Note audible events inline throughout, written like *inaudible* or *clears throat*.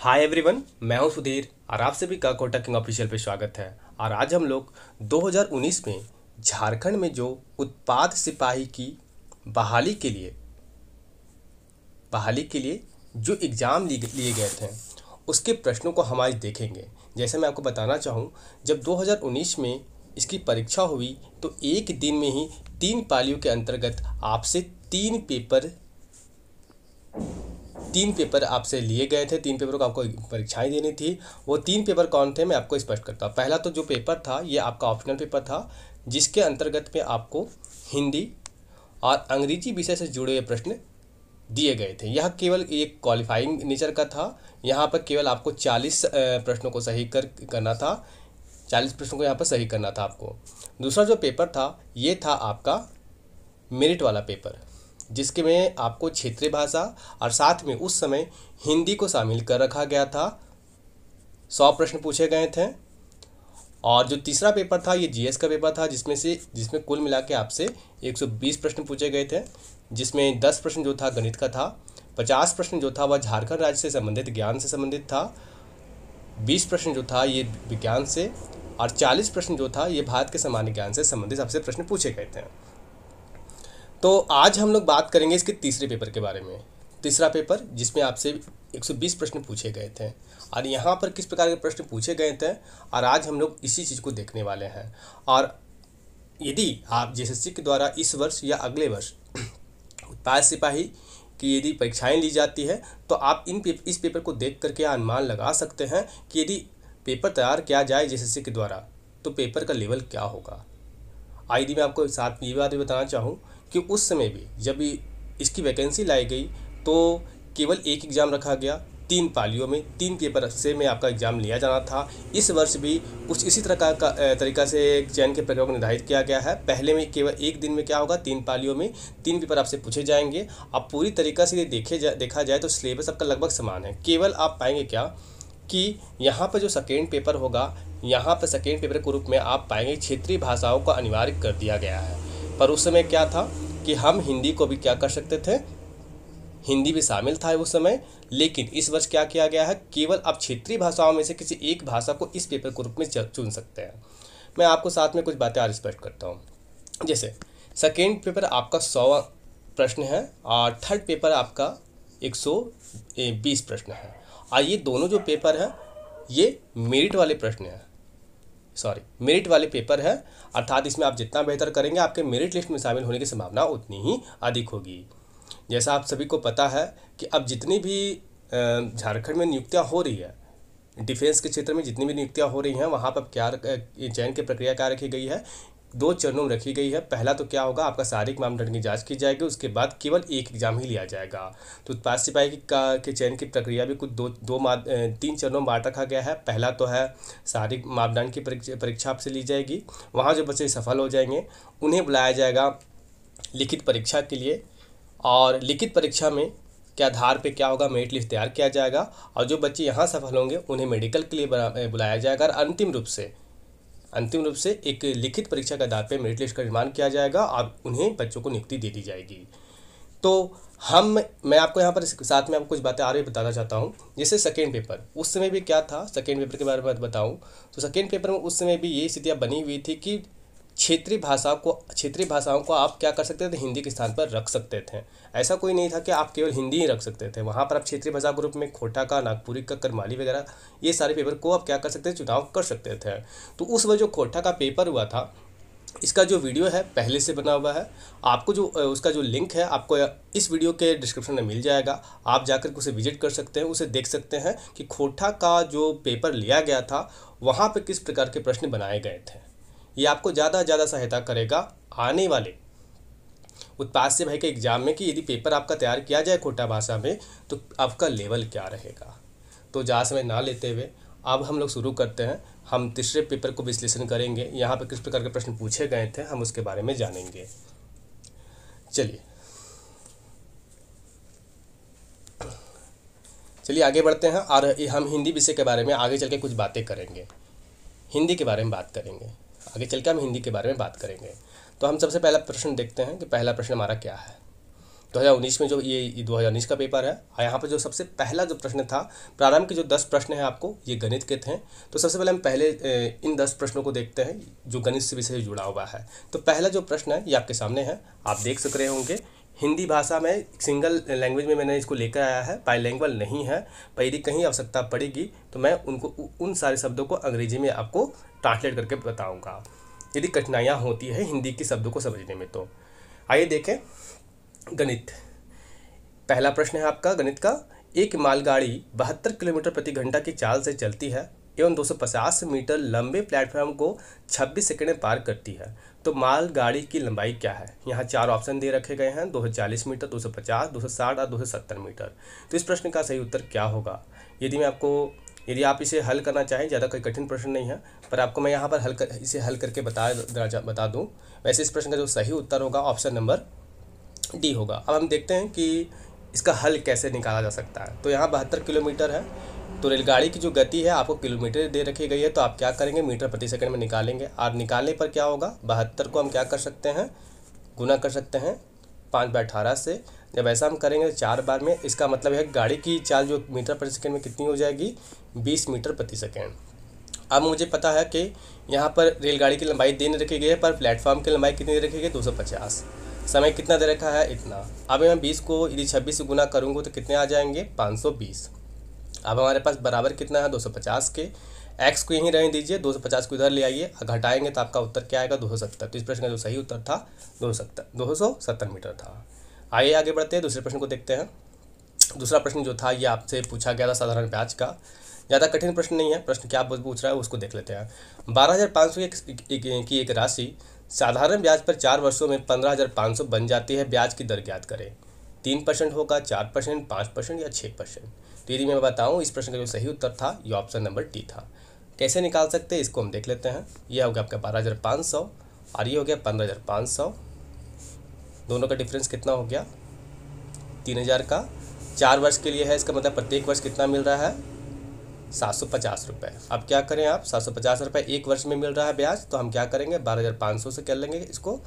Hi everyone मैं हूं सुधीर और आप सभी का कोटा किंग ऑफिशियल पे स्वागत है और आज हम लोग 2019 में झारखंड में जो उत्पाद सिपाही की बहाली के लिए बहाली के लिए जो एग्ज़ाम लिए गए थे उसके प्रश्नों को हम आज देखेंगे जैसे मैं आपको बताना चाहूँ जब 2019 में इसकी परीक्षा हुई तो एक दिन में ही तीन पालियों के अंतर्गत आपसे तीन पेपर तीन पेपर आपसे लिए गए थे तीन पेपर को आपको परीक्षाएं देनी थी वो तीन पेपर कौन थे मैं आपको स्पष्ट करता हूँ पहला तो जो पेपर था ये आपका ऑप्शनल पेपर था जिसके अंतर्गत में आपको हिंदी और अंग्रेजी विषय से जुड़े हुए प्रश्न दिए गए थे यह केवल एक क्वालिफाइंग नेचर का था यहाँ पर केवल आपको चालीस प्रश्नों को सही कर करना था चालीस प्रश्नों को यहाँ पर सही करना था आपको दूसरा जो पेपर था ये था आपका मेरिट वाला पेपर जिसके में आपको क्षेत्रीय भाषा और साथ में उस समय हिंदी को शामिल कर रखा गया था सौ प्रश्न पूछे गए थे और जो तीसरा पेपर था ये जीएस का पेपर था जिसमें से जिसमें कुल मिला के आपसे 120 प्रश्न पूछे गए थे जिसमें 10 प्रश्न जो था गणित का था 50 प्रश्न जो था वह झारखंड राज्य से संबंधित ज्ञान से संबंधित था 20 प्रश्न जो था ये विज्ञान से और 40 प्रश्न जो था ये भारत के सामान्य ज्ञान से संबंधित आपसे प्रश्न पूछे गए थे तो आज हम लोग बात करेंगे इसके तीसरे पेपर के बारे में तीसरा पेपर जिसमें आपसे 120 प्रश्न पूछे गए थे और यहाँ पर किस प्रकार के प्रश्न पूछे गए थे और आज हम लोग इसी चीज़ को देखने वाले हैं और यदि आप जे के द्वारा इस वर्ष या अगले वर्ष उत्पाद *clears throat* सिपाही कि यदि परीक्षाएं ली जाती है तो आप इन पेप, इस पेपर को देख करके अनुमान लगा सकते हैं कि यदि पेपर तैयार किया जाए जे के द्वारा तो पेपर का लेवल क्या होगा दी मैं आपको साथ में ये बात भी बताना चाहूँ कि उस समय भी जब इसकी वैकेंसी लाई गई तो केवल एक एग्ज़ाम रखा गया तीन पालियों में तीन पेपर से में आपका एग्ज़ाम लिया जाना था इस वर्ष भी कुछ इसी तरह का, तरीका से चयन के प्रक्रिया को निर्धारित किया गया है पहले में केवल एक दिन में क्या होगा तीन पालियों में तीन पेपर आपसे पूछे जाएंगे अब पूरी तरीका से देखे जा देखा जाए तो सिलेबस आपका लगभग समान है केवल आप पाएंगे क्या कि यहाँ पर जो सेकेंड पेपर होगा यहाँ पर सेकेंड पेपर के रूप में आप पाएंगे क्षेत्रीय भाषाओं को अनिवार्य कर दिया गया है पर उस समय क्या था कि हम हिंदी को भी क्या कर सकते थे हिंदी भी शामिल था उस समय लेकिन इस वर्ष क्या किया गया है केवल आप क्षेत्रीय भाषाओं में से किसी एक भाषा को इस पेपर के रूप में चुन सकते हैं मैं आपको साथ में कुछ बातें आज स्पष्ट करता हूँ जैसे सेकेंड पेपर आपका सौ प्रश्न है और थर्ड पेपर आपका एक सौ बीस प्रश्न है और ये दोनों जो पेपर हैं ये मेरिट वाले प्रश्न हैं सॉरी मेरिट वाले पेपर है अर्थात इसमें आप जितना बेहतर करेंगे आपके मेरिट लिस्ट में शामिल होने की संभावना उतनी ही अधिक होगी जैसा आप सभी को पता है कि अब जितनी भी झारखंड में नियुक्तियाँ हो रही है डिफेंस के क्षेत्र में जितनी भी नियुक्तियाँ हो रही हैं वहाँ पर क्या चयन की प्रक्रिया क्या रखी गई है दो चरणों में रखी गई है पहला तो क्या होगा आपका शारीरिक मापदंड की जांच की जाएगी उसके बाद केवल एक एग्जाम ही लिया जाएगा तो उत्पाद सिपाही की का के चयन की प्रक्रिया भी कुछ दो दो मा तीन चरणों में बांट रखा गया है पहला तो है शारीरिक मापदंड की परीक्षा आपसे ली जाएगी वहाँ जो बच्चे सफल हो जाएंगे उन्हें बुलाया जाएगा लिखित परीक्षा के लिए और लिखित परीक्षा में के आधार पे क्या होगा मेरिट लिस्ट तैयार किया जाएगा और जो बच्चे यहाँ सफल होंगे उन्हें मेडिकल के लिए बुलाया जाएगा और अंतिम रूप से अंतिम रूप से एक लिखित परीक्षा के आधार पर मेरिट लिस्ट का निर्माण किया जाएगा और उन्हें बच्चों को नियुक्ति दे दी जाएगी तो हम मैं आपको यहाँ पर साथ में आपको कुछ बातें आगे बताना चाहता हूँ जैसे सेकेंड पेपर उस समय भी क्या था सेकेंड पेपर के बारे में बताऊँ तो सेकेंड पेपर में उस समय भी ये स्थितियाँ बनी हुई थी कि क्षेत्रीय भाषा को क्षेत्रीय भाषाओं को आप क्या कर सकते थे हिंदी के स्थान पर रख सकते थे ऐसा कोई नहीं था कि आप केवल हिंदी ही रख सकते थे वहाँ पर आप क्षेत्रीय भाषा ग्रुप में खोटा का नागपुरी का करमाली वगैरह ये सारे पेपर को आप क्या कर सकते थे चुनाव कर सकते थे तो उस वह जो खोटा का पेपर हुआ था इसका जो वीडियो है पहले से बना हुआ है आपको जो उसका जो लिंक है आपको इस वीडियो के डिस्क्रिप्शन में मिल जाएगा आप जाकर उसे विजिट कर सकते हैं उसे देख सकते हैं कि खोटा का जो पेपर लिया गया था वहाँ पर किस प्रकार के प्रश्न बनाए गए थे ये आपको ज़्यादा ज़्यादा सहायता करेगा आने वाले उत्पाद से भाई के एग्ज़ाम में कि यदि पेपर आपका तैयार किया जाए खोटा भाषा में तो आपका लेवल क्या रहेगा तो ज़्यादा समय ना लेते हुए अब हम लोग शुरू करते हैं हम तीसरे पेपर को विश्लेषण करेंगे यहाँ पर किस प्रकार के प्रश्न पूछे गए थे हम उसके बारे में जानेंगे चलिए चलिए आगे बढ़ते हैं और हम हिंदी विषय के बारे में आगे चल के कुछ बातें करेंगे हिंदी के बारे में बात करेंगे आगे चल के हम हिंदी के बारे में बात करेंगे तो हम सबसे पहला प्रश्न देखते हैं कि पहला प्रश्न हमारा क्या है 2019 में जो ये 2019 का पेपर है यहाँ पर जो सबसे पहला जो प्रश्न था प्रारंभ के जो दस प्रश्न हैं आपको ये गणित के थे तो सबसे पहले हम पहले इन दस प्रश्नों को देखते हैं जो गणित से विषय जुड़ा हुआ है तो पहला जो प्रश्न है ये आपके सामने है आप देख सक रहे होंगे हिंदी भाषा में सिंगल लैंग्वेज में मैंने इसको लेकर आया है बाइलैंग्वल नहीं है पर यदि कहीं आवश्यकता पड़ेगी तो मैं उनको उन सारे शब्दों को अंग्रेजी में आपको ट्रांसलेट करके बताऊँगा यदि कठिनाइयाँ होती है हिंदी के शब्दों को समझने में तो आइए देखें गणित पहला प्रश्न है आपका गणित का एक मालगाड़ी बहत्तर किलोमीटर प्रति घंटा की चाल से चलती है एवं 250 मीटर लंबे प्लेटफॉर्म को 26 सेकंड में पार करती है तो मालगाड़ी की लंबाई क्या है यहाँ चार ऑप्शन दे रखे गए हैं 240 मीटर 250, 260 और 270 मीटर तो इस प्रश्न का सही उत्तर क्या होगा यदि मैं आपको यदि आप इसे हल करना चाहें ज़्यादा कोई कठिन प्रश्न नहीं है पर आपको मैं यहाँ पर हल कर इसे हल करके बता बता दूँ वैसे इस प्रश्न का जो सही उत्तर होगा ऑप्शन नंबर डी होगा अब हम देखते हैं कि इसका हल कैसे निकाला जा सकता है तो यहाँ बहत्तर किलोमीटर है तो रेलगाड़ी की जो गति है आपको किलोमीटर दे रखी गई है तो आप क्या करेंगे मीटर प्रति सेकंड में निकालेंगे और निकालने पर क्या होगा बहत्तर को हम क्या कर सकते हैं गुना कर सकते हैं पाँच बाय अठारह से जब ऐसा हम करेंगे चार बार में इसका मतलब है गाड़ी की चाल जो मीटर प्रति सेकेंड में कितनी हो जाएगी बीस मीटर प्रति सेकेंड अब मुझे पता है कि यहाँ पर रेलगाड़ी की लंबाई देने रखी गई है पर प्लेटफॉर्म की लंबाई कितनी दे रखी गई दो सौ पचास समय कितना दे रखा है इतना अब मैं बीस को यदि छब्बीस से गुना करूँगा तो कितने आ जाएंगे पाँच सौ बीस अब हमारे पास बराबर कितना है 250 के एक्स को यहीं रहने दीजिए 250 को इधर ले आइए घटाएंगे तो आपका उत्तर क्या आएगा सत्तर तो इस प्रश्न का जो सही उत्तर था सौ सत्तर मीटर था आइए आगे बढ़ते हैं दूसरे प्रश्न को देखते हैं दूसरा प्रश्न जो था ये आपसे पूछा गया था साधारण ब्याज का ज़्यादा कठिन प्रश्न नहीं है प्रश्न क्या पूछ रहा है उसको देख लेते हैं बारह हज़ार पाँच सौ की एक राशि साधारण ब्याज पर चार वर्षों में पंद्रह हज़ार पाँच सौ बन जाती है ब्याज की दर ज्ञात करें तीन परसेंट होगा चार परसेंट पाँच परसेंट या छः परसेंट तो यदि मैं बताऊँ इस प्रश्न का जो सही उत्तर था ये ऑप्शन नंबर टी था कैसे निकाल सकते हैं इसको हम देख लेते हैं यह हो गया आपका बारह हज़ार पाँच सौ और ये हो गया पंद्रह हज़ार पाँच सौ दोनों का डिफरेंस कितना हो गया तीन हज़ार का चार वर्ष के लिए है इसका मतलब प्रत्येक वर्ष कितना मिल रहा है सात सौ पचास रुपये अब क्या करें आप सात सौ पचास रुपये एक वर्ष में मिल रहा है ब्याज तो हम क्या करेंगे बारह हज़ार पाँच सौ से कर लेंगे इसको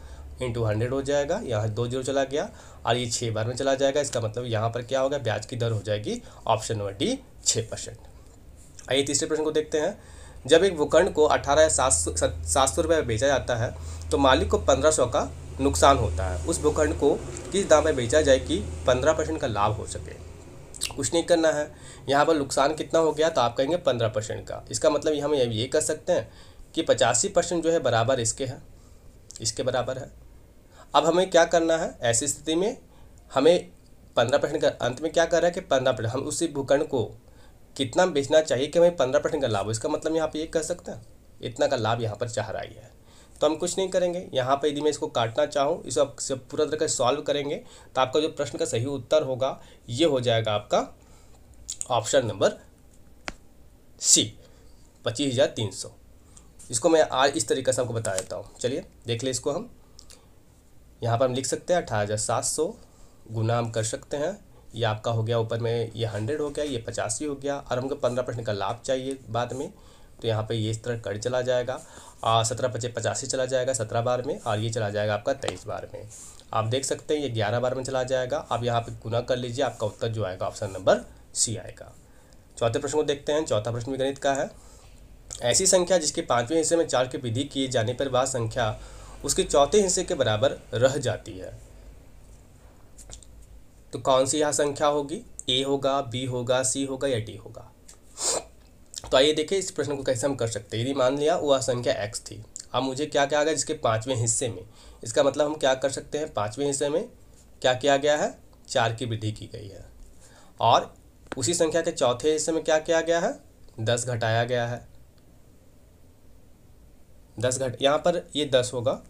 इंटू हंड्रेड हो जाएगा यहाँ दो जीरो चला गया और ये छः बार में चला जाएगा इसका मतलब यहाँ पर क्या होगा ब्याज की दर हो जाएगी ऑप्शन नंबर डी छः परसेंट आइए तीसरे प्रश्न को देखते हैं जब एक भूखंड को अठारह सात सौ सात सौ रुपये बेचा जाता है तो मालिक को पंद्रह सौ का नुकसान होता है उस भूखंड को किस दाम में बेचा जाए कि पंद्रह परसेंट का लाभ हो सके कुछ नहीं करना है यहाँ पर नुकसान कितना हो गया तो आप कहेंगे पंद्रह परसेंट का इसका मतलब हम ये कह सकते हैं कि पचासी परसेंट जो है बराबर इसके है इसके बराबर है अब हमें क्या करना है ऐसी स्थिति में हमें पंद्रह परसेंट का अंत में क्या कर रहा है कि पंद्रह परसेंट हम उसी भूखंड को कितना बेचना चाहिए कि हमें पंद्रह परसेंट का लाभ इसका मतलब यहाँ पे ये कह सकते हैं इतना का लाभ यहाँ पर चाह रहा है तो हम कुछ नहीं करेंगे यहाँ पर यदि मैं इसको काटना चाहूँ इसको आप पूरा तरह का सॉल्व करेंगे तो आपका जो प्रश्न का सही उत्तर होगा ये हो जाएगा आपका ऑप्शन नंबर सी पच्चीस हज़ार तीन सौ इसको मैं आज इस तरीके से आपको बता देता हूँ चलिए देख ले इसको हम यहाँ पर हम लिख सकते हैं अठारह हज़ार सात सौ गुना हम कर सकते हैं ये आपका हो गया ऊपर में ये हंड्रेड हो गया ये पचासी हो गया और हमको पंद्रह परसेंट का लाभ चाहिए बाद में तो यहाँ पे ये इस तरह कट चला जाएगा और सत्रह पचे पचासी चला जाएगा सत्रह बार में और ये चला जाएगा आपका तेईस बार में आप देख सकते हैं ये ग्यारह बार में चला जाएगा आप यहाँ पर गुना कर लीजिए आपका उत्तर जो आएगा ऑप्शन नंबर सी आएगा चौथे प्रश्न को देखते हैं चौथा प्रश्न भी गणित का है ऐसी संख्या जिसके पाँचवें हिस्से में चार के विधि किए जाने पर वह संख्या उसके चौथे हिस्से के बराबर रह जाती है तो कौन सी यहाँ संख्या होगी ए होगा बी होगा सी होगा या डी होगा तो आइए देखिए इस प्रश्न को कैसे हम कर सकते हैं यदि मान लिया वह संख्या एक्स थी अब मुझे क्या क्या आ गया जिसके पाँचवें हिस्से में इसका मतलब हम क्या कर सकते हैं पाँचवें हिस्से में क्या किया गया है चार की वृद्धि की गई है और उसी संख्या के चौथे हिस्से में क्या किया गया है दस घटाया गया है दस घट यहाँ पर ये दस होगा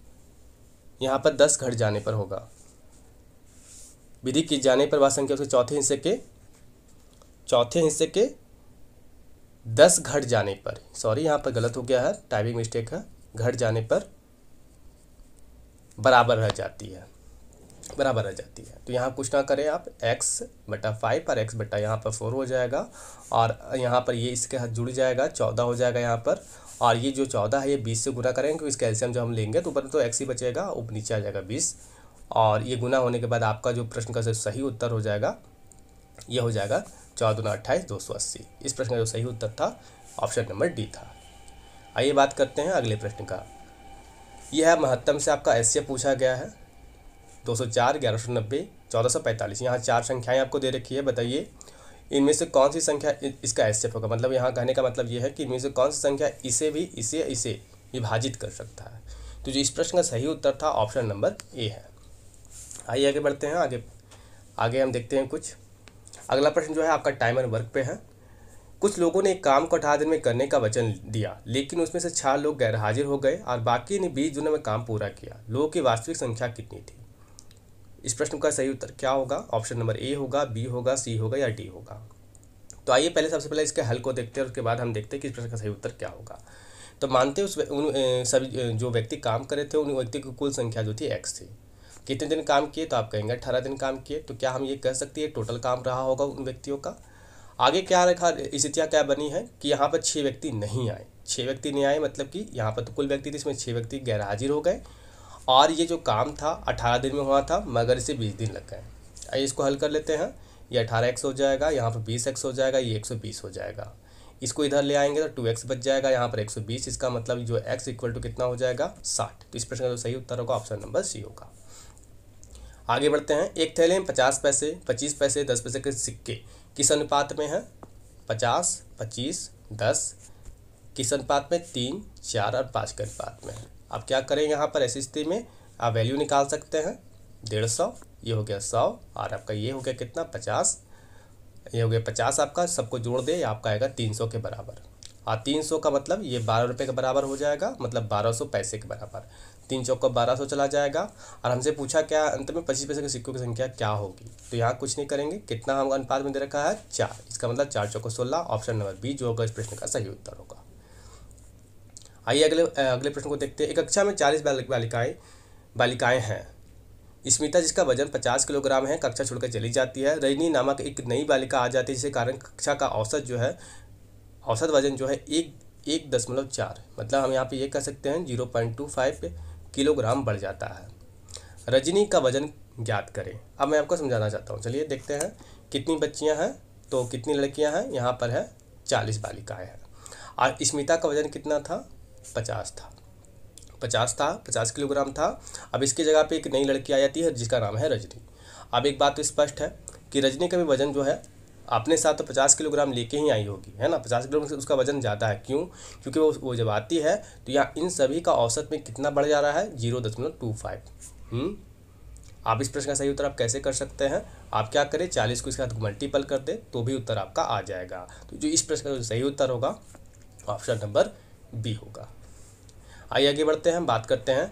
यहाँ पर दस घट जाने पर होगा विधि की जाने पर वह संख्या उसके चौथे हिस्से के चौथे हिस्से के दस घट जाने पर सॉरी यहाँ पर गलत हो गया है टाइपिंग मिस्टेक है घट जाने पर बराबर रह जाती है बराबर रह जाती है तो यहाँ कुछ ना करें आप x बटा फाइव और x बटा यहाँ पर फोर हो जाएगा और यहाँ पर ये इसके हाथ जुड़ जाएगा चौदह हो जाएगा यहाँ पर और ये जो चौदह है ये बीस से गुना करेंगे क्योंकि कैल्शियम जो हम लेंगे तो ऊपर तो एक्स ही बचेगा ऊपर नीचे आ जाएगा बीस और ये गुना होने के बाद आपका जो प्रश्न का सही उत्तर हो जाएगा ये हो जाएगा चौदह दुना अट्ठाईस दो सौ अस्सी इस प्रश्न का जो सही उत्तर था ऑप्शन नंबर डी था आइए बात करते हैं अगले प्रश्न का यह है महत्तम से आपका एस पूछा गया है दो सौ चार ग्यारह सौ नब्बे चौदह सौ पैंतालीस यहाँ चार संख्याएँ आपको दे रखी है बताइए इनमें से कौन सी संख्या इसका एसएफ होगा मतलब यहाँ कहने का मतलब यह है कि इनमें से कौन सी संख्या इसे भी इसे इसे विभाजित कर सकता है तो जो इस प्रश्न का सही उत्तर था ऑप्शन नंबर ए है आइए आगे बढ़ते हैं आगे आगे हम देखते हैं कुछ अगला प्रश्न जो है आपका टाइम एंड वर्क पे है कुछ लोगों ने एक काम को अठारह दिन में करने का वचन दिया लेकिन उसमें से छह लोग गैर हाजिर हो गए और बाकी ने बीस दिनों में काम पूरा किया लोगों की वास्तविक संख्या कितनी थी इस प्रश्न का सही उत्तर क्या होगा ऑप्शन नंबर ए होगा बी होगा सी होगा या डी होगा तो आइए पहले सबसे पहले इसके हल को देखते हैं उसके बाद हम देखते हैं कि इस प्रश्न का सही उत्तर क्या होगा तो मानते उस उन सभी जो व्यक्ति काम करे थे उन व्यक्ति की कुल संख्या जो थी एक्स थी कितने दिन काम किए तो आप कहेंगे अठारह दिन काम किए तो क्या हम ये कह सकते हैं टोटल काम रहा होगा उन व्यक्तियों का आगे क्या रखा स्थितियाँ क्या बनी है कि यहाँ पर छः व्यक्ति नहीं आए छः व्यक्ति नहीं आए मतलब कि यहाँ पर तो कुल व्यक्ति थे इसमें छः व्यक्ति गैरहाजिर हो गए और ये जो काम था अठारह दिन में हुआ था मगर इसे बीस दिन लग गए आइए इसको हल कर लेते हैं ये अठारह एक्स हो जाएगा यहाँ पर बीस एक्स हो जाएगा ये एक सौ बीस हो जाएगा इसको इधर ले आएंगे तो टू एक्स बच जाएगा यहाँ पर एक सौ बीस इसका मतलब जो एक्स इक्वल टू कितना हो जाएगा साठ तो इस प्रश्न का जो सही उत्तर होगा ऑप्शन नंबर सी होगा आगे बढ़ते हैं एक थैले में पचास पैसे पच्चीस पैसे दस पैसे के सिक्के किस अनुपात में हैं पचास पच्चीस दस किस अनुपात में तीन चार और पाँच के अनुपात में है आप क्या करें यहाँ पर ऐसी स्थिति में आप वैल्यू निकाल सकते हैं डेढ़ सौ ये हो गया सौ और आपका ये हो गया कितना पचास ये हो गया पचास आपका सबको जोड़ दे आपका आएगा तीन सौ के बराबर और तीन सौ का मतलब ये बारह रुपये के बराबर हो जाएगा मतलब बारह सौ पैसे के बराबर तीन सौ का बारह सौ चला जाएगा और हमसे पूछा क्या अंत में पच्चीस पैसे के सिक्कों की संख्या क्या होगी तो यहाँ कुछ नहीं करेंगे कितना हम अनुपात में दे रखा है चार इसका मतलब चार चौको सोलह ऑप्शन नंबर बी जो होगा इस प्रश्न का सही उत्तर होगा आइए अगले अगले प्रश्न को देखते हैं एक कक्षा में चालीस बालिकाएँ बालिकाएँ हैं स्मिता जिसका वजन पचास किलोग्राम है कक्षा छोड़कर चली जाती है रजनी नामक एक नई बालिका आ जाती है जिसके कारण कक्षा का औसत जो है औसत वजन जो है एक एक दशमलव चार मतलब हम यहाँ पे ये कह सकते हैं zero point two five kilogram बढ़ जाता है रजनी का वजन ज्ञात करें अब मैं आपको समझाना चाहता हूँ चलिए देखते हैं कितनी बच्चियाँ हैं तो कितनी लड़कियाँ हैं यहाँ पर है चालीस बालिकाएँ हैं और स्मिता का वजन कितना था पचास था पचास था पचास किलोग्राम था अब इसकी जगह पे एक नई लड़की आ जाती है जिसका नाम है रजनी अब एक बात तो स्पष्ट है कि रजनी का भी वजन जो है अपने साथ तो पचास किलोग्राम लेके ही आई होगी है ना पचास किलोग्राम से उसका वजन ज़्यादा है क्यों क्योंकि वो वो जब आती है तो यहाँ इन सभी का औसत में कितना बढ़ जा रहा है जीरो दशमलव टू फाइव हम्म? आप इस प्रश्न का सही उत्तर आप कैसे कर सकते हैं आप क्या करें चालीस को इसके साथ मल्टीपल कर दें तो भी उत्तर आपका आ जाएगा तो जो इस प्रश्न का जो सही उत्तर होगा ऑप्शन नंबर बी होगा आइए आगे बढ़ते हैं हम बात करते हैं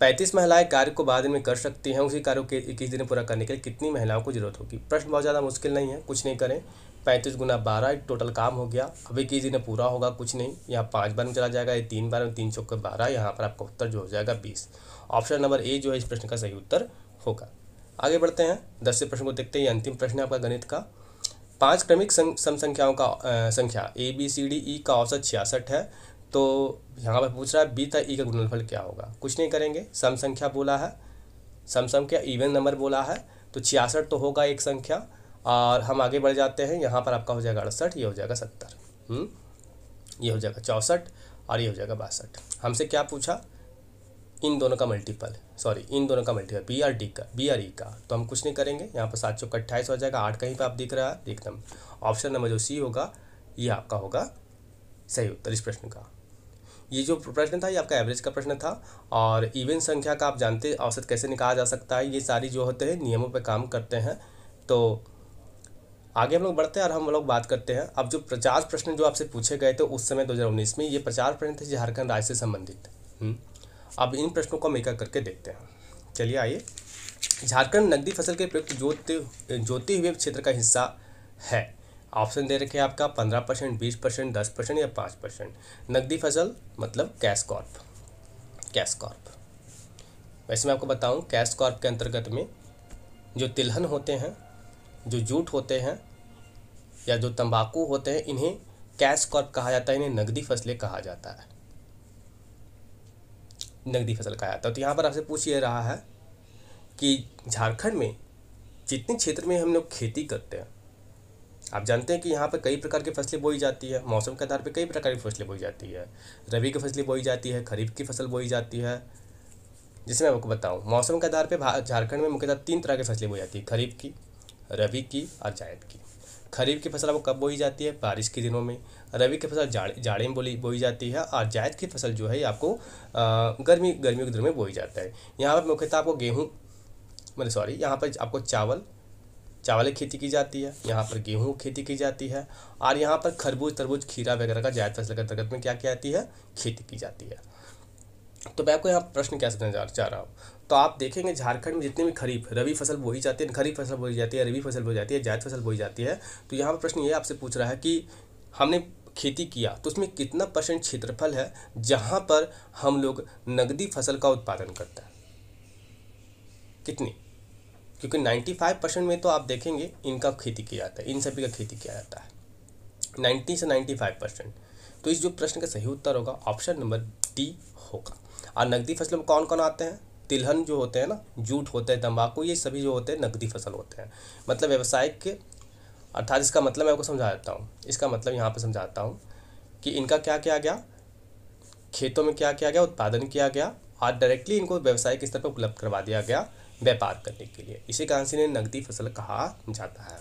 पैंतीस महिलाएं कार्य को बाद दिन में कर सकती हैं उसी कार्य को इक्कीस दिन पूरा करने के लिए कितनी महिलाओं को जरूरत होगी प्रश्न बहुत ज़्यादा मुश्किल नहीं है कुछ नहीं करें पैंतीस गुना बारह टोटल काम हो गया अब इक्कीस दिन पूरा होगा कुछ नहीं यहाँ पाँच बार में चला जाएगा ये तीन बार में तीन चौके बारह यहाँ पर आपका उत्तर जो हो जाएगा बीस ऑप्शन नंबर ए जो है इस प्रश्न का सही उत्तर होगा आगे बढ़ते हैं दसवें प्रश्न को देखते हैं ये अंतिम प्रश्न है आपका गणित का पांच क्रमिक सम संख्याओं का संख्या ए बी सी डी ई का औसत छियासठ है तो यहाँ पर पूछ रहा है बी तथा ई का गुणनफल क्या होगा कुछ नहीं करेंगे सम संख्या बोला है सम संख्या इवन नंबर बोला है तो छियासठ तो होगा एक संख्या और हम आगे बढ़ जाते हैं यहाँ पर आपका हो जाएगा अड़सठ ये हो जाएगा सत्तर हम्म? ये हो जाएगा चौंसठ और ये हो जाएगा बासठ हमसे क्या पूछा इन दोनों का मल्टीपल सॉरी इन दोनों का मल्टीपल बी आर डी का बी आर ई का तो हम कुछ नहीं करेंगे यहाँ पर सात सौ अट्ठाईस हो जाएगा आठ कहीं पर आप दिख रहा है एकदम ऑप्शन नंबर जो सी होगा ये आपका होगा सही उत्तर इस प्रश्न का ये जो प्रश्न था ये आपका एवरेज का प्रश्न था और इवेंट संख्या का आप जानते औसत कैसे निकाला जा सकता है ये सारी जो होते हैं नियमों पर काम करते हैं तो आगे हम लोग बढ़ते हैं और हम लोग बात करते हैं अब जो पचास प्रश्न जो आपसे पूछे गए थे उस समय दो में ये पचास प्रश्न थे झारखंड राज्य से संबंधित हम्म, अब इन प्रश्नों को हम एक करके देखते हैं चलिए आइए झारखंड नकदी फसल के प्रयुक्त जोते जोते हुए क्षेत्र का हिस्सा है ऑप्शन दे रखे आपका पंद्रह परसेंट बीस परसेंट दस परसेंट या पाँच परसेंट नकदी फसल मतलब कैश कॉर्प कैश कॉर्प वैसे मैं आपको बताऊं कैश कॉर्प के अंतर्गत में जो तिलहन होते हैं जो जूट होते हैं या जो तंबाकू होते हैं इन्हें कैश कॉर्प कहा जाता है इन्हें नकदी फसलें कहा जाता है नकदी फसल कहा जाता है तो यहाँ पर आपसे पूछ ये रहा है कि झारखंड में जितने क्षेत्र में हम लोग खेती करते हैं आप जानते हैं कि यहाँ पर कई प्रकार की फसलें बोई जाती है मौसम के आधार पर कई प्रकार की फसलें बोई जाती है रबी की फसलें बोई जाती है खरीफ की फसल बोई जाती है जिसे मैं आपको बताऊँ मौसम के आधार पर झारखंड में मुख्यतः तीन तरह की फसलें बोई जाती है खरीफ की रबी की और जायद की खरीफ की फसल आपको कब बोई जाती है बारिश के दिनों में रबी की फसल जाड़े जाड़े में बोली बोई जाती है और जायद की फसल जो है आपको गर्मी गर्मियों के दिनों में बोई जाता है यहाँ पर मुख्यतः आपको गेहूँ मतलब सॉरी यहाँ पर आपको चावल चावल की खेती की जाती है यहाँ पर गेहूँ की खेती की जाती है और यहाँ पर खरबूज तरबूज खीरा वगैरह का फसल के अंतर्गत में क्या किया जाती है खेती की जाती है तो मैं आपको यहाँ प्रश्न क्या समझना चाह रहा हूँ तो आप देखेंगे झारखंड में जितने भी खरीफ रबी फसल बोई जाती है खरीफ फसल बोई जाती है रबी फसल बोई जाती है जायद फसल बोई जाती है तो यहाँ पर प्रश्न ये आपसे पूछ रहा है कि हमने खेती किया तो उसमें कितना परसेंट क्षेत्रफल है जहाँ पर हम लोग नगदी फसल का उत्पादन करते हैं कितनी क्योंकि 95 परसेंट में तो आप देखेंगे इनका खेती किया जाता है इन सभी का खेती किया जाता है 90 से 95 परसेंट तो इस जो प्रश्न का सही उत्तर होगा ऑप्शन नंबर डी होगा और नकदी फसलों में कौन कौन आते हैं तिलहन जो होते हैं ना जूट होते हैं तम्बाकू ये सभी जो होते हैं नकदी फसल होते हैं मतलब व्यवसायिक के अर्थात इसका मतलब मैं आपको समझा देता हूँ इसका मतलब यहाँ पर समझाता हूँ कि इनका क्या किया गया खेतों में क्या किया गया उत्पादन किया गया और डायरेक्टली इनको व्यवसायिक स्तर पर उपलब्ध करवा दिया गया व्यापार करने के लिए इसी कारण से इन्हें नकदी फसल कहा जाता है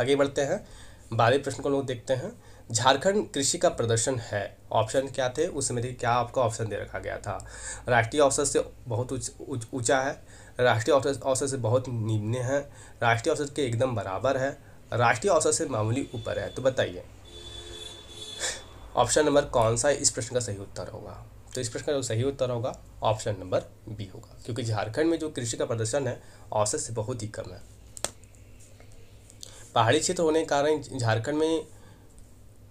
आगे बढ़ते हैं बारहवें प्रश्न को लोग देखते हैं झारखंड कृषि का प्रदर्शन है ऑप्शन क्या थे उस देखिए क्या आपका ऑप्शन दे रखा गया था राष्ट्रीय औसत से बहुत ऊंचा है राष्ट्रीय औसत औसत से बहुत निम्न है राष्ट्रीय औसत के एकदम बराबर है राष्ट्रीय औसत से मामूली ऊपर है तो बताइए ऑप्शन नंबर कौन सा इस प्रश्न का सही उत्तर होगा तो इस प्रश्न का जो सही उत्तर होगा ऑप्शन नंबर बी होगा क्योंकि झारखंड में जो कृषि का प्रदर्शन है औसत से बहुत ही कम है पहाड़ी क्षेत्र होने के कारण झारखंड में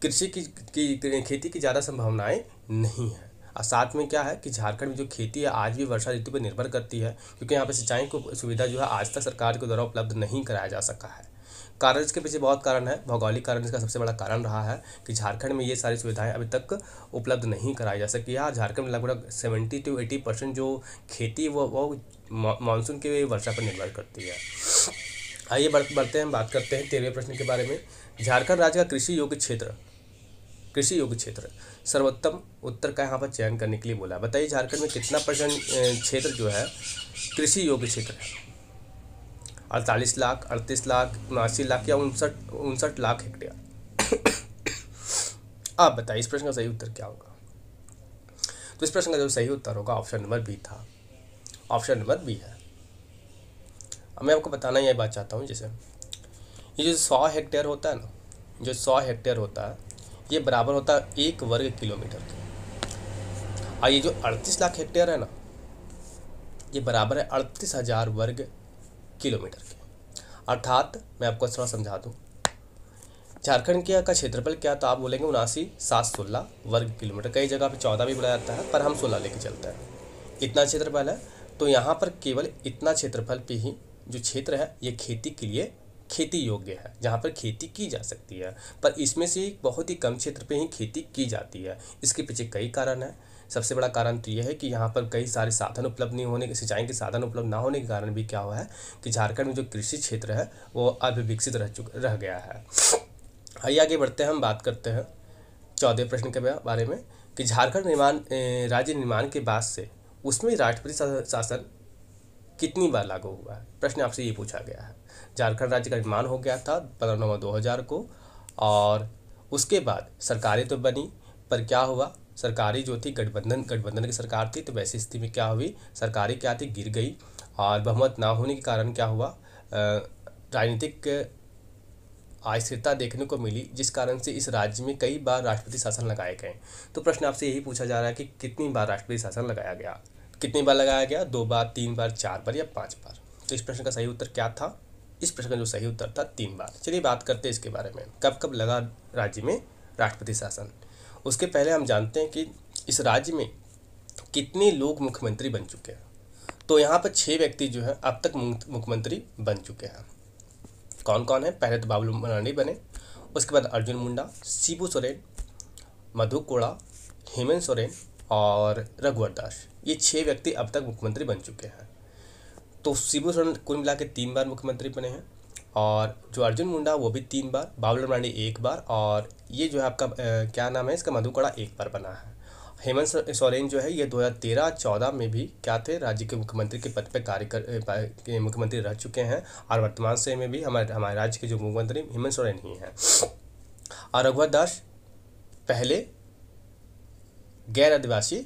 कृषि की, की खेती की ज़्यादा संभावनाएं नहीं है और साथ में क्या है कि झारखंड में जो खेती है आज भी वर्षा ऋतु पर निर्भर करती है क्योंकि यहाँ पर सिंचाई को सुविधा जो है आज तक सरकार के द्वारा उपलब्ध नहीं कराया जा सका है कारण इसके पीछे बहुत कारण है भौगोलिक कारण इसका सबसे बड़ा कारण रहा है कि झारखंड में ये सारी सुविधाएं अभी तक उपलब्ध नहीं कराई जा सकी यहाँ झारखंड में लगभग सेवेंटी टू एटी परसेंट जो खेती वो वो मानसून के वर्षा पर निर्भर करती है आइए बढ़ते हैं बात करते हैं तेरहवें प्रश्न के बारे में झारखंड राज्य का कृषि योग्य क्षेत्र कृषि योग्य क्षेत्र सर्वोत्तम उत्तर का यहाँ पर चयन करने के लिए बोला बताइए झारखंड में कितना परसेंट क्षेत्र जो है कृषि योग्य क्षेत्र है अड़तालीस लाख अड़तीस लाख उनासी लाख या उनसठ उनसठ लाख हेक्टेयर आप बताइए इस प्रश्न का सही उत्तर क्या होगा तो इस प्रश्न का जो सही उत्तर होगा ऑप्शन नंबर बी था ऑप्शन नंबर बी है अब मैं आपको बताना यह बात चाहता हूँ जैसे ये जो सौ हेक्टेयर होता है ना जो सौ हेक्टेयर होता है ये बराबर होता है एक वर्ग किलोमीटर के और ये जो अड़तीस लाख हेक्टेयर है ना ये बराबर है अड़तीस हज़ार वर्ग किलोमीटर के अर्थात मैं आपको थोड़ा समझा दूँ झारखंड के का क्षेत्रफल क्या तो आप बोलेंगे उनासी सात सोलह वर्ग किलोमीटर कई जगह पर चौदह भी बढ़ा जाता है पर हम सोलह लेके चलते हैं इतना क्षेत्रफल है तो यहाँ पर केवल इतना क्षेत्रफल पे ही जो क्षेत्र है ये खेती के लिए खेती योग्य है जहाँ पर खेती की जा सकती है पर इसमें से बहुत ही कम क्षेत्र पे ही खेती की जाती है इसके पीछे कई कारण हैं सबसे बड़ा कारण तो ये है कि यहाँ पर कई सारे साधन उपलब्ध नहीं होने के सिंचाई के साधन उपलब्ध ना होने के कारण भी क्या हुआ है कि झारखंड में जो कृषि क्षेत्र है वो विकसित रह चुक रह गया है आइए आगे बढ़ते हैं हम बात करते हैं चौदह प्रश्न के बारे में कि झारखंड निर्माण राज्य निर्माण के बाद से उसमें राष्ट्रपति शासन कितनी बार लागू हुआ है प्रश्न आपसे ये पूछा गया है झारखंड राज्य का निर्माण हो गया था पंद्रह नवंबर दो हज़ार को और उसके बाद सरकारें तो बनी पर क्या हुआ सरकारी जो थी गठबंधन गठबंधन की सरकार थी तो वैसी स्थिति में क्या हुई सरकारी क्या थी गिर गई और बहुमत ना होने के कारण क्या हुआ राजनीतिक अस्थिरता देखने को मिली जिस कारण से इस राज्य में कई बार राष्ट्रपति शासन लगाए गए तो प्रश्न आपसे यही पूछा जा रहा है कि कितनी बार राष्ट्रपति शासन लगाया गया कितनी बार लगाया गया दो बार तीन बार चार बार या पाँच बार तो इस प्रश्न का सही उत्तर क्या था इस प्रश्न का जो सही उत्तर था तीन बार चलिए बात करते हैं इसके बारे में कब कब लगा राज्य में राष्ट्रपति शासन उसके पहले हम जानते हैं कि इस राज्य में कितने लोग मुख्यमंत्री बन चुके हैं तो यहाँ पर छः व्यक्ति जो है अब तक मुख्यमंत्री बन चुके हैं कौन कौन है पहले तो बाबुल मरांडी बने उसके बाद अर्जुन मुंडा शिबू सोरेन मधु कोड़ा हेमंत सोरेन और रघुवर दास ये छः व्यक्ति अब तक मुख्यमंत्री बन चुके हैं तो शिबू सोरेन कुल मिला के तीन बार मुख्यमंत्री बने हैं और जो अर्जुन मुंडा वो भी तीन बार बाबुल मांडी एक बार और ये जो है आपका आ, क्या नाम है इसका मधुकड़ा एक बार बना है हेमंत सोरेन जो है ये 2013-14 में भी क्या थे राज्य के मुख्यमंत्री के पद पर कार्य कर मुख्यमंत्री रह चुके हैं और वर्तमान समय में भी हमारे हमारे राज्य के जो मुख्यमंत्री हेमंत सोरेन ही हैं और रघुवर दास पहले गैर आदिवासी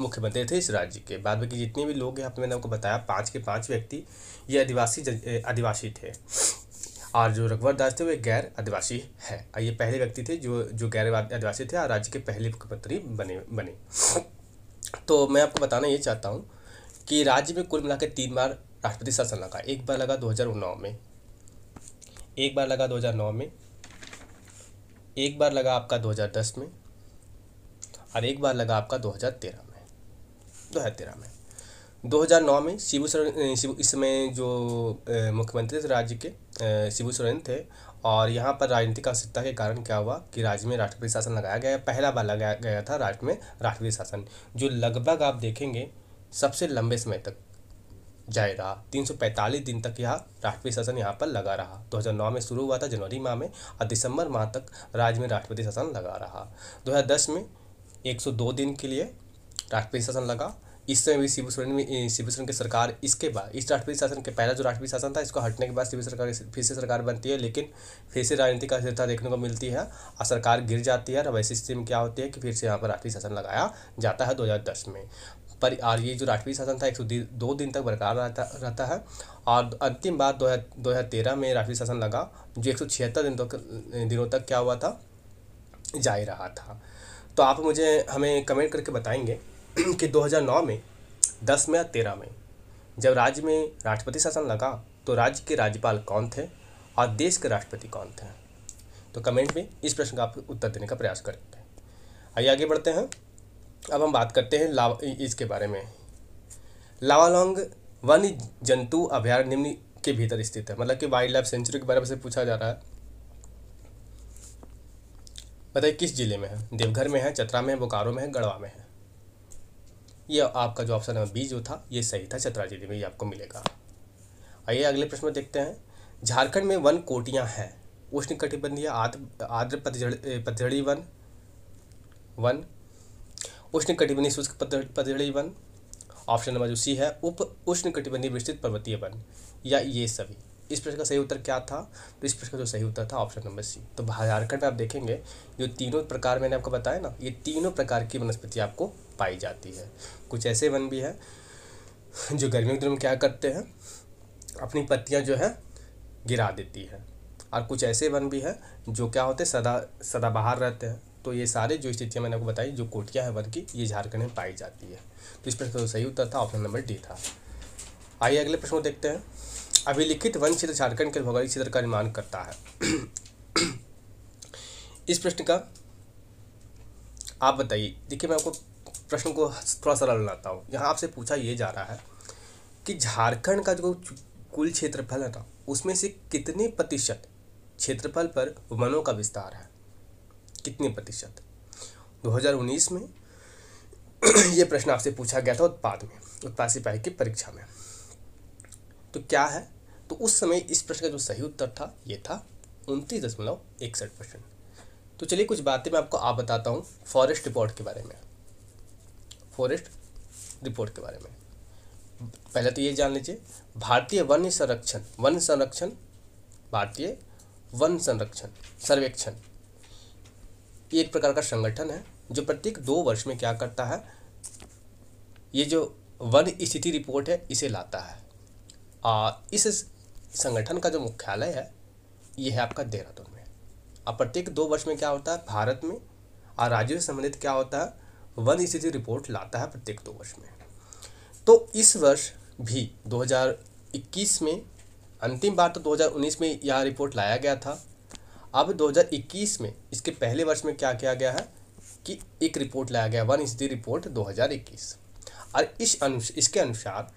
मुख्यमंत्री थे इस राज्य के बाद बाकी जितने भी लोग हैं आपने मैंने आपको बताया पाँच के पाँच व्यक्ति ये आदिवासी आदिवासी थे और जो रघुवर दास थे वे गैर आदिवासी है ये पहले व्यक्ति थे जो जो गैर आदिवासी थे और राज्य के पहले मुख्यमंत्री बने बने तो मैं आपको बताना ये चाहता हूँ कि राज्य में कुल मिलाकर तीन बार राष्ट्रपति शासन लगा एक बार लगा दो में एक बार लगा दो में एक बार लगा आपका 2010 में और एक बार लगा आपका 2013 में दो हज़ार तेरह में दो हज़ार नौ में शिबू सोरेन शिव इस समय जो मुख्यमंत्री थे राज्य के शिबू सोरेन थे और यहाँ पर राजनीतिक आवश्यकता के कारण क्या हुआ कि राज्य में राष्ट्रपति शासन लगाया गया पहला बार लगाया गया था राज्य में राष्ट्रपति शासन जो लगभग आप देखेंगे सबसे लंबे समय तक जाए रहा पैंतालीस दिन तक यह राष्ट्रपति शासन यहाँ पर लगा रहा दो हज़ार नौ में शुरू हुआ था जनवरी माह में और दिसंबर माह तक राज्य में राष्ट्रपति शासन लगा रहा दो हज़ार दस में एक सौ दो दिन के लिए राष्ट्रपति शासन लगा इस समय भी शिव सोरेन शिव सोरेन की सरकार इसके बाद इस राष्ट्रपति शासन के पहला जो राष्ट्रपति शासन था इसको हटने के बाद शिव सरकार फिर से सरकार बनती है लेकिन फिर से राजनीति का स्थिरता देखने को मिलती है और सरकार गिर जाती है और वैसी स्थिति में क्या होती है कि फिर से यहाँ पर राष्ट्रपति शासन लगाया जाता है दो में पर और ये जो राष्ट्रपति शासन था एक सौ दो दिन तक बरकरार रहता रहता है और अंतिम बार दो हज़ार दो हज़ार तेरह में राष्ट्रपति शासन लगा जो एक सौ छिहत्तर दिन तक दिनों तक क्या हुआ था जारी रहा था तो आप मुझे हमें कमेंट करके बताएंगे *clears throat* कि 2009 में 10 में या 13 में जब राज्य में राष्ट्रपति शासन लगा तो राज्य के राज्यपाल कौन थे और देश के राष्ट्रपति कौन थे तो कमेंट में इस प्रश्न का आप उत्तर देने का प्रयास करेंगे आइए आगे बढ़ते हैं अब हम बात करते हैं लावा इसके बारे में लावालोंग वन्य जंतु निम्न के भीतर स्थित है मतलब कि वाइल्ड लाइफ सेंचुरी के बारे में से पूछा जा रहा है बताइए किस जिले में है देवघर में है चतरा में है बोकारो में है गढ़वा में है ये आपका जो ऑप्शन नंबर बी जो था ये सही था चतरा जिले में ये आपको मिलेगा आइए अगले प्रश्न में देखते हैं झारखंड में वन कोटियाँ हैं उष्ण कटिबंधीय आद्र आद्र पतझड़ पतझड़ी वन वन उष्ण कटिबंधीय शुष्क पतझड़ी वन ऑप्शन नंबर जो सी है उप उष्ण कटिबंधीय विस्तृत पर्वतीय वन या ये सभी इस प्रश्न का सही उत्तर क्या था तो इस प्रश्न का जो सही उत्तर था ऑप्शन नंबर सी तो झारखंड में आप देखेंगे जो तीनों प्रकार मैंने आपको बताया ना ये तीनों प्रकार की वनस्पति आपको पाई जाती है कुछ ऐसे वन भी हैं जो गर्मियों के दिनों में क्या करते हैं अपनी पत्तियां जो है गिरा देती है और कुछ ऐसे वन भी हैं जो क्या होते हैं सदा सदा बाहर रहते हैं तो ये सारे जो स्थितियाँ मैंने आपको बताई जो कोटियाँ हैं वन की ये झारखंड में पाई जाती है तो इस प्रश्न का सही उत्तर था ऑप्शन नंबर डी था आइए अगले प्रश्न को देखते हैं अभिलिखित वन क्षेत्र झारखंड के भौगोलिक क्षेत्र का निर्माण करता है इस प्रश्न का आप बताइए देखिए मैं आपको प्रश्न को थोड़ा सरल बनाता हूँ यहाँ आपसे पूछा ये जा रहा है कि झारखंड का जो कुल क्षेत्रफल है ना उसमें से कितने प्रतिशत क्षेत्रफल पर वनों का विस्तार है कितने प्रतिशत 2019 में *clears throat* ये प्रश्न आपसे पूछा गया था उत्पाद में उत्पाद सिपाही की परीक्षा में तो क्या है तो उस समय इस प्रश्न का जो सही उत्तर था ये था उनतीस दशमलव एकसठ परसेंट तो चलिए कुछ बातें मैं आपको आप बताता हूँ फॉरेस्ट रिपोर्ट के बारे में फॉरेस्ट रिपोर्ट के बारे में पहले तो ये जान लीजिए भारतीय वन्य संरक्षण वन संरक्षण भारतीय वन संरक्षण सर्वेक्षण एक प्रकार का संगठन है जो प्रत्येक दो वर्ष में क्या करता है ये जो वन स्थिति रिपोर्ट है इसे लाता है आ, इस संगठन का जो मुख्यालय है ये है आपका देहरादून में और प्रत्येक दो वर्ष में क्या होता है भारत में और राज्यों से संबंधित क्या होता है वन स्थिति रिपोर्ट लाता है प्रत्येक दो वर्ष में तो इस वर्ष भी 2021 में अंतिम बार तो 2019 में यह रिपोर्ट लाया गया था अब 2021 में इसके पहले वर्ष में क्या किया गया है कि एक रिपोर्ट लाया गया वन स्थिति रिपोर्ट 2021 और इस अनुसार इसके अनुसार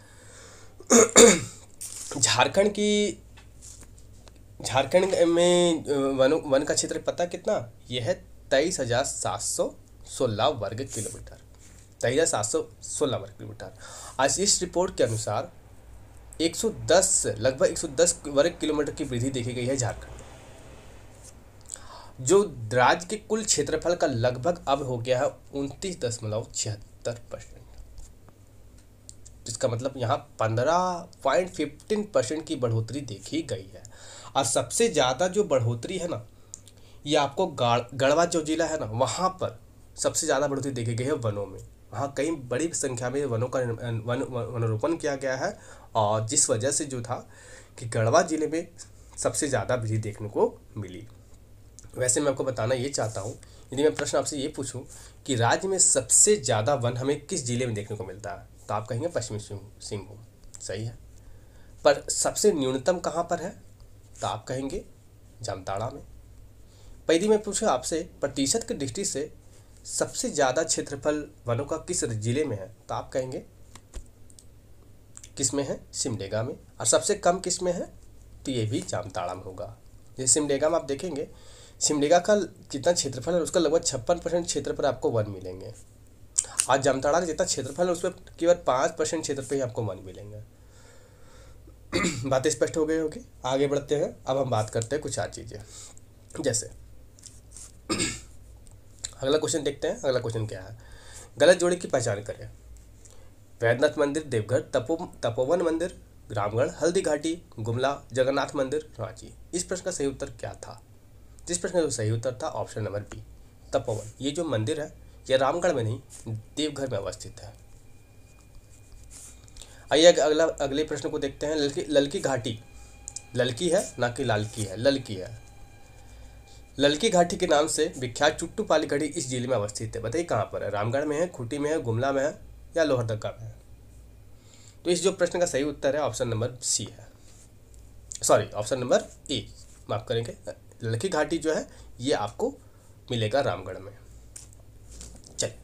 *clears throat* झारखंड की झारखंड में वन वन का क्षेत्र पता कितना यह है तेईस हज़ार सात सौ सोलह वर्ग किलोमीटर तेईस हज़ार सात सौ सोलह वर्ग किलोमीटर आज इस रिपोर्ट के अनुसार 110 लगभग 110 वर्ग किलोमीटर की वृद्धि देखी गई है झारखंड में जो राज्य के कुल क्षेत्रफल का लगभग अब हो गया है उनतीस दशमलव छिहत्तर परसेंट जिसका मतलब यहाँ पंद्रह पॉइंट फिफ्टीन परसेंट की बढ़ोतरी देखी गई है और सबसे ज़्यादा जो बढ़ोतरी है ना ये आपको गढ़वा जो जिला है ना वहाँ पर सबसे ज़्यादा बढ़ोतरी देखी गई है वनों में वहाँ कई बड़ी संख्या में वनों का वन वनरोपण किया गया है और जिस वजह से जो था कि गढ़वा ज़िले में सबसे ज़्यादा वृद्धि देखने को मिली वैसे मैं आपको बताना ये चाहता हूँ यदि मैं प्रश्न आपसे ये पूछूँ कि राज्य में सबसे ज़्यादा वन हमें किस ज़िले में देखने को मिलता है तो आप कहेंगे पश्चिमी सिंहभूम सही है पर सबसे न्यूनतम कहाँ पर है तो आप कहेंगे जामताड़ा में पर यदि मैं पूछूँ आपसे प्रतिशत की दृष्टि से सबसे ज़्यादा क्षेत्रफल वनों का किस ज़िले में है तो आप कहेंगे किस में है सिमडेगा में और सबसे कम किस में है तो ये भी जामताड़ा में होगा जैसे सिमडेगा में आप देखेंगे सिमडेगा का जितना क्षेत्रफल है उसका लगभग छप्पन परसेंट क्षेत्र पर आपको वन मिलेंगे और जामताड़ा का जितना क्षेत्रफल है उसमें केवल पाँच परसेंट क्षेत्र पर ही आपको वन मिलेंगे *clears throat* बातें स्पष्ट हो गई होगी आगे बढ़ते हैं अब हम बात करते हैं कुछ और चीज़ें जैसे *clears throat* अगला क्वेश्चन देखते हैं अगला क्वेश्चन क्या है गलत जोड़े की पहचान करें वैद्यनाथ मंदिर देवघर तपो तपोवन मंदिर रामगढ़ हल्दी घाटी गुमला जगन्नाथ मंदिर रांची इस प्रश्न का सही उत्तर क्या था जिस प्रश्न का सही उत्तर था ऑप्शन नंबर बी तपोवन ये जो मंदिर है यह रामगढ़ में नहीं देवघर में अवस्थित है आइए अगला अगले प्रश्न को देखते हैं ललकी ललकी घाटी ललकी है ना कि लालकी है ललकी है ललकी घाटी के नाम से विख्यात चुट्टू पाली इस जिले में अवस्थित है बताइए कहाँ पर है रामगढ़ में है खूंटी में है गुमला में है या लोहरदगा में है तो इस जो प्रश्न का सही उत्तर है ऑप्शन नंबर सी है सॉरी ऑप्शन नंबर ए माफ करेंगे ललकी घाटी जो है ये आपको मिलेगा रामगढ़ में चलिए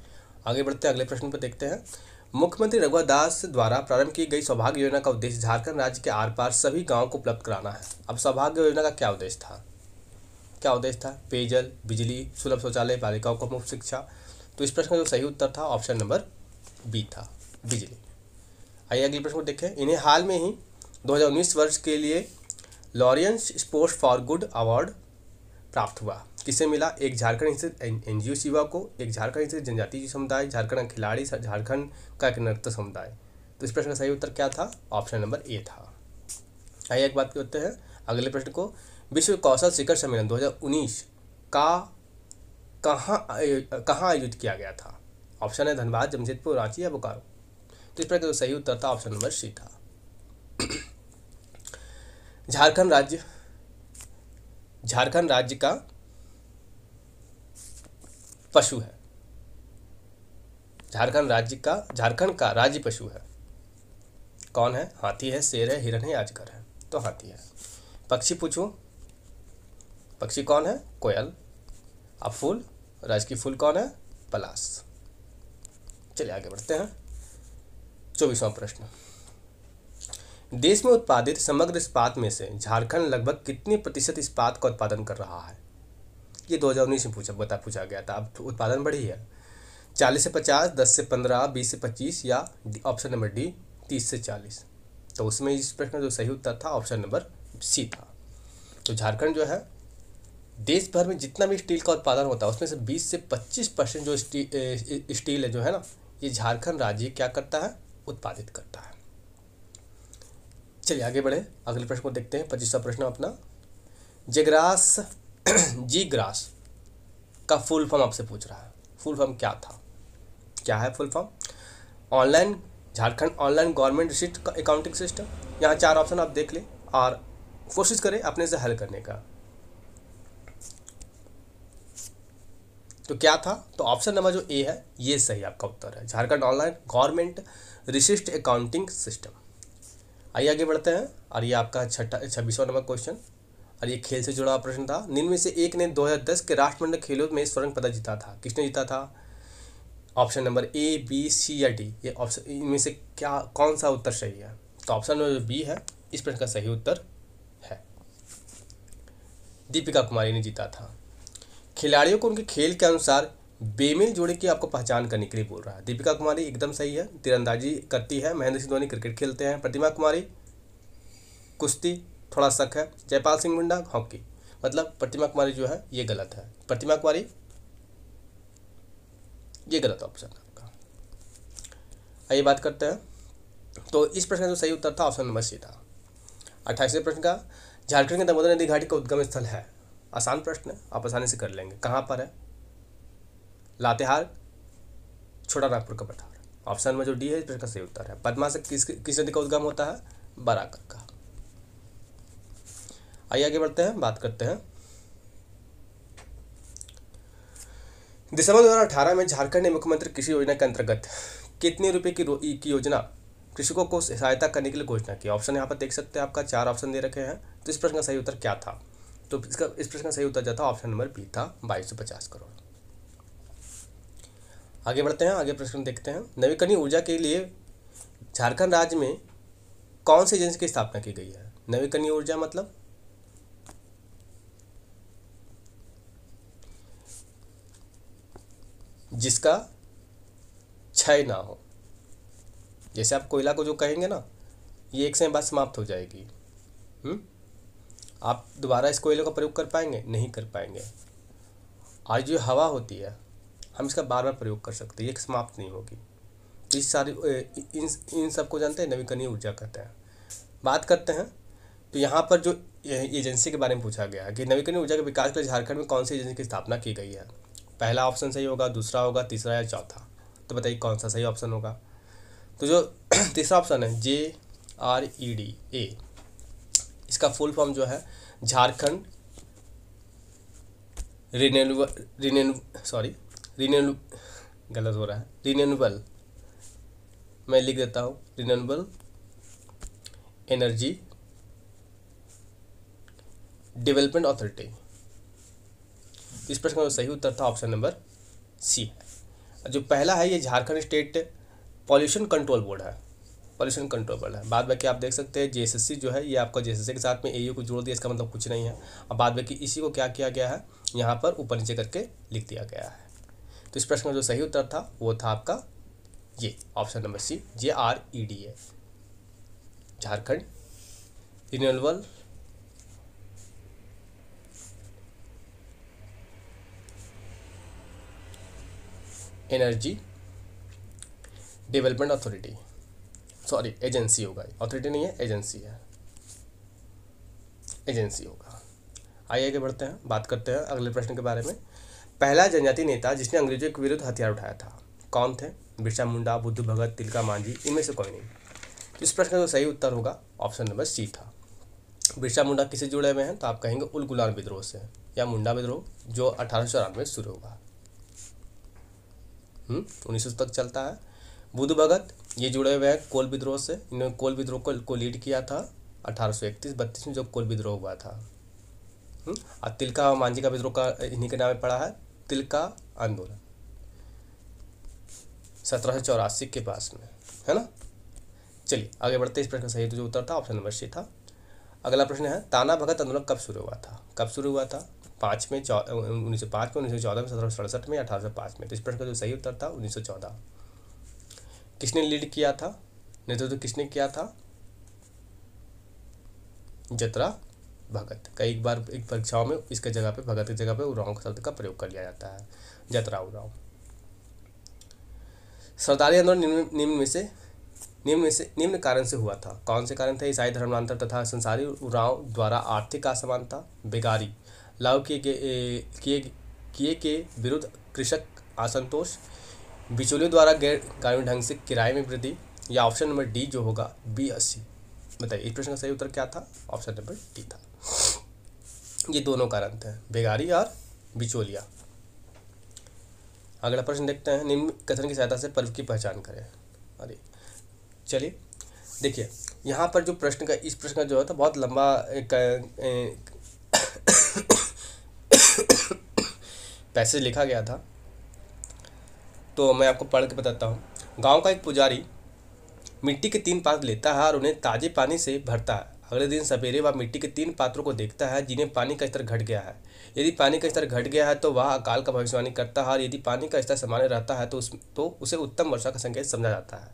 आगे बढ़ते हैं अगले प्रश्न पर देखते हैं मुख्यमंत्री रघुवर दास द्वारा प्रारंभ की गई सौभाग्य योजना का उद्देश्य झारखंड राज्य के आर पार सभी गाँव को उपलब्ध कराना है अब सौभाग्य योजना का क्या उद्देश्य था क्या उद्देश्य था पेयजल बिजली सुलभ शौचालय बालिकाओं को मुफ्त शिक्षा तो इस प्रश्न का जो सही उत्तर था ऑप्शन नंबर बी था बिजली आइए अगले प्रश्न को देखें इन्हें हाल में ही 2019 वर्ष के लिए Laureus sports for good award प्राप्त हुआ किसे मिला एक झारखंड स्थित एन जी को एक झारखंड स्थित जनजाति समुदाय झारखंड का खिलाड़ी झारखंड का एक नृत्य समुदाय तो इस प्रश्न का सही उत्तर क्या था ऑप्शन नंबर ए था आइए एक बात करते हैं अगले प्रश्न को विश्व कौशल शिखर सम्मेलन 2019 का कहाँ कहाँ आयोजित किया गया था ऑप्शन है धनबाद जमशेदपुर रांची या बोकारो तो इस प्रकार सही उत्तर था ऑप्शन नंबर सी था झारखंड राज्य झारखंड राज्य का पशु है झारखंड राज्य का झारखंड का राज्य पशु है कौन है हाथी है शेर है हिरण है आजकर है तो हाथी है पक्षी पूछूं पक्षी कौन है कोयल अब फूल राज की फूल कौन है पलास चलिए आगे बढ़ते हैं चौबीसवा प्रश्न देश में उत्पादित समग्र इस्पात में से झारखंड लगभग कितने प्रतिशत इस्पात का उत्पादन कर रहा है ये 2019 में पूछा बता पूछा गया था अब तो उत्पादन बढ़ी है चालीस से पचास दस से पंद्रह बीस से पच्चीस या ऑप्शन नंबर डी तीस से चालीस तो उसमें इस प्रश्न का जो सही उत्तर था ऑप्शन नंबर सी था तो झारखंड जो है देश भर में जितना भी स्टील का उत्पादन होता है उसमें से 20 से 25 परसेंट जो स्टील स्टील है जो है ना ये झारखंड राज्य क्या करता है उत्पादित करता है चलिए आगे बढ़े अगले प्रश्न को देखते हैं पच्चीसवा प्रश्न अपना जिग्रास *clears throat* जी ग्रास का फुल फॉर्म आपसे पूछ रहा है फुल फॉर्म क्या था क्या है full form online Jharkhand online government receipt का अकाउंटिंग सिस्टम यहाँ चार ऑप्शन आप देख लें और कोशिश करें अपने से हल करने का तो क्या था तो ऑप्शन नंबर जो ए है ये सही आपका उत्तर है Jharkhand online government receipt accounting system आइए आगे बढ़ते हैं और ये आपका छठा छब्बीसवा नंबर क्वेश्चन और ये खेल से जुड़ा प्रश्न था निम्न से एक ने 2010 के राष्ट्रमंडल खेलों में स्वर्ण पदक जीता था किसने जीता था option number A B C या डी ये ऑप्शन इनमें से क्या कौन सा उत्तर सही है तो ऑप्शन नंबर बी है इस प्रश्न का सही उत्तर है दीपिका कुमारी ने जीता था खिलाड़ियों को उनके खेल के अनुसार बेमेल जोड़े की आपको पहचान करने के लिए बोल रहा है दीपिका कुमारी एकदम सही है तीरंदाजी करती है महेंद्र सिंह धोनी क्रिकेट खेलते हैं प्रतिमा कुमारी कुश्ती थोड़ा शक है जयपाल सिंह मुंडा हॉकी मतलब प्रतिमा कुमारी जो है ये गलत है प्रतिमा कुमारी ये गलत ऑप्शन है आपका आइए बात करते हैं तो इस प्रश्न का जो सही उत्तर था ऑप्शन नंबर सी था अट्ठाईसवें प्रश्न का झारखंड के दामोदर नदी घाटी का उद्गम स्थल है आसान प्रश्न है आप आसानी से कर लेंगे कहाँ पर है लातेहार छोटा नागपुर का पठार ऑप्शन में जो डी है इस प्रश्न का सही उत्तर है पद्मा से किस किस नदी का उद्गम होता है बराकर का आइए आगे बढ़ते हैं बात करते हैं दिसंबर दो हजार अठारह में झारखंड ने मुख्यमंत्री कृषि योजना के अंतर्गत कितने रुपए की, की योजना कृषकों को सहायता करने के लिए घोषणा की ऑप्शन यहाँ पर देख सकते हैं आपका चार ऑप्शन दे रखे हैं तो इस प्रश्न का सही उत्तर क्या था तो इसका इस प्रश्न का सही उत्तर जाता ऑप्शन नंबर बी था बाईस सौ पचास करोड़ आगे बढ़ते हैं आगे प्रश्न देखते हैं नवीकरणीय ऊर्जा के लिए झारखंड राज्य में कौन सी एजेंसी की स्थापना की गई है नवीकरणीय ऊर्जा मतलब जिसका क्षय ना हो जैसे आप कोयला को जो कहेंगे ना ये एक समय बाद समाप्त हो जाएगी हुँ? हम्म? आप दोबारा इस कोयले का प्रयोग कर पाएंगे नहीं कर पाएंगे आज जो हवा होती है हम इसका बार बार प्रयोग कर सकते हैं ये समाप्त नहीं होगी तो इस सारी इन इन सबको जानते हैं नवीकरणीय ऊर्जा कहते हैं बात करते हैं तो यहाँ पर जो एजेंसी के बारे में पूछा गया है कि नवीकरणीय ऊर्जा के विकास के लिए झारखंड में कौन सी एजेंसी की स्थापना की गई है पहला ऑप्शन सही होगा दूसरा होगा तीसरा या चौथा तो बताइए कौन सा सही ऑप्शन होगा तो जो *clears throat* तीसरा ऑप्शन है जे आर ई डी ए इसका फुल फॉर्म जो है Jharkhand renewable renew sorry renew गलत हो रहा है रिन्यूएबल मैं लिख देता हूँ रिन्यूएबल एनर्जी डेवलपमेंट अथॉरिटी इस प्रश्न का सही उत्तर था ऑप्शन नंबर सी जो पहला है ये Jharkhand state pollution control board है पॉल्यूशन कंट्रोलेबल है बाद बाकी आप देख सकते हैं जे जो है ये आपका जे के साथ में ए को जोड़ दिया इसका मतलब कुछ नहीं है और बाद बाकी इसी को क्या किया गया है यहाँ पर ऊपर नीचे करके लिख दिया गया है तो इस प्रश्न का जो सही उत्तर था वो था आपका ये option number C J R E D F Jharkhand renewable energy development authority sorry agency होगा ऑथोरिटी नहीं है एजेंसी है एजेंसी होगा आइए आगे बढ़ते हैं बात करते हैं अगले प्रश्न के बारे में पहला जनजाति नेता जिसने अंग्रेजों के विरुद्ध हथियार उठाया था कौन थे बिरसा मुंडा बुद्ध भगत तिलका मांझी इनमें से कोई नहीं तो इस प्रश्न का तो सही उत्तर होगा ऑप्शन नंबर सी था बिरसा मुंडा किससे जुड़े हुए हैं तो आप कहेंगे उल गुलाम विद्रोह से या मुंडा विद्रोह जो अठारह सौ चौरानवे शुरू होगा हम्म, उन्नीस सौ तक चलता है बुद्ध भगत ये जुड़े हुए हैं कोल विद्रोह से इन्होंने कोल विद्रोह को, को लीड किया था अठारह सौ इकतीस बत्तीस में जो कोल विद्रोह हुआ था हम्म? और तिलका मांझी का विद्रोह का इन्हीं के नाम पड़ा है तिलका आंदोलन सत्रह सौ चौरासी के पास में है ना चलिए आगे बढ़ते इस प्रश्न सही तो जो उत्तर था ऑप्शन नंबर सी था अगला प्रश्न है ताना भगत आंदोलन कब शुरू हुआ था कब शुरू हुआ था पाँच में उन्नीस सौ पाँच में उन्नीस सौ चौदह में सत्रह सौ सड़सठ में अठारह सौ पाँच में तो इस प्रश्न का जो सही उत्तर था उन्नीस सौ चौदह किसने लीड किया था नेतृत्व तो, तो किसने किया था जतरा भगत कई बार एक परीक्षाओं में इसके जगह पे भगत की जगह पे उराव शब्द का प्रयोग कर लिया जाता है जतरा उराव सरदारी आंदोलन निम्न में से निम्न में से निम्न कारण से हुआ था कौन से कारण थे ईसाई धर्मांतर तथा संसारी उराव द्वारा आर्थिक असमानता बेगारी लाभ किए किए किए के विरुद्ध कृषक असंतोष बिचौलियों द्वारा गैर कानूनी ढंग से किराए में वृद्धि या ऑप्शन नंबर डी जो होगा बी अस्सी बताइए इस प्रश्न का सही उत्तर क्या था ऑप्शन नंबर डी था ये दोनों कारण थे बेगारी और बिचौलिया अगला प्रश्न देखते हैं निम्न कथन की सहायता से पर्व की पहचान करें अरे चलिए देखिए यहाँ पर जो प्रश्न का इस प्रश्न का जो है था तो बहुत लंबा एक, *coughs* पैसेज लिखा गया था तो मैं आपको पढ़ के बताता हूँ गाँव का एक पुजारी मिट्टी के तीन पात्र लेता है और उन्हें ताजे पानी से भरता है अगले दिन सवेरे वह मिट्टी के तीन पात्रों को देखता है जिन्हें पानी का स्तर घट गया है यदि पानी का स्तर घट गया है तो वह अकाल का भविष्यवाणी करता है और यदि पानी का स्तर सामान्य रहता है तो उस तो उसे उत्तम वर्षा का संकेत समझा जाता है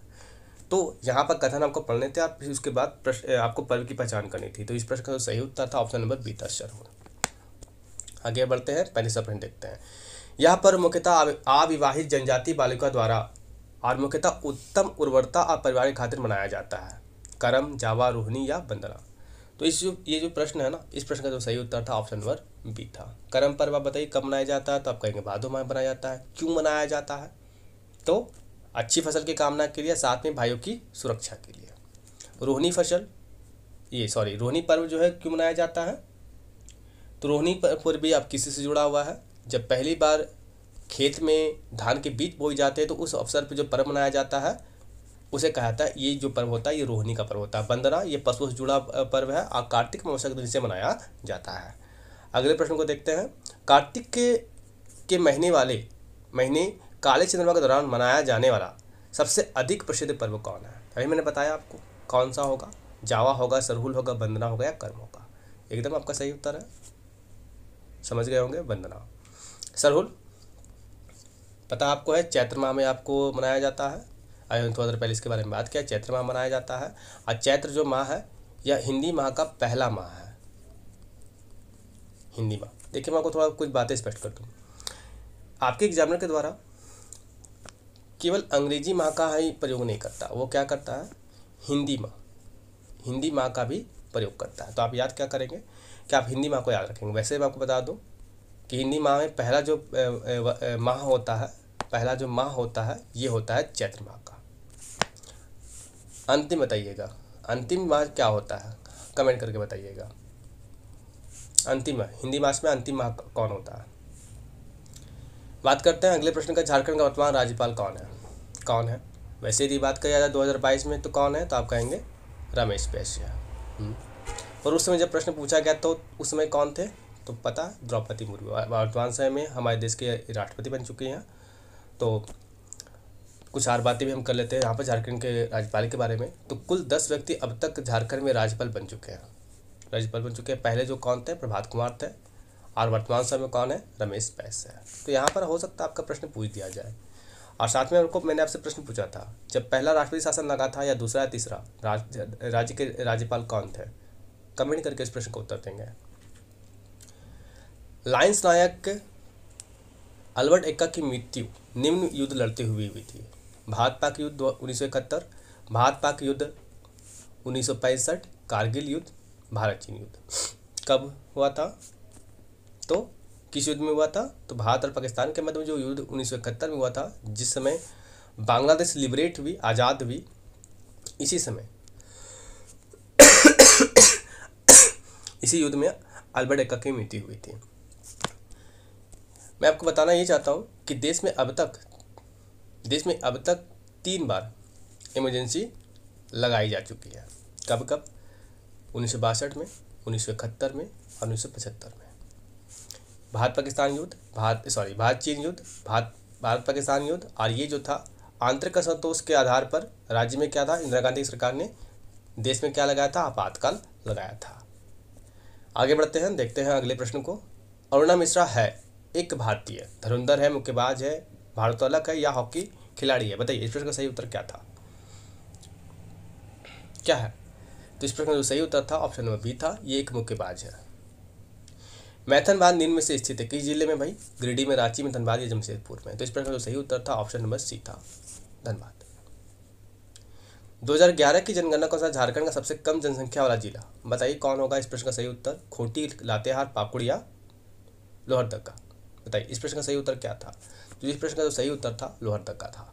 तो यहाँ पर कथन आपको पढ़ने थे आप उसके बाद प्रश्न आपको पर्व की पहचान करनी थी तो इस प्रश्न का सही उत्तर था ऑप्शन नंबर बी था आगे बढ़ते हैं पहले सप्रहण देखते हैं यह पर्व मुख्यतः अविवाहित जनजाति बालिका द्वारा और मुख्यतः उत्तम उर्वरता और परिवार खातिर मनाया जाता है करम जावा रोहिणी या बंदना तो इस जो ये जो प्रश्न है ना इस प्रश्न का जो सही उत्तर था ऑप्शन नंबर बी था करम पर्व आप बताइए कब मनाया जाता है तो आप कहेंगे भादो में मनाया जाता है क्यों मनाया जाता है तो अच्छी फसल की कामना के लिए साथ में भाइयों की सुरक्षा के लिए रोहिणी फसल ये सॉरी रोहिणी पर्व जो है क्यों मनाया जाता है तो रोहिणी पर्व भी आप किसी से जुड़ा हुआ है जब पहली बार खेत में धान के बीज बोए जाते हैं तो उस अवसर पर जो पर्व मनाया जाता है उसे कहा जाता है ये जो पर्व होता है ये रोहिणी का पर्व होता है बंदरा ये पशु से जुड़ा पर्व है और कार्तिक अमावस्या के दिन से मनाया जाता है अगले प्रश्न को देखते हैं कार्तिक के के महीने वाले महीने काले चंद्रमा के दौरान मनाया जाने वाला सबसे अधिक प्रसिद्ध पर्व कौन है अभी मैंने बताया आपको कौन सा होगा जावा होगा सरहुल होगा बंदना होगा या कर्म होगा एकदम आपका सही उत्तर है समझ गए होंगे वंदना सरहुल पता आपको है चैत्र माह में आपको मनाया जाता है आयोजन थोड़ा देर पहले इसके बारे में बात किया चैत्र माह मनाया जाता है और चैत्र जो माह है यह हिंदी माह का पहला माह है हिंदी माह देखिए मैं आपको थोड़ा कुछ बातें स्पष्ट कर दूँ आपके एग्जामिनर के द्वारा केवल अंग्रेजी माह का ही प्रयोग नहीं करता वो क्या करता है हिंदी माह हिंदी माह का भी प्रयोग करता है तो आप याद क्या करेंगे कि आप हिंदी माह को याद रखेंगे वैसे मैं आपको बता दूँ कि हिंदी माह में पहला जो माह होता है पहला जो माह होता है ये होता है चैत्र माह का अंतिम बताइएगा अंतिम माह क्या होता है कमेंट करके बताइएगा अंतिम हिंदी मास में अंतिम माह कौन होता है बात करते हैं अगले प्रश्न का झारखंड का वर्तमान राज्यपाल कौन है कौन है वैसे यदि बात किया जाए दो में तो कौन है तो आप कहेंगे रमेश बैसिया हम्म। और उस समय जब प्रश्न पूछा गया तो उस समय कौन थे तो पता द्रौपदी मुर्मू वर्तमान समय में हमारे देश के राष्ट्रपति बन चुके हैं तो कुछ और बातें भी हम कर लेते हैं यहाँ पर झारखंड के राज्यपाल के बारे में तो कुल दस व्यक्ति अब तक झारखंड में राज्यपाल बन चुके हैं राज्यपाल बन चुके हैं पहले जो कौन थे प्रभात कुमार थे और वर्तमान समय में कौन है रमेश पैस है तो यहाँ पर हो सकता है आपका प्रश्न पूछ दिया जाए और साथ में उनको मैंने आपसे प्रश्न पूछा था जब पहला राष्ट्रपति शासन लगा था या दूसरा या तीसरा राज्य के राज्यपाल कौन थे कमेंट करके इस प्रश्न का उत्तर देंगे लायंस नायक अल्बर्ट एक्का की मृत्यु निम्न युद्ध लड़ते हुए हुई थी भारत पाक युद्ध उन्नीस भारत पाक युद्ध उन्नीस कारगिल युद्ध भारत चीन युद्ध कब हुआ था तो किस युद्ध में हुआ था तो भारत और पाकिस्तान के मध्य में जो युद्ध उन्नीस में हुआ था जिस समय बांग्लादेश लिबरेट हुई आज़ाद हुई इसी समय *coughs* इसी युद्ध में अल्बर्ट एक्का की मृत्यु हुई थी मैं आपको बताना ये चाहता हूँ कि देश में अब तक देश में अब तक तीन बार इमरजेंसी लगाई जा चुकी है कब कब उन्नीस में उन्नीस में और उन्नीस में भारत पाकिस्तान युद्ध भारत सॉरी भारत चीन युद्ध भारत भारत पाकिस्तान युद्ध और ये जो था आंतरिक असंतोष के आधार पर राज्य में क्या था इंदिरा गांधी सरकार ने देश में क्या लगाया था आपातकाल लगाया था आगे बढ़ते हैं देखते हैं अगले प्रश्न को अरुणा मिश्रा है एक भारतीय धरुंधर है मुक्केबाज है भारतोलक है या हॉकी खिलाड़ी है बताइए इस प्रश्न का सही उत्तर क्या था क्या है तो इस प्रश्न का जो सही उत्तर था ऑप्शन नंबर बी था ये एक मुक्केबाज है मैथन बांध निम्न में से स्थित है किस जिले में भाई गिरिडीह में रांची में धनबाद या जमशेदपुर में तो इस प्रश्न का जो सही उत्तर था ऑप्शन नंबर सी था धनबाद 2011 की जनगणना के अनुसार झारखंड का सबसे कम जनसंख्या वाला जिला बताइए कौन होगा इस प्रश्न का सही उत्तर खोटी लातेहार पाकुड़िया लोहरदगा बताइए इस प्रश्न का सही उत्तर क्या था तो इस प्रश्न का जो सही उत्तर था लोहरदग का था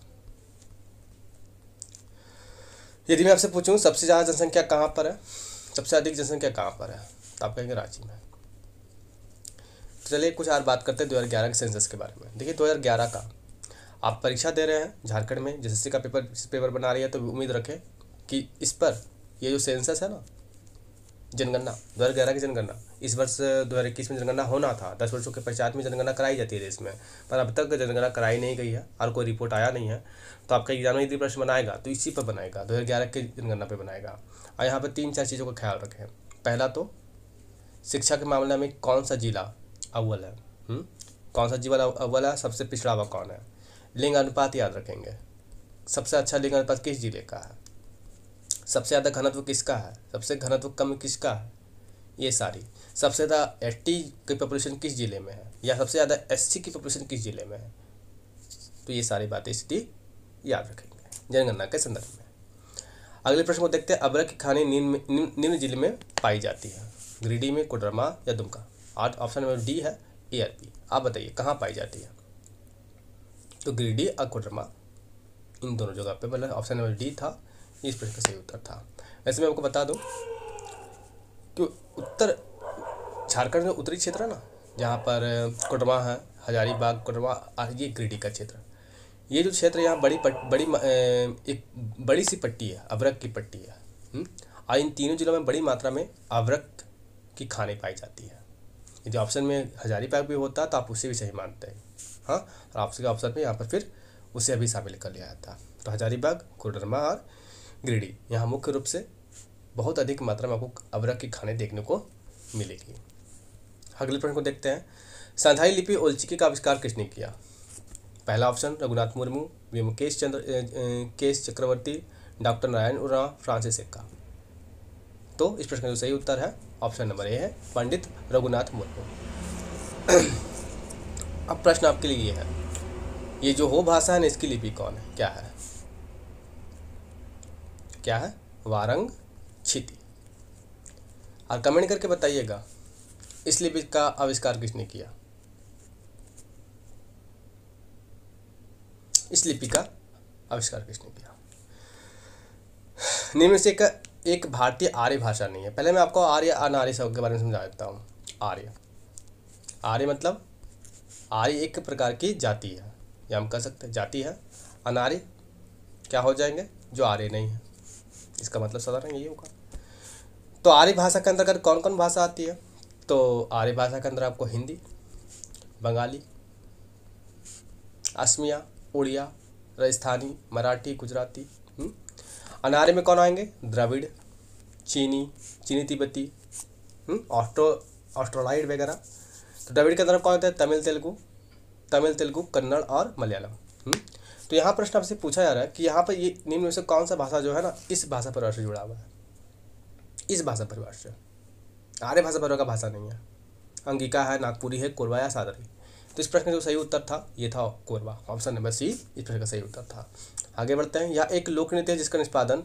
यदि मैं आपसे पूछूं सबसे ज़्यादा जनसंख्या कहाँ पर है सबसे अधिक जनसंख्या कहाँ पर है तो आप कहेंगे रांची में तो चलिए कुछ और बात करते हैं ग्यारह के सेंसस के बारे में देखिए ग्यारह का आप परीक्षा दे रहे हैं झारखंड में जेएसएससी का पेपर पेपर बना रही है तो उम्मीद रखें कि इस पर ये जो सेंसस है ना जनगणना दो हज़ार ग्यारह की जनगणना इस वर्ष दो हज़ार इक्कीस में जनगणना होना था दस वर्षों के पश्चात में जनगणना कराई जाती है देश में पर अब तक जनगणना कराई नहीं गई है और कोई रिपोर्ट आया नहीं है तो आपका एग्जाम यदि प्रश्न बनाएगा तो इसी पर बनाएगा दो हज़ार ग्यारह की जनगणना पर बनाएगा और यहाँ पर तीन चार चीज़ों का ख्याल रखें पहला तो शिक्षा के मामले में कौन सा जिला अव्वल है हम्म? कौन सा जिला अव्वल है सबसे पिछड़ा हुआ कौन है लिंग अनुपात याद रखेंगे सबसे अच्छा लिंग अनुपात किस जिले का है सबसे ज़्यादा घनत्व किसका है सबसे घनत्व कम किसका है ये सारी सबसे ज़्यादा टी की पॉपुलेशन किस ज़िले में है या सबसे ज़्यादा सी की पॉपुलेशन किस ज़िले में है तो ये सारी बातें स्थिति याद रखेंगे जनगणना के संदर्भ में अगले प्रश्न को देखते हैं अबरक की खाने निम्न निम्न निम्न जिले में पाई जाती है ग्रीडी में कोडरमा या दुमका आठ ऑप्शन नंबर डी है ए आर पी आप बताइए कहाँ पाई जाती है तो ग्रीडी और कोडरमा इन दोनों जगह पे मतलब ऑप्शन नंबर डी था इस प्रश्न का सही उत्तर था वैसे मैं आपको बता दूँ कि उत्तर झारखंड में उत्तरी क्षेत्र है ना जहाँ पर कोडरमा है हजारीबाग कोडरमा और ये गिरिडीह का क्षेत्र ये जो क्षेत्र यहाँ बड़ी पट बड़ी एक बड़ी सी पट्टी है अवरक की पट्टी है और इन तीनों जिलों में बड़ी मात्रा में अवरक की खाने पाई जाती है यदि ऑप्शन में हजारीबाग भी होता तो आप उसे भी सही मानते हैं हाँ और आपसे के ऑप्शन में यहाँ पर फिर उसे अभी शामिल कर लिया जाता तो हजारीबाग कोडरमा और ग्रीडी यहाँ मुख्य रूप से बहुत अधिक मात्रा में आपको अवरक की खाने देखने को मिलेगी अगले प्रश्न को देखते हैं संधाई लिपि ओलचिकी का आविष्कार किसने किया पहला option Raghunath Murmu B Mukesh Chandra Kesh Chakraborty doctor Narayan उरा फ्रांसिस एक्का तो इस प्रश्न का जो सही उत्तर है ऑप्शन नंबर ए है पंडित रघुनाथ मुर्मू *clears throat* अब प्रश्न आपके लिए ये है ये जो हो भाषा है ना इसकी लिपि कौन है क्या है क्या है वारंग छिति और कमेंट करके बताइएगा इस लिपि का आविष्कार किसने किया इस लिपि का आविष्कार किसने किया निम्न से का एक भारतीय आर्य भाषा नहीं है पहले मैं आपको आर्य अनार्य शब्द के बारे में समझा देता हूँ आर्य आर्य मतलब आर्य एक प्रकार की जाति है या हम कह सकते हैं जाति है अनार्य क्या हो जाएंगे जो आर्य नहीं है इसका मतलब साधारण यही होगा तो आर्य भाषा के अंतर्गत कौन कौन भाषा आती है तो आर्य भाषा के अंदर आपको हिंदी बंगाली असमिया उड़िया राजस्थानी मराठी गुजराती हम्म, अनार्य में कौन आएंगे द्रविड़ चीनी चीनी तिब्बती हम्म, ऑस्ट्रो ऑस्ट्रोलाइड वगैरह तो द्रविड़ के अंदर कौन होता है तमिल तेलुगु तमिल तेलुगु कन्नड़ और मलयालम हम्म, तो यहाँ प्रश्न आपसे पूछा जा रहा है कि यहाँ पर ये निम्न में से कौन सा भाषा जो है ना इस भाषा परिवार से जुड़ा हुआ है इस भाषा परिवार से आर्य भाषा परिवार का भाषा नहीं है अंगिका है नागपुरी है कोरवा या सादरी तो इस प्रश्न का जो सही उत्तर था ये था कोरवा ऑप्शन नंबर सी इस प्रश्न का सही उत्तर था आगे बढ़ते हैं यह एक लोक नृत्य है जिसका निष्पादन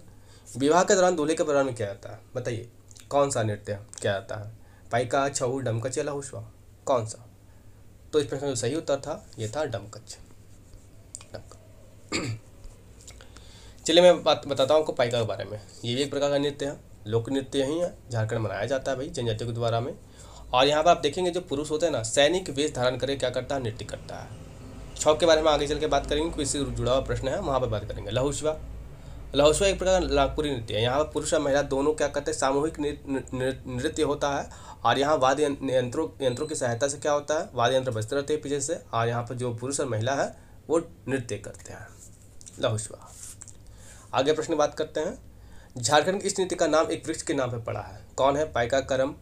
विवाह के दौरान दूल्हे के परिवार में किया जाता है बताइए कौन सा नृत्य किया जाता है पाइका छऊ डमकच या लाहुशवा कौन सा तो इस प्रश्न का जो सही उत्तर था ये था डमकच *clears throat* चलिए मैं बात बताता हूँ आपको पाइका के बारे में ये भी एक प्रकार का नृत्य है लोक नृत्य ही है झारखंड मनाया जाता है भाई जनजातियों के द्वारा में और यहाँ पर आप देखेंगे जो पुरुष होते हैं ना सैनिक वेश धारण करके क्या करता है नृत्य करता है छौक के बारे में आगे चल के बात करेंगे कोई इससे जुड़ा हुआ प्रश्न है वहाँ पर बात करेंगे लहुशवा लहुशवा एक प्रकार का नागपुरी नृत्य है यहाँ पर पुरुष और महिला दोनों क्या करते हैं सामूहिक नृत्य होता है और यहाँ वाद्य यंत्रों यंत्रों की सहायता से क्या होता है वाद्य यंत्र बजते रहते हैं पीछे से और यहाँ पर जो पुरुष और महिला है वो नृत्य करते हैं लाहुशवा आगे प्रश्न बात करते हैं झारखंड की इस नीति का नाम एक वृक्ष के नाम पर पड़ा है कौन है पाइका करम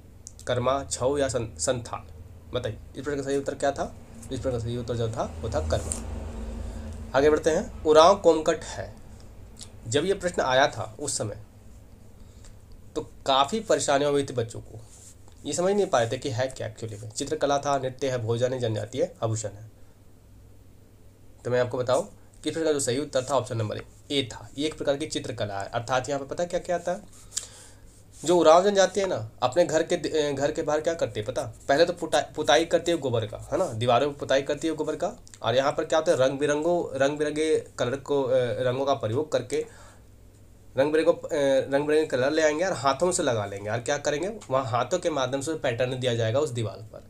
कर्मा छव या सं, संथाल बताइए इस प्रश्न का सही उत्तर क्या था इस प्रश्न का सही उत्तर जो था वो था कर्मा आगे बढ़ते हैं उराव कोमकट है जब यह प्रश्न आया था उस समय तो काफ़ी परेशानियाँ हुई थी बच्चों को ये समझ नहीं पाए थे कि है क्या एक्चुअली में चित्रकला था नृत्य है भोजन है जनजातीय आभूषण है तो मैं आपको बताऊं कि फिर इसका जो सही उत्तर था ऑप्शन नंबर ए था ये एक प्रकार की चित्रकला है अर्थात यहाँ पर पता क्या क्या आता है जो उराव जनजाति है ना अपने घर के घर के बाहर क्या करते हैं पता पहले तो पुता, पुताई करती है गोबर का है ना दीवारों पर पुताई करती है गोबर का और यहाँ पर क्या होता है रंग बिरंगों रंग बिरंगे कलर को रंगों का प्रयोग करके रंग बिरंगो रंग बिरंगे कलर ले आएंगे और हाथों से लगा लेंगे और क्या करेंगे वहाँ हाथों के माध्यम से पैटर्न दिया जाएगा उस दीवार पर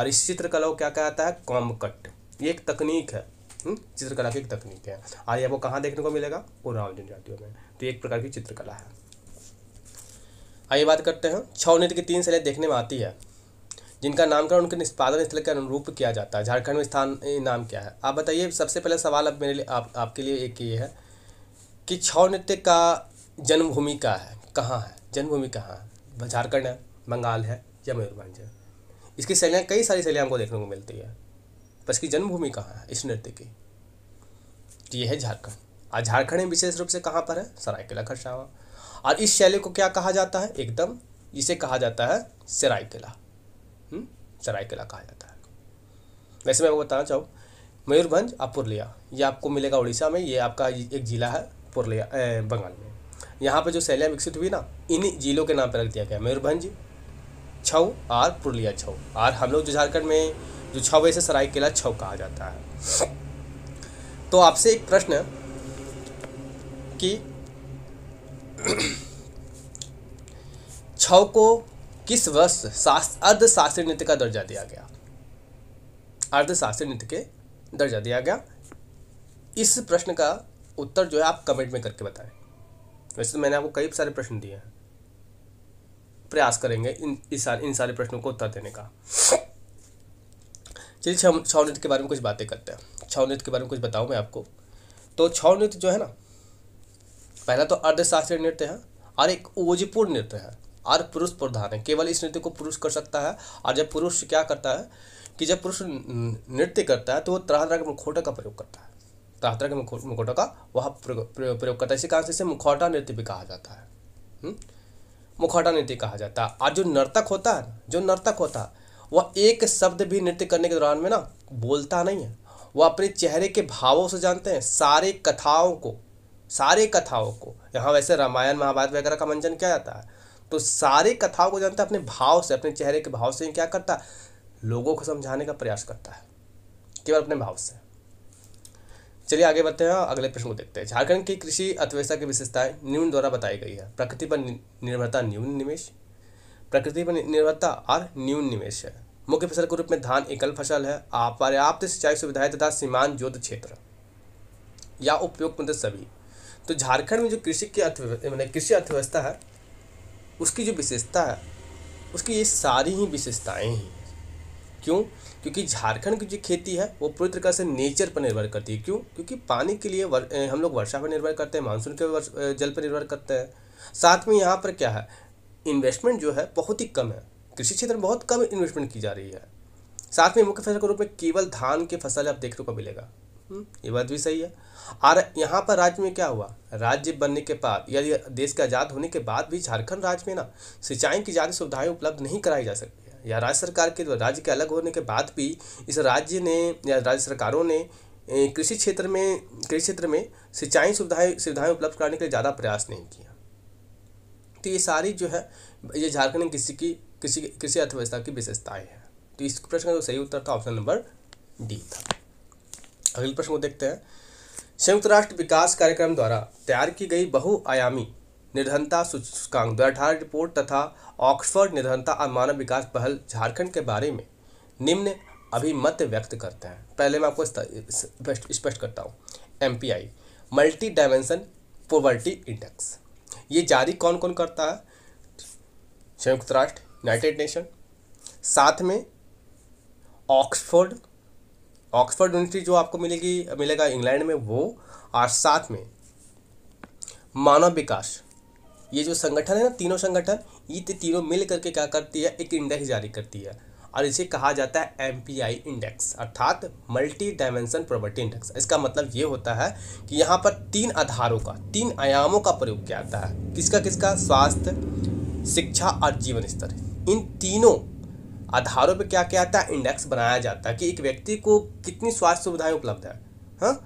और इस चित्रकला को क्या कहता है कॉमकट ये एक तकनीक है हम्म, चित्रकला की एक तकनीक है आज आपको कहाँ देखने को मिलेगा पुराण जनजातियों में तो एक प्रकार की चित्रकला है आइए बात करते हैं छव नृत्य की तीन शैलियाँ देखने में आती है जिनका नामकरण उनके निष्पादन स्थल के अनुरूप किया जाता है झारखंड में स्थान नाम क्या है आप बताइए सबसे पहले सवाल अब मेरे लिए आप आपके लिए एक ये है कि छव नृत्य का जन्मभूमि का है कहाँ है जन्मभूमि कहाँ है झारखंड है बंगाल है या मयूरभंज है इसकी शैलियाँ कई सारी शैलियाँ हमको देखने को मिलती है पर इसकी जन्मभूमि कहाँ है इस नृत्य की तो ये है झारखंड आज झारखंड में विशेष रूप से कहाँ पर है सरायकेला खरसावा और इस शैली को क्या कहा जाता है एकदम इसे कहा जाता है सरायकेला हम्म? सरायकेला कहा जाता है वैसे मैं आपको बताना चाहूँ मयूरभंज और पुरलिया ये आपको मिलेगा उड़ीसा में ये आपका एक ज़िला है पुरलिया बंगाल में यहाँ पर जो शैलियाँ विकसित हुई ना इन जिलों के नाम पर रख दिया गया मयूरभंज छऊ और पुरलिया छऊ और हम लोग जो झारखंड में जो छवे से किला छव कहा जाता है तो आपसे एक प्रश्न कि *clears throat* छव को किस वर्ष शास, अर्धशास्त्रीय नृत्य का दर्जा दिया गया अर्धशास्त्रीय नृत्य के दर्जा दिया गया इस प्रश्न का उत्तर जो है आप कमेंट में करके बताएं वैसे तो मैंने आपको कई सारे प्रश्न दिए हैं प्रयास करेंगे इन इस सारे इन सारे प्रश्नों को उत्तर देने का चलिए छाव छाव नृत्य के बारे में कुछ बातें करते हैं छाव नृत्य के बारे में कुछ बताऊँ मैं आपको तो छाव नृत्य जो है ना पहला तो अर्धशास्त्रीय नृत्य है और एक ओजपूर्ण नृत्य है और पुरुष प्रधान है केवल इस नृत्य को पुरुष कर सकता है और जब पुरुष क्या करता है कि जब पुरुष नृत्य करता है तो वो तरह तरह के मुखौटा का प्रयोग करता है तरह तरह के मुखौटों का वह प्रयोग करता है इसी कारण से इसे मुखौटा नृत्य भी कहा जाता है हम्म? मुखौटा नृत्य कहा जाता है और जो नर्तक होता है जो नर्तक होता है वह एक शब्द भी नृत्य करने के दौरान में ना बोलता नहीं है वह अपने चेहरे के भावों से जानते हैं सारे कथाओं को सारे कथाओं को यहाँ वैसे रामायण महाभारत वगैरह का मंचन किया जाता है तो सारे कथाओं को जानता है अपने भाव से अपने चेहरे के भाव से क्या करता है लोगों को समझाने का प्रयास करता है केवल अपने भाव से चलिए आगे बढ़ते हैं अगले प्रश्न को देखते हैं झारखंड की कृषि अर्थव्यवस्था की विशेषताएं न्यून द्वारा बताई गई है प्रकृति पर निर्भरता न्यून निवेश प्रकृति पर निर्भरता और न्यून निवेश है मुख्य फसल के रूप में धान एकल फसल है पर्याप्त सिंचाई सुविधाएं तथा सीमांत जोत क्षेत्र या उपयोग मतलब सभी तो झारखंड में जो कृषि की अर्थव्यवस्था मतलब कृषि अर्थव्यवस्था है उसकी जो विशेषता है उसकी ये सारी ही विशेषताएँ ही क्यों क्योंकि झारखंड की जो खेती है वो पूरी तरीके से नेचर पर निर्भर करती है क्यों क्योंकि पानी के लिए वर, हम लोग वर्षा पर निर्भर करते हैं मानसून के जल पर निर्भर करते हैं साथ में यहाँ पर क्या है इन्वेस्टमेंट जो है बहुत ही कम है कृषि क्षेत्र में बहुत कम इन्वेस्टमेंट की जा रही है साथ में मुख्य फसल के रूप में केवल धान की फसल आप देखने को मिलेगा हम्म, ये बात भी सही है और यहाँ पर राज्य में क्या हुआ राज्य बनने के बाद यदि देश के आज़ाद होने के बाद भी झारखंड राज्य में ना सिंचाई की ज़्यादा सुविधाएं उपलब्ध नहीं कराई जा सकती है या राज्य सरकार के राज्य के अलग होने के बाद भी इस राज्य ने या राज्य सरकारों ने कृषि क्षेत्र में कृषि क्षेत्र में सिंचाई सुविधाएं सुविधाएं उपलब्ध कराने के लिए ज़्यादा प्रयास नहीं किया तो ये सारी जो है ये झारखंड में किसी की किसी कृषि अर्थव्यवस्था की विशेषताएं हैं तो इस प्रश्न का जो तो सही उत्तर था ऑप्शन नंबर डी था अगले प्रश्न को देखते हैं संयुक्त राष्ट्र विकास कार्यक्रम द्वारा तैयार की गई बहुआयामी निर्धनता सूचकांक दो अठारह रिपोर्ट तथा ऑक्सफर्ड निर्धनता और मानव विकास पहल झारखंड के बारे में निम्न अभिमत व्यक्त करते हैं पहले मैं आपको स्पष्ट करता हूँ M P I multi dimension poverty index ये जारी कौन कौन करता है संयुक्त राष्ट्र यूनाइटेड नेशन साथ में ऑक्सफोर्ड ऑक्सफोर्ड यूनिवर्सिटी जो आपको मिलेगी मिलेगा इंग्लैंड में वो और साथ में मानव विकास ये जो संगठन है ना तीनों संगठन ये तीनों मिल करके क्या करती है एक इंडेक्स जारी करती है और इसे कहा जाता है एम इंडेक्स अर्थात मल्टी डायमेंशन प्रॉपर्टी इंडेक्स इसका मतलब ये होता है कि यहाँ पर तीन आधारों का तीन आयामों का प्रयोग किया जाता है किसका किसका स्वास्थ्य शिक्षा और जीवन स्तर इन तीनों आधारों पर क्या क्या आता है इंडेक्स बनाया जाता है कि एक व्यक्ति को कितनी स्वास्थ्य सुविधाएं उपलब्ध है हाँ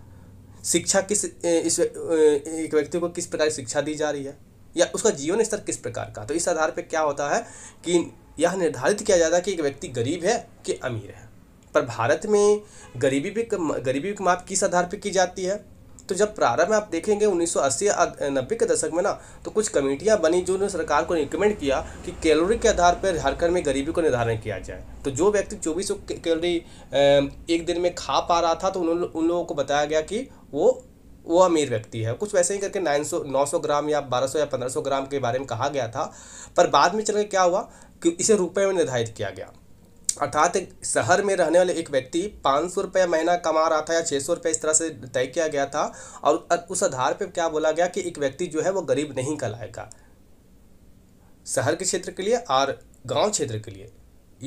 शिक्षा किस इस एक व्यक्ति को किस प्रकार की शिक्षा दी जा रही है या उसका जीवन स्तर किस प्रकार का तो इस आधार पर क्या होता है कि यह निर्धारित किया जाता है कि एक व्यक्ति गरीब है कि अमीर है पर भारत में गरीबी भी गरीबी की माप किस आधार पर की जाती है तो जब प्रारंभ में आप देखेंगे 1980 नब्बे के दशक में ना तो कुछ कमेटियां बनी जो ने सरकार को रिकमेंड किया कि कैलोरी के आधार पर झारखंड में गरीबी को निर्धारण किया जाए तो जो व्यक्ति चौबीस सौ कैलोरी एक दिन में खा पा रहा था तो उन, उन लोगों को बताया गया कि वो वो अमीर व्यक्ति है कुछ वैसे ही करके नाइन सौ नौ सौ ग्राम या बारह सौ या पंद्रह सौ ग्राम के बारे में कहा गया था पर बाद में चल के क्या हुआ इसे रुपए में निर्धारित किया गया अर्थात शहर में रहने वाले एक व्यक्ति पाँच सौ रुपये महीना कमा रहा था या छः सौ रुपये इस तरह से तय किया गया था और उस आधार पर क्या बोला गया कि एक व्यक्ति जो है वो गरीब नहीं कहलाएगा शहर के क्षेत्र के लिए और गांव क्षेत्र के लिए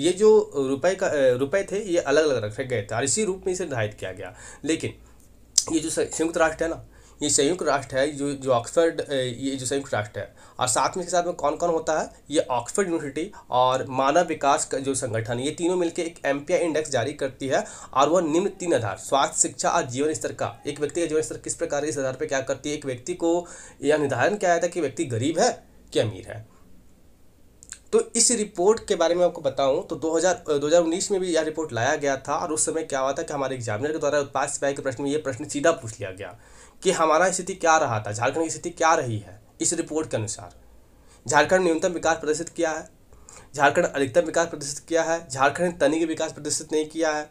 ये जो रुपए का रुपए थे ये अलग अलग रखे गए थे और इसी रूप में इसे निर्धारित किया गया लेकिन ये जो संयुक्त राष्ट्र है ना ये संयुक्त राष्ट्र है जो जो ऑक्सफर्ड ये जो संयुक्त राष्ट्र है और साथ में इसके साथ में कौन कौन होता है ये ऑक्सफर्ड यूनिवर्सिटी और मानव विकास का जो संगठन ये तीनों मिलकर एक एम इंडेक्स जारी करती है और वह निम्न तीन आधार स्वास्थ्य शिक्षा और जीवन स्तर का एक व्यक्ति का जीवन स्तर किस प्रकार इस आधार पर क्या करती है एक व्यक्ति को यह निर्धारण किया जाता है कि व्यक्ति गरीब है कि अमीर है तो इस रिपोर्ट के बारे में आपको बताऊं तो 2000 2019 में भी यह रिपोर्ट लाया गया था और उस समय क्या हुआ था कि हमारे एग्जामिनर के द्वारा उत्पाद सिपाही के प्रश्न में ये प्रश्न सीधा पूछ लिया गया कि हमारा स्थिति क्या रहा था झारखंड की स्थिति क्या रही है इस रिपोर्ट के अनुसार झारखंड न्यूनतम विकास प्रदर्शित किया है झारखंड अधिकतम विकास प्रदर्शित किया है झारखंड ने तनिक विकास प्रदर्शित नहीं किया है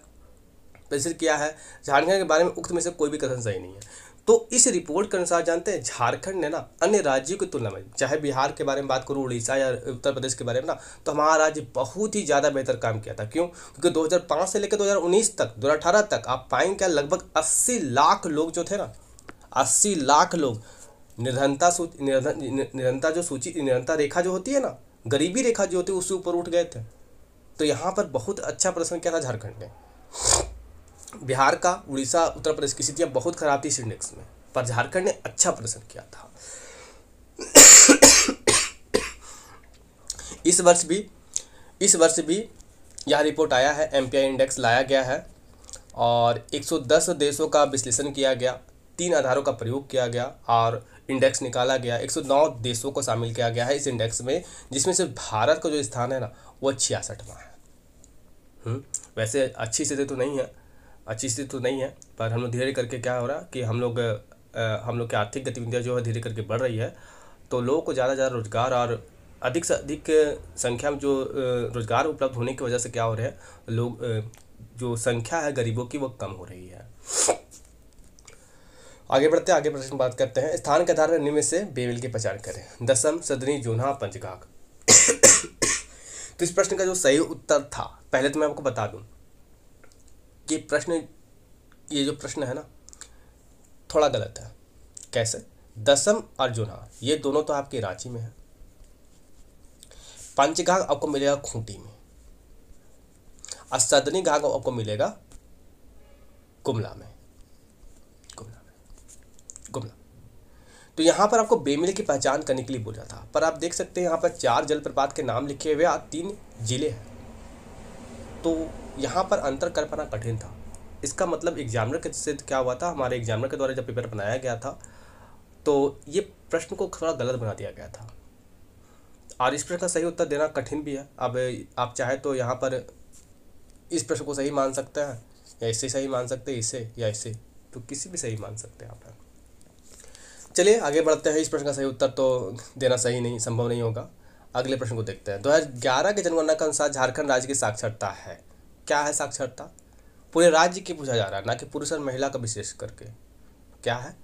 प्रदर्शित किया है झारखंड के बारे में उक्त में से कोई भी कथन सही नहीं है तो इस रिपोर्ट के अनुसार जानते हैं झारखंड ने ना अन्य राज्यों की तुलना में चाहे बिहार के बारे में बात करूँ उड़ीसा या उत्तर प्रदेश के बारे में ना तो हमारा राज्य बहुत ही ज़्यादा बेहतर काम किया था क्यों क्योंकि 2005 से लेकर 2019 तक 2018 तक आप पाएंगे क्या लगभग 80 लाख लोग जो थे ना अस्सी लाख लोग निर्धनता निर्धन निरंता जो सूची निरंता रेखा जो होती है ना गरीबी रेखा जो होती है उससे ऊपर उठ गए थे तो यहाँ पर बहुत अच्छा प्रश्न क्या था झारखंड ने बिहार का उड़ीसा उत्तर प्रदेश की स्थितियाँ बहुत खराब थी इस इंडेक्स में पर झारखंड ने अच्छा प्रदर्शन किया था इस वर्ष भी इस वर्ष भी यह रिपोर्ट आया है एम इंडेक्स लाया गया है और 110 देशों का विश्लेषण किया गया तीन आधारों का प्रयोग किया गया और इंडेक्स निकाला गया 109 देशों को शामिल किया गया है इस इंडेक्स में जिसमें से भारत का जो स्थान है ना वो छियासठवा है हम्म, वैसे अच्छी स्थिति तो नहीं है अच्छी स्थिति तो नहीं है पर हम लोग धीरे करके क्या हो रहा कि हम लोग हम लोग की आर्थिक गतिविधियाँ जो है धीरे करके बढ़ रही है तो लोगों को ज़्यादा से ज़्यादा रोजगार और अधिक से अधिक संख्या में जो रोजगार उपलब्ध होने की वजह से क्या हो रहा है लोग जो संख्या है गरीबों की वो कम हो रही है आगे बढ़ते हैं आगे प्रश्न बात करते हैं स्थान के आधार पर निम्न से बेवेल की पहचान करें दसम सदनी जूना पंचगाग *coughs* तो इस प्रश्न का जो सही उत्तर था पहले तो मैं आपको बता दूं कि प्रश्न ये जो प्रश्न है ना थोड़ा गलत है कैसे दसम और जूना ये दोनों तो आपके रांची में है पंचघाक आपको मिलेगा खूंटी में और सदनी घाक आपको मिलेगा कुमला में तो यहाँ पर आपको बेमिल की पहचान करने के लिए बोला था पर आप देख सकते हैं यहाँ पर चार जलप्रपात के नाम लिखे हुए तीन जिले हैं तो यहाँ पर अंतर कर पाना कठिन था इसका मतलब एग्जामिनर के सिद्ध क्या हुआ था हमारे एग्जामिनर के द्वारा जब पेपर बनाया गया था तो ये प्रश्न को थोड़ा गलत बना दिया गया था और इस प्रश्न का सही उत्तर देना कठिन भी है अब आप चाहे तो यहाँ पर इस प्रश्न को सही मान सकते हैं या इससे सही मान सकते हैं इसे या इसे तो किसी भी सही मान सकते हैं आप चलिए आगे बढ़ते हैं इस प्रश्न का सही उत्तर तो देना सही नहीं संभव नहीं होगा अगले प्रश्न को देखते हैं दो हज़ार ग्यारह के जनगणना के अनुसार झारखंड राज्य की साक्षरता है क्या है साक्षरता पूरे राज्य की पूछा जा रहा है ना कि पुरुष और महिला का विशेष करके क्या है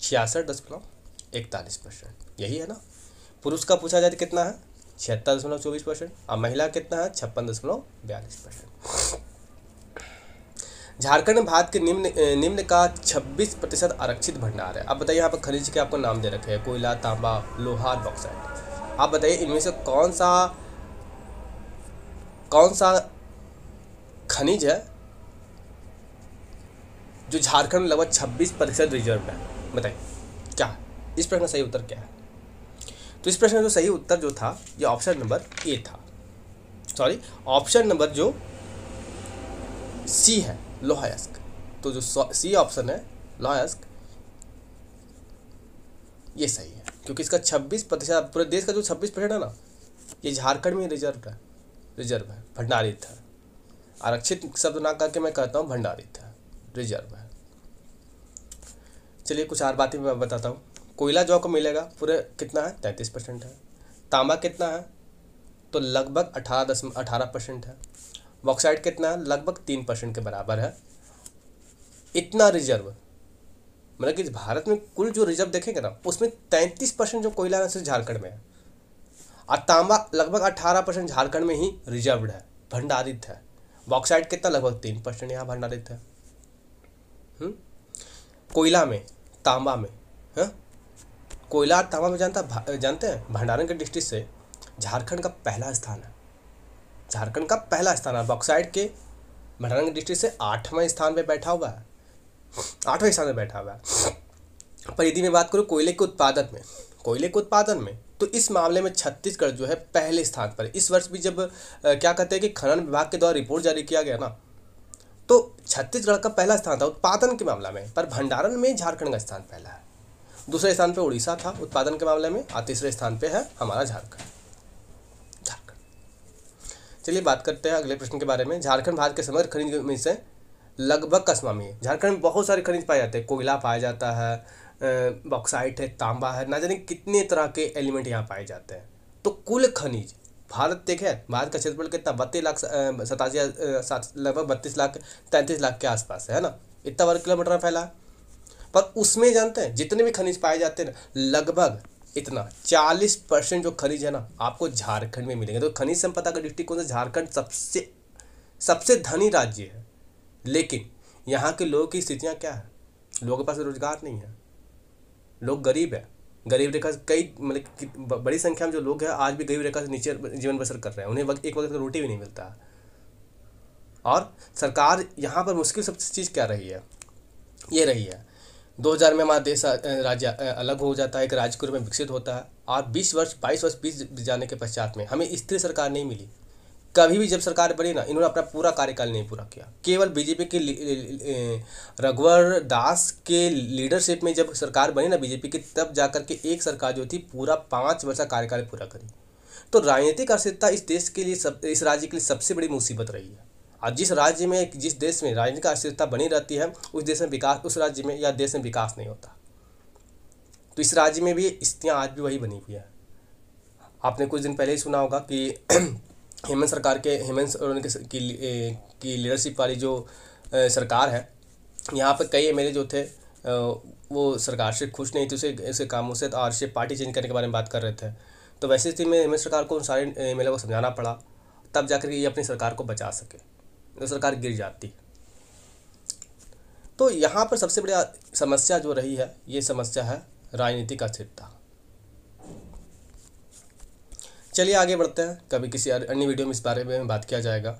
छियासठ दशमलव इकतालीस परसेंट यही है ना पुरुष का पूछा जाए तो कितना है छिहत्तर दशमलव चौबीस परसेंट और महिला कितना है छप्पन दशमलव बयालीस परसेंट झारखंड में भारत के निम्न निम्न का 26 प्रतिशत आरक्षित भंडार है अब बताइए यहाँ पर खनिज के आपको नाम दे रखे हैं कोयला तांबा लोहार बॉक्साइड आप बताइए इनमें से कौन सा कौन सा खनिज है जो झारखंड में लगभग छब्बीस प्रतिशत रिजर्व है बताइए क्या इस प्रश्न का सही उत्तर क्या है तो इस प्रश्न का जो सही उत्तर जो था ये ऑप्शन नंबर ए था सॉरी ऑप्शन नंबर जो सी है लोहायस्क तो जो सी ऑप्शन है लोहायस्क ये सही है क्योंकि इसका छब्बीस प्रतिशत पूरे देश का जो छब्बीस परसेंट है ना ये झारखंड में रिजर्व है रिजर्व है भंडारित है आरक्षित शब्द ना करके मैं कहता हूँ भंडारित है रिजर्व है चलिए कुछ और बातें मैं बताता हूँ कोयला जो आपको मिलेगा पूरे कितना है तैंतीस परसेंट है तांबा कितना है तो लगभग अठारह दशमलव अठारह परसेंट है बॉक्साइड कितना है लगभग तीन परसेंट के बराबर है इतना रिजर्व मतलब कि भारत में कुल जो रिजर्व देखेंगे ना उसमें तैंतीस परसेंट जो कोयला है सिर्फ झारखंड में है और तांबा लगभग अट्ठारह परसेंट झारखंड में ही रिजर्व है भंडारित है बॉक्साइड कितना लगभग तीन परसेंट यहाँ भंडारित है हम्म? कोयला में तांबा में है हाँ? कोयला और तांबा में जानता जानते हैं भंडारण के डिस्ट्रिक्ट से झारखंड का पहला स्थान है झारखंड का पहला स्थान है बॉक्साइड के मेहरानगंज डिस्ट्रिक्ट से आठवें स्थान पर बैठा हुआ है आठवें स्थान पर बैठा हुआ है पर यदि मैं बात करूँ कोयले के उत्पादन में कोयले के उत्पादन में तो इस मामले में छत्तीसगढ़ जो है पहले स्थान पर इस वर्ष भी जब आ, क्या कहते हैं कि खनन विभाग के द्वारा रिपोर्ट जारी किया गया ना तो छत्तीसगढ़ का पहला स्थान था उत्पादन के मामले में पर भंडारण में झारखंड का स्थान पहला है दूसरे स्थान पर उड़ीसा था उत्पादन के मामले में और तीसरे स्थान पर है हमारा झारखंड चलिए बात करते हैं अगले प्रश्न के बारे में झारखंड भारत के समग्र खनिज में से लगभग कस्बा में झारखंड में बहुत सारे खनिज पाए जाते हैं कोयला पाया जाता है बॉक्साइट है तांबा है ना जाने कितने तरह के एलिमेंट यहाँ पाए जाते हैं तो कुल खनिज भारत देखे भारत का क्षेत्रफल कितना बत्तीस लाख सतासी लगभग बत्तीस लाख तैंतीस लाख के आसपास है ना इतना वर्ग किलोमीटर फैला पर उसमें जानते हैं जितने भी खनिज पाए जाते हैं लगभग इतना 40 परसेंट जो खनिज है ना आपको झारखंड में मिलेंगे तो खनिज संपदा का दृष्टिकोण से झारखंड सबसे सबसे धनी राज्य है लेकिन यहाँ के लोगों की स्थितियाँ क्या है लोगों के पास रोजगार नहीं है लोग गरीब है गरीब रेखा से कई मतलब बड़ी संख्या में जो लोग हैं आज भी गरीब रेखा से नीचे जीवन बसर कर रहे हैं उन्हें वक्त एक वक्त रोटी भी नहीं मिलता और सरकार यहाँ पर मुश्किल सबसे चीज़ क्या रही है ये रही है 2000 में हमारा देश राज्य अलग हो जाता है एक राज्य के रूप में विकसित होता है और 20 वर्ष 22 वर्ष बीस जाने के पश्चात में हमें स्थिर सरकार नहीं मिली कभी भी जब सरकार बनी ना इन्होंने अपना पूरा कार्यकाल नहीं पूरा किया केवल बीजेपी के रघुवर दास के लीडरशिप में जब सरकार बनी ना बीजेपी की तब जाकर के एक सरकार जो थी पूरा पाँच वर्ष का कार्यकाल पूरा करी तो राजनीतिक अस्थिरता इस देश के लिए सब इस राज्य के लिए सबसे बड़ी मुसीबत रही है और जिस राज्य में जिस देश में राजनीतिक अस्थिरता बनी रहती है उस देश में विकास उस राज्य में या देश में विकास नहीं होता तो इस राज्य में भी स्थितियाँ आज भी वही बनी हुई है आपने कुछ दिन पहले ही सुना होगा कि *clears throat* हेमंत सरकार के हेमंत सोरेन की की लीडरशिप वाली जो सरकार है यहाँ पर कई एम जो थे वो सरकार से खुश नहीं थे उसे उसके कामों से तो से पार्टी चेंज करने के बारे में बात कर रहे थे तो वैसे स्थिति में हेमंत सरकार को उन सारे एम को समझाना पड़ा तब जाकर के ये अपनी सरकार को बचा सके तो सरकार गिर जाती तो यहाँ पर सबसे बड़ी समस्या जो रही है ये समस्या है राजनीतिक अस्थिरता चलिए आगे बढ़ते हैं कभी किसी अन्य वीडियो में इस बारे में बात किया जाएगा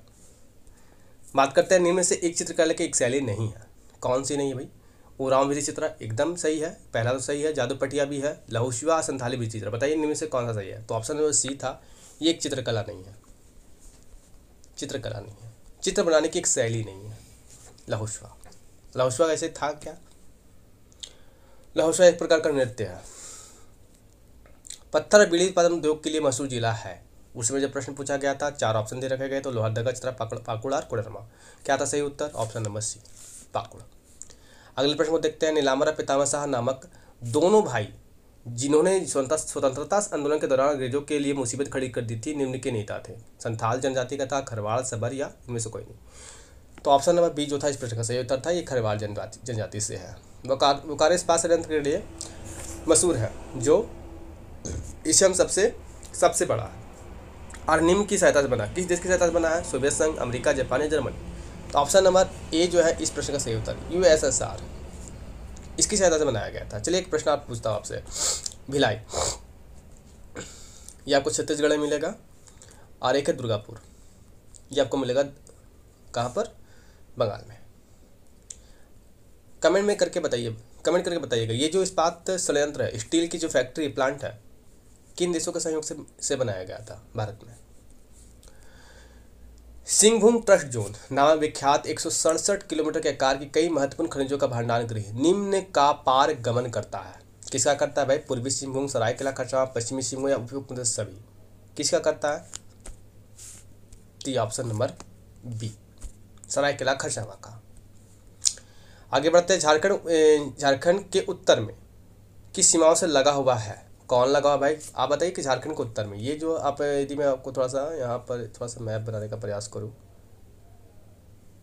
बात करते हैं निम्न से एक चित्रकला की एक शैली नहीं है कौन सी नहीं है भाई उराम विधि चित्र एकदम सही है पहला तो सही है जादू पटिया भी है लहुशिवा संथाली विधि चित्र बताइए निम्न से कौन सा सही है तो ऑप्शन जो सी था ये एक चित्रकला नहीं है चित्रकला नहीं है चित्र बनाने की एक शैली नहीं है लहुशवा लहुशवा ऐसे था क्या लहुशवा एक प्रकार का नृत्य है पत्थर बीड़ी उत्पादन उद्योग के लिए मशहूर जिला है उसमें जब प्रश्न पूछा गया था चार ऑप्शन दे रखे गए तो लोहरदगा चित्रा पाकुड़ा और कोडरमा क्या था सही उत्तर ऑप्शन नंबर सी पाकुड़ अगले प्रश्न को देखते हैं नीलामरा पितामा शाह नामक दोनों भाई जिन्होंने स्वतंत्रता आंदोलन के दौरान अंग्रेजों के लिए मुसीबत खड़ी कर दी थी निम्न के नेता थे संथाल जनजाति का था खरवाल सबर या इनमें से कोई नहीं तो ऑप्शन नंबर बी जो था इस प्रश्न का सही उत्तर था ये खरवाल जनजाति जनजाति से है वकार वकार इस्पात संयंत्र के लिए मशहूर है जो एशिया सबसे सबसे बड़ा है और निम्न की सहायता से बना किस देश की सहायता से बना है सोवियत संघ अमेरिका जापान या जर्मनी तो ऑप्शन नंबर ए जो है इस प्रश्न का सही उत्तर आर इसकी सहायता से बनाया गया था चलिए एक प्रश्न आप पूछता हूँ आपसे भिलाई ये आपको छत्तीसगढ़ में मिलेगा और एक है दुर्गापुर ये आपको मिलेगा कहाँ पर बंगाल में कमेंट में करके बताइए कमेंट करके बताइएगा ये जो इस्पात संयंत्र है स्टील की जो फैक्ट्री प्लांट है किन देशों के सहयोग से से बनाया गया था भारत में सिंहभूम ट्रस्ट जोन नाम विख्यात एक किलोमीटर के आकार की कई महत्वपूर्ण खनिजों का भंडारण गृह निम्न का पार गमन करता है किसका करता है भाई पूर्वी सिंहभूम सरायकला खरसावा पश्चिमी सिंहभूम या उपयुक्त सभी किसका करता है तो option number B Seraikela Kharsawan का आगे बढ़ते हैं झारखंड झारखंड के उत्तर में किस सीमाओं से लगा हुआ है कौन लगा हुआ भाई आप बताइए कि झारखंड के उत्तर में ये जो आप यदि मैं आपको थोड़ा सा यहाँ पर थोड़ा सा मैप बनाने का प्रयास करूँ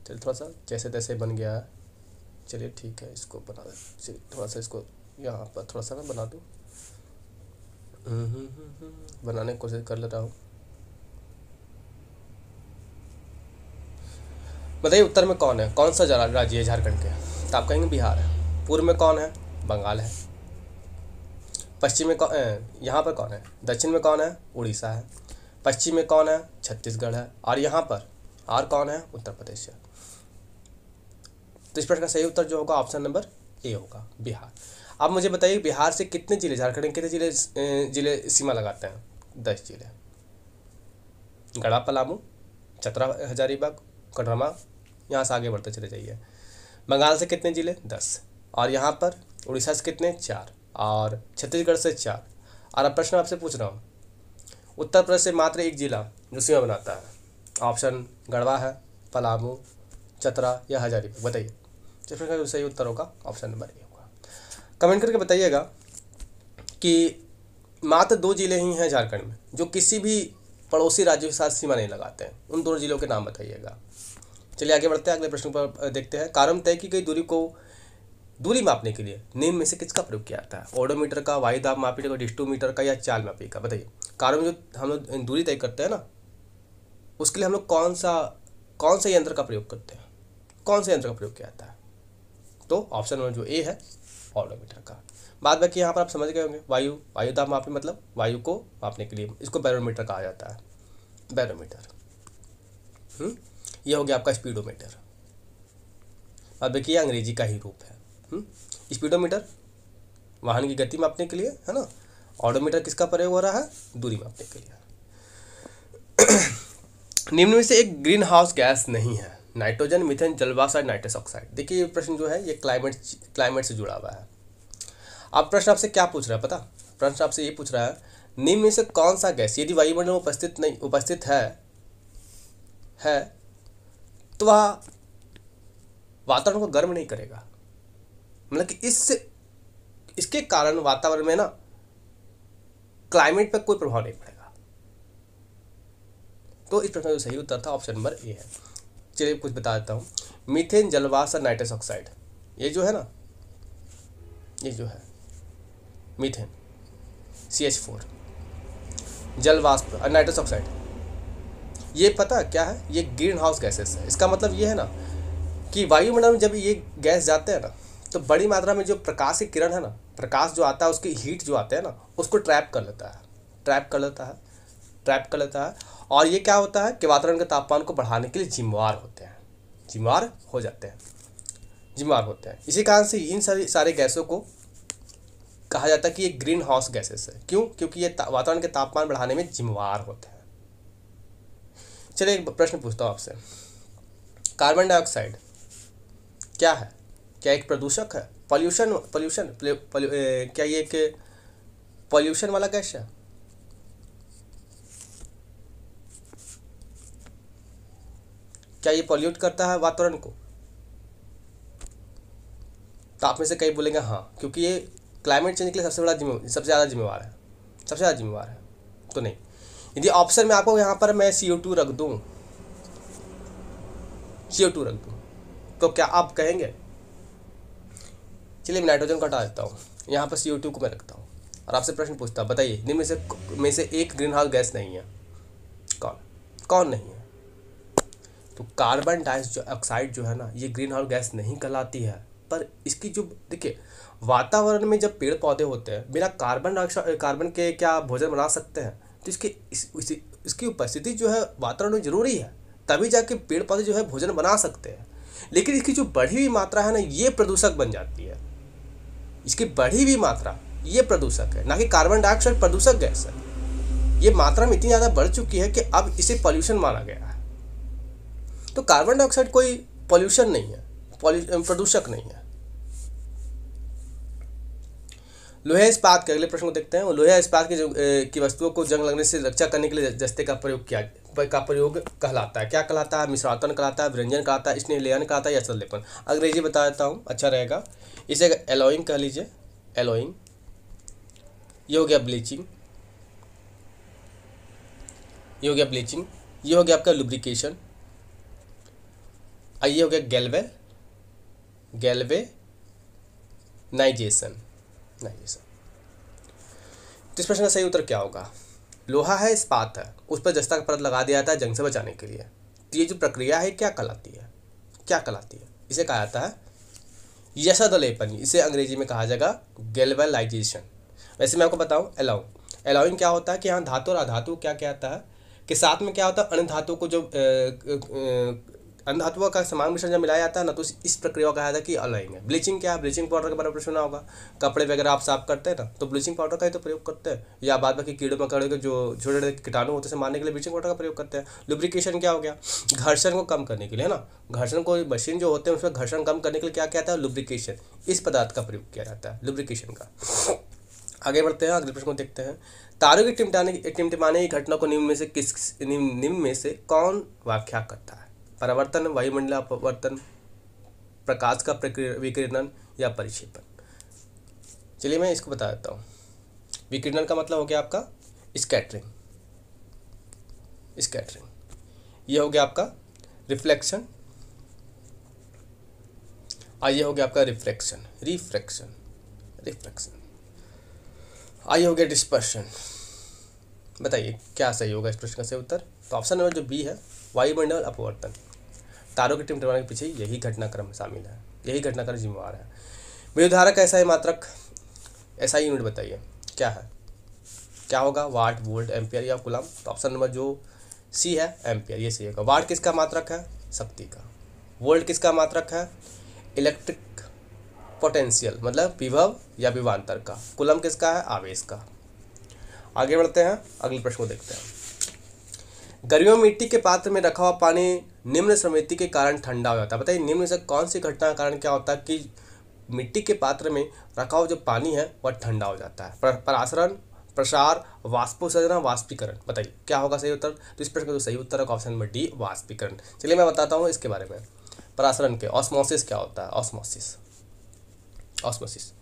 चलिए थोड़ा सा जैसे तैसे बन गया है चलिए ठीक है इसको बना थोड़ा सा इसको यहाँ पर थोड़ा सा मैं बना दूँ हम्म, हम्म, हम्म, बनाने की कोशिश कर लेता हूँ बताइए उत्तर में कौन है कौन सा राज्य है झारखंड के तो आप कहेंगे बिहार है पूर्व में कौन है बंगाल है पश्चिम में कौन यहाँ पर कौन है दक्षिण में कौन है उड़ीसा है पश्चिम में कौन है छत्तीसगढ़ है और यहाँ पर और कौन है उत्तर प्रदेश है तो इस प्रश्न का सही उत्तर जो होगा ऑप्शन नंबर ए होगा बिहार अब मुझे बताइए बिहार से कितने जिले झारखंड के कितने जिले जिले सीमा लगाते हैं दस जिले गढ़ा पलामू चतरा हजारीबाग कटरमा यहाँ से आगे बढ़ते चले जाइए बंगाल से कितने जिले दस और यहाँ पर उड़ीसा से कितने चार और छत्तीसगढ़ से चार और अब प्रश्न आपसे पूछ रहा हूँ उत्तर प्रदेश से मात्र एक जिला जो सीमा बनाता है ऑप्शन गढ़वा है पलामू चतरा या हजारीबाग बताइए जिस प्रकार सही उत्तर होगा ऑप्शन नंबर ए होगा कमेंट करके बताइएगा कि मात्र दो ज़िले ही हैं झारखंड में जो किसी भी पड़ोसी राज्यों के साथ सीमा नहीं लगाते हैं उन दोनों ज़िलों के नाम बताइएगा चलिए आगे बढ़ते हैं अगले प्रश्न पर देखते हैं कारण तय की गई दूरी को दूरी मापने के लिए निम्न में से किसका प्रयोग किया जाता है ओडोमीटर का वायुदाब मापी का डिस्टोमीटर का या चाल मापी का बताइए कारों में जो हम लोग दूरी तय करते हैं ना उसके लिए हम लोग कौन सा कौन सा यंत्र का प्रयोग करते हैं कौन सा यंत्र का प्रयोग किया जाता है तो ऑप्शन नंबर जो ए है ऑडोमीटर का बाद बाकी यहाँ पर आप समझ गए होंगे वायु वायुदाब मापी मतलब वायु को मापने के लिए इसको बैरोमीटर कहा जाता है बैरोमीटर हम्म, यह हो गया आपका स्पीडोमीटर अब देखिए अंग्रेजी का ही रूप है हम्म? स्पीडोमीटर वाहन की गति मापने के लिए है ना ऑडोमीटर किसका प्रयोग हो रहा है दूरी मापने के लिए *clears throat* निम्न में से एक ग्रीन हाउस गैस नहीं है नाइट्रोजन मिथेन जलवासाइड नाइट्रस ऑक्साइड देखिए प्रश्न जो है ये क्लाइमेट क्लाइमेट से जुड़ा हुआ है अब प्रश्न आपसे क्या पूछ रहा है पता प्रश्न आपसे ये पूछ रहा है निम्न में से कौन सा गैस यदि वायुमंडल में उपस्थित नहीं उपस्थित है है तो वह वातावरण को गर्म नहीं करेगा मतलब कि इस इसके कारण वातावरण में ना क्लाइमेट पर कोई प्रभाव नहीं पड़ेगा तो इस प्रश्न का जो सही उत्तर था ऑप्शन नंबर ए है चलिए कुछ बता देता हूँ मीथेन जलवास और नाइट्रस ऑक्साइड ये जो है ना ये जो है मीथेन सी एच फोर जलवास और नाइट्रस ऑक्साइड ये पता क्या है ये ग्रीन हाउस गैसेस है इसका मतलब ये है ना कि वायुमंडल में जब ये गैस जाते हैं ना तो बड़ी मात्रा में जो प्रकाश की किरण है ना प्रकाश जो आता है उसकी हीट जो आते हैं ना उसको ट्रैप कर लेता है ट्रैप कर लेता है ट्रैप कर लेता है और ये क्या होता है कि वातावरण के तापमान को बढ़ाने के लिए जिम्मेवार होते हैं जिम्मेवार हो जाते हैं जिम्मेवार होते हैं इसी कारण से इन सारी सारे गैसों को कहा जाता है कि ये ग्रीन हाउस गैसेस है क्यों क्योंकि ये वातावरण के तापमान बढ़ाने में जिम्मेवार होते हैं चलिए एक प्रश्न पूछता हूँ आपसे कार्बन डाइऑक्साइड क्या है क्या एक प्रदूषक है पॉल्यूशन पॉल्यूशन क्या ये एक पॉल्यूशन वाला गैस है क्या ये पॉल्यूट करता है वातावरण को तो आप में से कई बोलेंगे हाँ क्योंकि ये क्लाइमेट चेंज के लिए सबसे बड़ा जिम्मेवार सबसे ज़्यादा जिम्मेवार है सबसे ज़्यादा जिम्मेवार है तो नहीं यदि ऑप्शन में आपको यहाँ पर मैं सी टू रख दूँ सी टू रख दूँ तो क्या आप कहेंगे चलिए मैं नाइट्रोजन को हटा देता हूँ यहाँ पर सी को मैं रखता हूँ और आपसे प्रश्न पूछता हूँ बताइए निम्न से में से एक ग्रीन हाउस गैस नहीं है कौन कौन नहीं है तो कार्बन डाइऑक्साइड जो है ना ये ग्रीन हाउस गैस नहीं कहलाती है पर इसकी जो देखिए वातावरण में जब पेड़ पौधे होते हैं बिना कार्बन डाइऑक्साइड कार्बन के क्या भोजन बना सकते हैं तो इसके इस, इस, इसकी उपस्थिति जो है वातावरण में जरूरी है तभी जाके पेड़ पौधे जो है भोजन बना सकते हैं लेकिन इसकी जो बढ़ी हुई मात्रा है ना ये प्रदूषक बन जाती है इसकी बढ़ी हुई मात्रा ये प्रदूषक है ना कि कार्बन डाइऑक्साइड प्रदूषक गैस है ये मात्रा में इतनी ज़्यादा बढ़ चुकी है कि अब इसे पॉल्यूशन माना गया है तो कार्बन डाइऑक्साइड कोई पॉल्यूशन नहीं है प्रदूषक नहीं है लोहे इस्पात के अगले प्रश्न को देखते हैं लोहे इस्पात की की वस्तुओं को जंग लगने से रक्षा करने के लिए जस्ते का प्रयोग किया का प्रयोग कहलाता है क्या कहलाता है मिश्रातन कहलाता है व्यंजन कहलाता है इसने लेन कहलाता है या सलेपन अंग्रेजी बता देता हूँ अच्छा रहेगा इसे एलोइंग कह लीजिए एलोइंग ये हो गया ब्लीचिंग ये हो गया ब्लीचिंग ये हो गया आपका लुब्रिकेशन ये हो गया गैलवे गैलवे नाइजेशन नहीं सर इस प्रश्न का सही उत्तर क्या होगा लोहा है इस्पात है उस पर जस्ता का परत लगा दिया जाता है जंग से बचाने के लिए तो ये जो प्रक्रिया है क्या कहलाती है क्या कहलाती है इसे कहा जाता है यशद लेपन इसे अंग्रेजी में कहा जाएगा गेलवेलाइजेशन वैसे मैं आपको बताऊं एलाउ अलाउिंग क्या होता है कि यहाँ धातु और अधातु क्या क्या आता है कि साथ में क्या होता है अन्य धातु को जो अंधात्व का समान मिश्रण जब मिलाया जाता है ना तो इस प्रक्रिया को कहा जाता है कि अलग है ब्लीचिंग क्या है ब्लीचिंग पाउडर के बारे में प्रश्न होगा कपड़े वगैरह आप साफ करते हैं ना तो ब्लीचिंग पाउडर का ही तो प्रयोग करते हैं या बाद बाकी कीड़े मकड़े के जो छोटे छोटे कीटाणु होते हैं मारने के लिए ब्लीचिंग पाउडर का प्रयोग करते हैं लुब्रिकेशन क्या हो गया घर्षण को कम करने के लिए ना घर्षण को मशीन जो होते हैं उसमें घर्षण कम करने के लिए क्या किया जाता है लुब्रिकेशन इस पदार्थ का प्रयोग किया जाता है लुब्रिकेशन का आगे बढ़ते हैं अगले प्रश्न को देखते हैं तारों की टिमटाने टिमटिमाने की घटना को निम्न में से किस निम्न में से कौन व्याख्या करता है परावर्तन वायुमंडल अपवर्तन प्रकाश का विकिरणन या परिक्षेपण चलिए मैं इसको बता देता हूँ विकिरणन का मतलब हो गया आपका स्कैटरिंग स्कैटरिंग यह हो गया आपका रिफ्लेक्शन आइए हो गया आपका रिफ्लेक्शन रिफ्लेक्शन रिफ्लेक्शन आइए हो गया डिस्पर्शन बताइए क्या सही होगा इस प्रश्न का सही उत्तर तो ऑप्शन नंबर जो बी है वायुमंडल अपवर्तन तारों के टिमटिमाने के पीछे यही घटनाक्रम शामिल है यही घटनाक्रम जिम्मेवार है विधारक ऐसा ही मात्रक ऐसा ही यूनिट बताइए क्या है क्या होगा वाट वोल्ट एम्पियर या गुलाम तो ऑप्शन नंबर जो सी है एम्पियर ये सही होगा वाट किसका मात्रक है शक्ति का वोल्ट किसका मात्रक है इलेक्ट्रिक पोटेंशियल मतलब विभव या विवान्तर का कुलम किसका है आवेश का आगे बढ़ते हैं अगले प्रश्न को देखते हैं गर्मियों में मिट्टी के पात्र में रखा हुआ पानी निम्न समिति के कारण ठंडा हो जाता है बताइए निम्न से कौन सी घटना का कारण क्या होता है कि मिट्टी के पात्र में रखा हुआ जो पानी है वह ठंडा हो जाता है परासरण प्रसार वाष्पोसर्जन वाष्पीकरण बताइए क्या होगा सही उत्तर तो इस प्रश्न का जो सही उत्तर है ऑप्शन नंबर डी वाष्पीकरण चलिए मैं बताता हूँ इसके बारे में परासरण के ऑस्मोसिस क्या होता है ऑस्मोसिस ऑस्मोसिस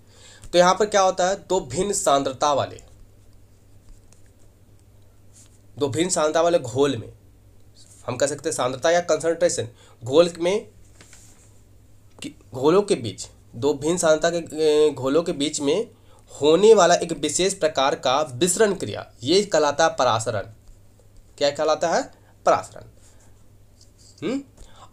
तो यहाँ पर क्या होता है दो भिन्न सांद्रता वाले दो भिन्न सांद्रता वाले घोल में हम कह सकते हैं सांद्रता या कंसंट्रेशन घोल में घोलों के बीच दो भिन्न सांद्रता के घोलों के बीच में होने वाला एक विशेष प्रकार का विसरण क्रिया ये कहलाता है परासरण क्या कहलाता है परासरण हम्म?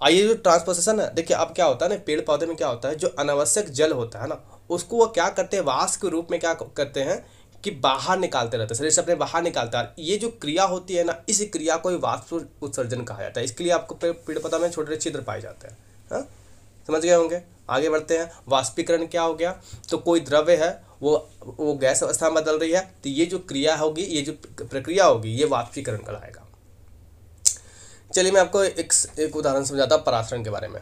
और ये जो ट्रांसपोर्टेशन है देखिए अब क्या होता है ना पेड़ पौधे में क्या होता है जो अनावश्यक जल होता है ना उसको वो क्या करते हैं वास के रूप में क्या करते हैं कि बाहर निकालते रहते हैं शरीर से अपने बाहर निकालते हैं ये जो क्रिया होती है ना इस क्रिया को ही वास्तु उत्सर्जन कहा जाता है इसके लिए आपको पेड़ पता में छोटे छिद्र पाए जाते हैं हाँ समझ गए होंगे आगे बढ़ते हैं वाष्पीकरण क्या हो गया तो कोई द्रव्य है वो वो गैस अवस्था में बदल रही है तो ये जो क्रिया होगी ये जो प्रक्रिया होगी ये वाष्पीकरण कहलाएगा चलिए मैं आपको एक एक उदाहरण समझाता हूँ परासरण के बारे में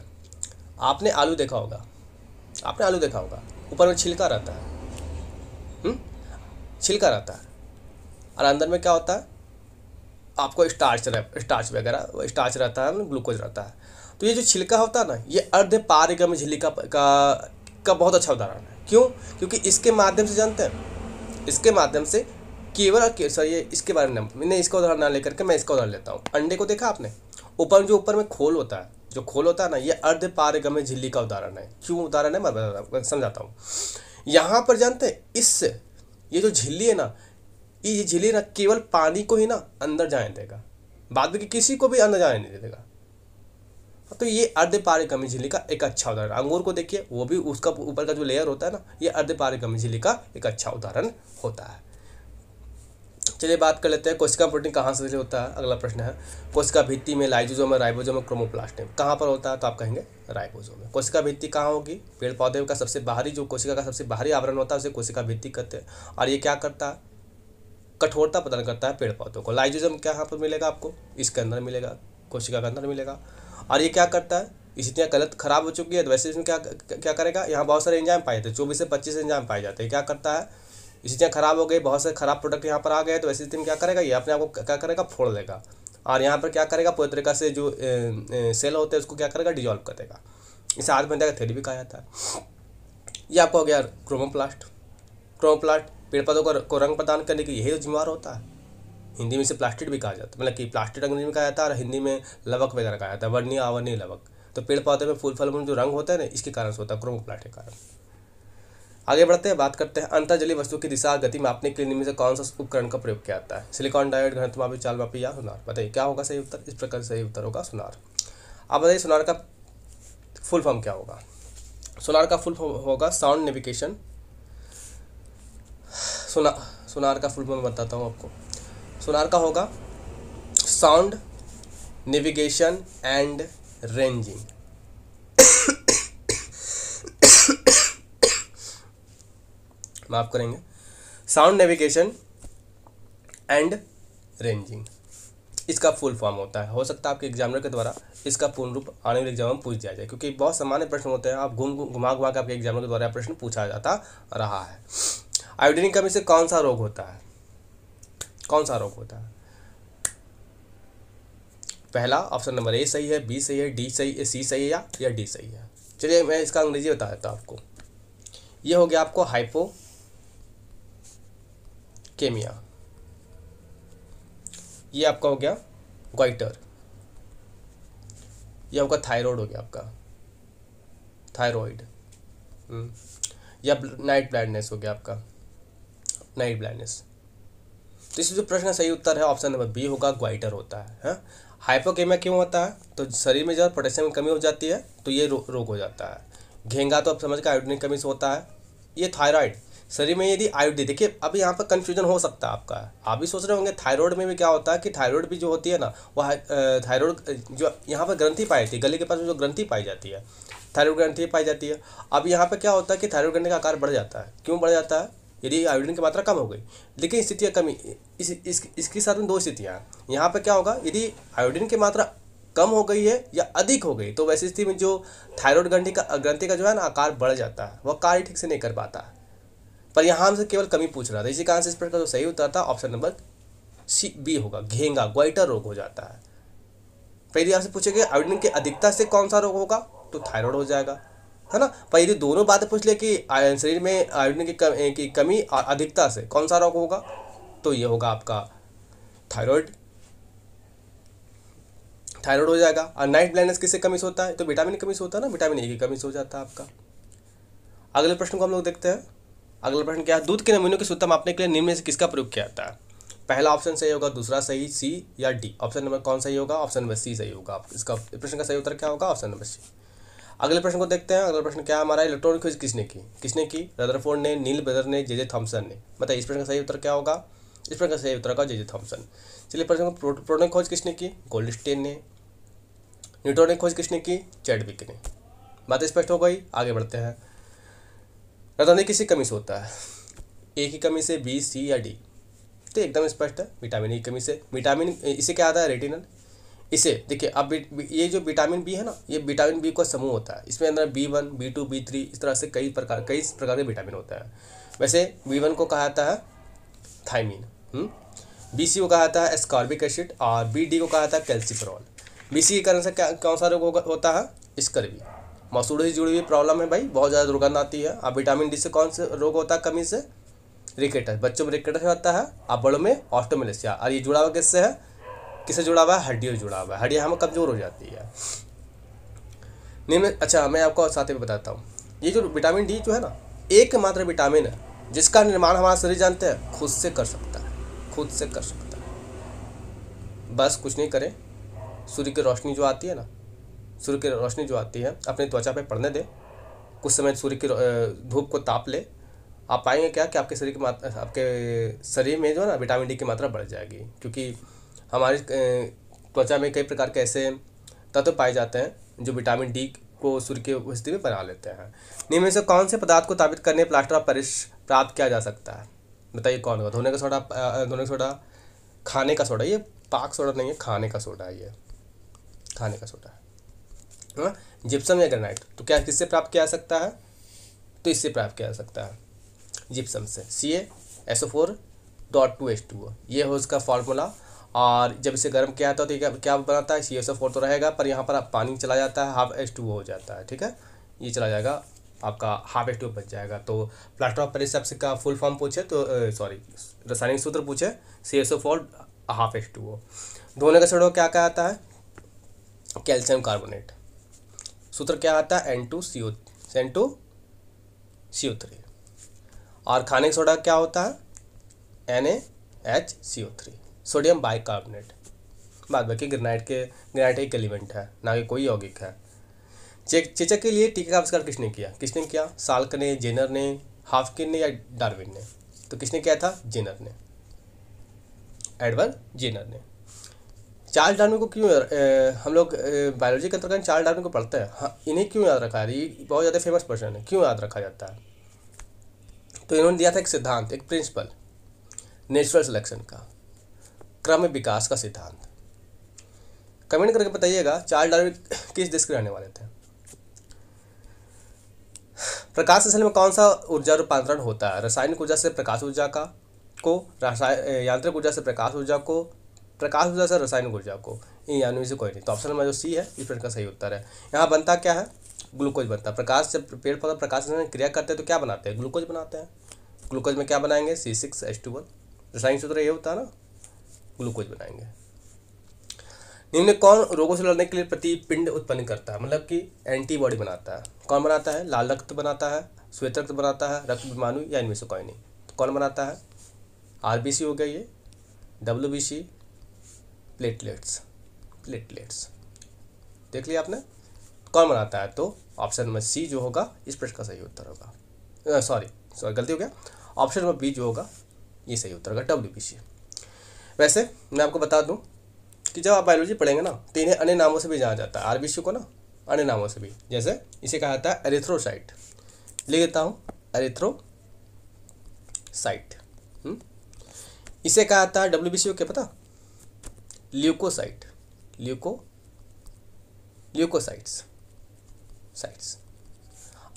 आपने आलू देखा होगा आपने आलू देखा होगा ऊपर में छिलका रहता है हुँ? छिलका रहता है और अंदर में क्या होता है आपको स्टार्च स्टार्च वगैरह स्टार्च रहता है ग्लूकोज रहता है तो ये जो छिलका होता है ना ये अर्ध पारिगम झिल्ली का का बहुत अच्छा उदाहरण है क्यों क्योंकि इसके माध्यम से जानते हैं इसके माध्यम से केवल और केवल सॉरी ये इसके बारे में मैंने इसका उदाहरण ना लेकर के मैं इसका उदाहरण लेता हूँ अंडे को देखा आपने ऊपर जो ऊपर में खोल होता है जो खोल होता है ना ये अर्ध पारिगम झिल्ली का उदाहरण है क्यों उदाहरण है मैं समझाता हूँ यहाँ पर जानते हैं इससे ये जो झिल्ली है ना ये झिल्ली ना केवल पानी को ही ना अंदर जाने देगा बाद में किसी को भी अंदर जाने नहीं देगा तो ये कमी झिल्ली का एक अच्छा उदाहरण अंगूर को देखिए वो भी उसका ऊपर का जो लेयर होता है ना ये कमी झिल्ली का एक अच्छा उदाहरण होता है चलिए बात कर लेते हैं कोशिका प्रोटीन कहाँ से होता है अगला प्रश्न है कोशिका भित्ति में लाइजोजोम है राइबोजोम क्रोमोप्लास्ट में कहाँ पर होता है तो आप कहेंगे राइबोजोम में कोशिका भित्ति कहाँ होगी पेड़ पौधे का सबसे बाहरी जो कोशिका का सबसे बाहरी आवरण होता है उसे कोशिका भित्ति कहते हैं और ये क्या करता है कठोरता प्रदान करता है पेड़ पौधों को लाइजोजम क्या यहाँ पर मिलेगा आपको इसके अंदर मिलेगा कोशिका के अंदर मिलेगा और ये क्या करता है स्थितियाँ गलत खराब हो चुकी है तो वैसे इसमें क्या क्या करेगा यहाँ बहुत सारे एंजाम पाए जाते हैं चौबीस से पच्चीस एंजाम पाए जाते हैं क्या करता है चीज़ें खराब हो गई बहुत से खराब प्रोडक्ट यहाँ पर आ गए तो ऐसी स्थिति में क्या करेगा ये अपने आप को क्या करेगा फोड़ देगा और यहाँ पर क्या करेगा पूरी तरीका से जो ए, ए, सेल होते हैं उसको क्या करेगा डिजॉल्व कर देगा इसे आत्महत्या का थेरी भी कहा जाता है ये आपको हो गया क्रोमोप्लास्ट क्रोमोप्लास्ट पेड़ पौधों को, रंग प्रदान करने की यही जिम्मेवार होता है हिंदी में इसे प्लास्टिक भी कहा जाता है मतलब कि प्लास्टिक अंग्रेजी में कहा जाता है और हिंदी में लवक वगैरह कहा जाता है वर्णीय आवर्णी लवक तो पेड़ पौधे में फूल फल में जो रंग होता है ना इसके कारण से होता है क्रोमोप्लास्ट के कारण आगे बढ़ते हैं बात करते हैं अंतर्जलीय वस्तु की दिशा गति मापने के लिए निम्न से कौन सा उपकरण का प्रयोग किया जाता है सिलिकॉन डाइऑक्साइड घनत्व मापी चाल मापी या सुनार बताइए क्या होगा सही उत्तर इस प्रकार सही उत्तर होगा सुनार आप बताइए सुनार का फुल फॉर्म क्या होगा सुनार का फुल फॉर्म होगा साउंड नेविगेशन सुना सुनार का फुल फॉर्म बताता हूँ आपको सुनार का होगा साउंड नेविगेशन एंड रेंजिंग माफ़ करेंगे साउंड नेविगेशन एंड रेंजिंग इसका फुल फॉर्म होता है हो सकता है आपके एग्जामिनर के द्वारा इसका पूर्ण रूप आने वाले एग्जाम में पूछ दिया जाए क्योंकि बहुत सामान्य प्रश्न होते हैं आप घूम घुमा घुमा के आपके एग्जामिनर के द्वारा प्रश्न पूछा जाता रहा है आयोडीन कमी से कौन सा रोग होता है कौन सा रोग होता है पहला ऑप्शन नंबर ए सही है बी सही है डी सही है सी सही है या या डी सही है चलिए मैं इसका अंग्रेजी बता देता हूँ आपको ये हो गया आपको हाइपो केमिया ये आपका हो गया ग्वाइटर ये आपका थायराइड हो गया आपका थायराइड या नाइट ब्लाइंडनेस हो गया आपका नाइट ब्लाइंडनेस तो इस जो प्रश्न सही उत्तर है ऑप्शन नंबर बी होगा ग्वाइटर होता है हा? हाइपोकेमिया क्यों होता है तो शरीर में जब पोटेशियम की कमी हो जाती है तो ये रो, रोग हो जाता है घेंगा तो आप समझ के आयोडिन की कमी से होता है ये थायराइड शरीर में यदि आयोडी देखिए अब यहाँ पर कन्फ्यूजन हो सकता है आपका आप भी सोच रहे होंगे थायराइड में भी क्या होता है कि थायराइड भी जो होती है ना वह थायराइड जो यहाँ पर ग्रंथि पाई जाती है गले के पास जो ग्रंथि पाई जाती है थायराइड ग्रंथि पाई जाती है अब यहाँ पर क्या होता है कि थायराइड ग्रंथि का आकार बढ़ जाता है क्यों बढ़ जाता है यदि आयोडीन की मात्रा कम हो गई लेकिन स्थितियाँ कमी इस, इस इसके साथ में दो स्थितियाँ यहाँ पर क्या होगा यदि आयोडीन की मात्रा कम हो गई है या अधिक हो गई तो वैसी स्थिति में जो थायराइड ग्रंथि का ग्रंथि का जो है ना आकार बढ़ जाता है वह कार्य ठीक से नहीं कर पाता पर यहां हमसे केवल कमी पूछ रहा था इसी कारण से इस प्रश्न का जो सही उत्तर था ऑप्शन नंबर सी बी होगा घेंगा ग्वाइटर रोग हो जाता है पर यदि आपसे पूछेंगे आयोडिन की अधिकता से कौन सा रोग होगा तो थायराइड हो जाएगा है ना पर यदि दोनों बातें पूछ ले कि शरीर में आयोडिन की, कम, की कमी और अधिकता से कौन सा रोग होगा तो ये होगा आपका थायराइड थायराइड हो जाएगा और नाइट ब्लाइंडनेस किससे कमी से होता है तो विटामिन कमी से होता है ना विटामिन ए की कमी से हो जाता है आपका अगले प्रश्न को हम लोग देखते हैं अगला प्रश्न क्या है दूध के नमूनों की सूत्र मापने के लिए निम्न से किसका प्रयोग किया जाता है पहला ऑप्शन सही होगा दूसरा सही सी या डी ऑप्शन नंबर कौन सही होगा ऑप्शन नंबर सी सही होगा इसका प्रश्न का सही उत्तर क्या होगा ऑप्शन नंबर सी अगले प्रश्न को देखते हैं अगला प्रश्न क्या हमारा इलेक्ट्रॉनिक खोज किसने की किसने की रदरफोर्ड ने नील ब्रदर ने जे जे थॉम्सन ने बताइए इस प्रश्न का सही उत्तर क्या होगा इस प्रश्न का सही उत्तर होगा जे जे थॉम्सन चलिए प्रश्न को प्रोटोनिक खोज किसने की गोल्ड स्टेन ने न्यूट्रॉनिक खोज किसने की चैडविक ने बात स्पष्ट हो गई आगे बढ़ते हैं रतौंधी किसी कमी से होता है ए की कमी से बी सी या डी तो एकदम स्पष्ट है विटामिन की कमी से विटामिन इसे क्या आता है रेटिनल इसे देखिए अब ये जो विटामिन बी है ना ये विटामिन बी का समूह होता है इसमें अंदर B one B two B three इस तरह से कई प्रकार कई प्रकार के विटामिन होता है वैसे बी वन को कहा जाता है थाइमिन बी सी को कहा जाता है स्कॉर्बिक एसिड और बी डी को कहा जाता है कैल्सीफेरॉल बी सी के कारण से क्या कौन सा रोग होता है स्कर्वी मसूड़े से जुड़ी हुई प्रॉब्लम है भाई बहुत ज़्यादा दुर्गंध आती है अब विटामिन डी से कौन से रोग होता है कमी से रिकेटर बच्चों में रिकेटस होता है अब बड़ों में ऑस्टोमलेसिया और ये जुड़ा हुआ किससे है किससे जुड़ा हुआ है हड्डियों से जुड़ा हुआ है हड्डियाँ हमें कमज़ोर हो जाती है निम्न अच्छा मैं आपको साथ ही बताता हूँ ये जो विटामिन डी जो है ना एकमात्र विटामिन है जिसका निर्माण हमारा शरीर जानते हैं खुद से कर सकता है खुद से कर सकता है बस कुछ नहीं करें सूर्य की रोशनी जो आती है ना सूर्य की रोशनी जो आती है अपनी त्वचा पे पड़ने दें कुछ समय सूर्य की धूप को ताप ले आप पाएंगे क्या कि आपके शरीर की मात्रा आपके शरीर में जो है ना विटामिन डी की मात्रा बढ़ जाएगी क्योंकि हमारी त्वचा में कई प्रकार के ऐसे तत्व पाए जाते हैं जो विटामिन डी को सूर्य की उपस्थिति में बना लेते हैं निम्न से कौन से पदार्थ को ताबित करने प्लास्टर ऑफ पेरिस प्राप्त किया जा सकता है बताइए कौन होगा धोने का सोडा धोने का सोडा खाने का सोडा ये पाक सोडा नहीं है खाने का सोडा है ये खाने का सोडा जिप्सम हाँ? या ग्रेनाइट तो क्या किससे प्राप्त किया जा सकता है तो इससे प्राप्त किया जा सकता है जिप्सम से C S O four dot two H two O ये हो इसका फार्मूला और जब इसे गर्म किया जाता है तो क्या बनाता है सी एस ओ फोर तो रहेगा पर यहाँ पर पानी चला जाता है हाफ एच टू हो जाता है ठीक है ये चला जाएगा आपका हाफ एच टू बच जाएगा तो प्लास्टर ऑफ पेरिस आपसे का फुल फॉर्म पूछे तो सॉरी रासायनिक सूत्र पूछे C S O four half H two O धोने का सड़ो क्या कहता है कैल्शियम कार्बोनेट सूत्र क्या आता है N two C O N two C O three और खाने सोडा क्या होता है N A H C O three sodium bicarbonate बाद बाकी ग्रेनाइट के ग्रेनाइट एक एलिमेंट है ना कि कोई यौगिक है चेक चेचक के लिए टीके का आविष्कार किसने किया किसने किया साल्क ने जेनर ने हाफकिन ने या डार्विन ने तो किसने किया था जेनर ने एडवर्ड जेनर ने चार्ल्स डार्विन को क्यों हम लोग बायोलॉजी के अंतर्गत चार्ल्स डार्विन को पढ़ते हैं हाँ, इन्हें क्यों याद रखा है ये बहुत ज़्यादा फेमस पर्सन है क्यों याद रखा जाता है तो इन्होंने दिया था एक सिद्धांत एक प्रिंसिपल नेचुरल सिलेक्शन का क्रम विकास का सिद्धांत कमेंट करके बताइएगा चार्ल्स डार्विन किस देश के रहने वाले थे प्रकाश असल में कौन सा ऊर्जा रूपांतरण होता है रासायनिक ऊर्जा से प्रकाश ऊर्जा का को रासायन यांत्रिक ऊर्जा से प्रकाश ऊर्जा को प्रकाश ऊर्जा से रसायन ऊर्जा को यानी यानों से कोई नहीं तो ऑप्शन नंबर जो सी है इस प्रश्न का सही उत्तर है यहाँ बनता क्या है ग्लूकोज बनता है प्रकाश जब पेड़ पौधा प्रकाश से क्रिया करते हैं तो क्या बनाते हैं ग्लूकोज बनाते हैं ग्लूकोज में क्या बनाएंगे C six H two one रसायन सूत्र ये होता है ना ग्लूकोज बनाएंगे निम्न कौन रोगों से लड़ने के लिए प्रतिपिंड उत्पन्न करता है मतलब कि एंटीबॉडी बनाता है कौन बनाता है लाल रक्त बनाता है श्वेत रक्त बनाता है रक्त बीमाणु या इनमें से कोई नहीं तो कौन बनाता है आर हो गया ये डब्ल्यू प्लेटलेट्स प्लेटलेट्स देख लिया आपने कौन बनाता है तो ऑप्शन नंबर सी जो होगा इस प्रश्न का सही उत्तर होगा सॉरी सॉरी गलती हो गया ऑप्शन नंबर बी जो होगा ये सही उत्तर होगा डब्ल्यू वैसे मैं आपको बता दूँ कि जब आप बायोलॉजी पढ़ेंगे ना तो इन्हें अन्य नामों से भी जाना जाता है आरबीसी को ना अन्य नामों से भी जैसे इसे कहा जाता है एरिथ्रोसाइट लिख देता हूँ एरिथ्रोसाइट हम्म? इसे कहा जाता है डब्ल्यू बी सी पता ल्यूकोसाइट ल्यूको ल्यूकोसाइट्स साइट्स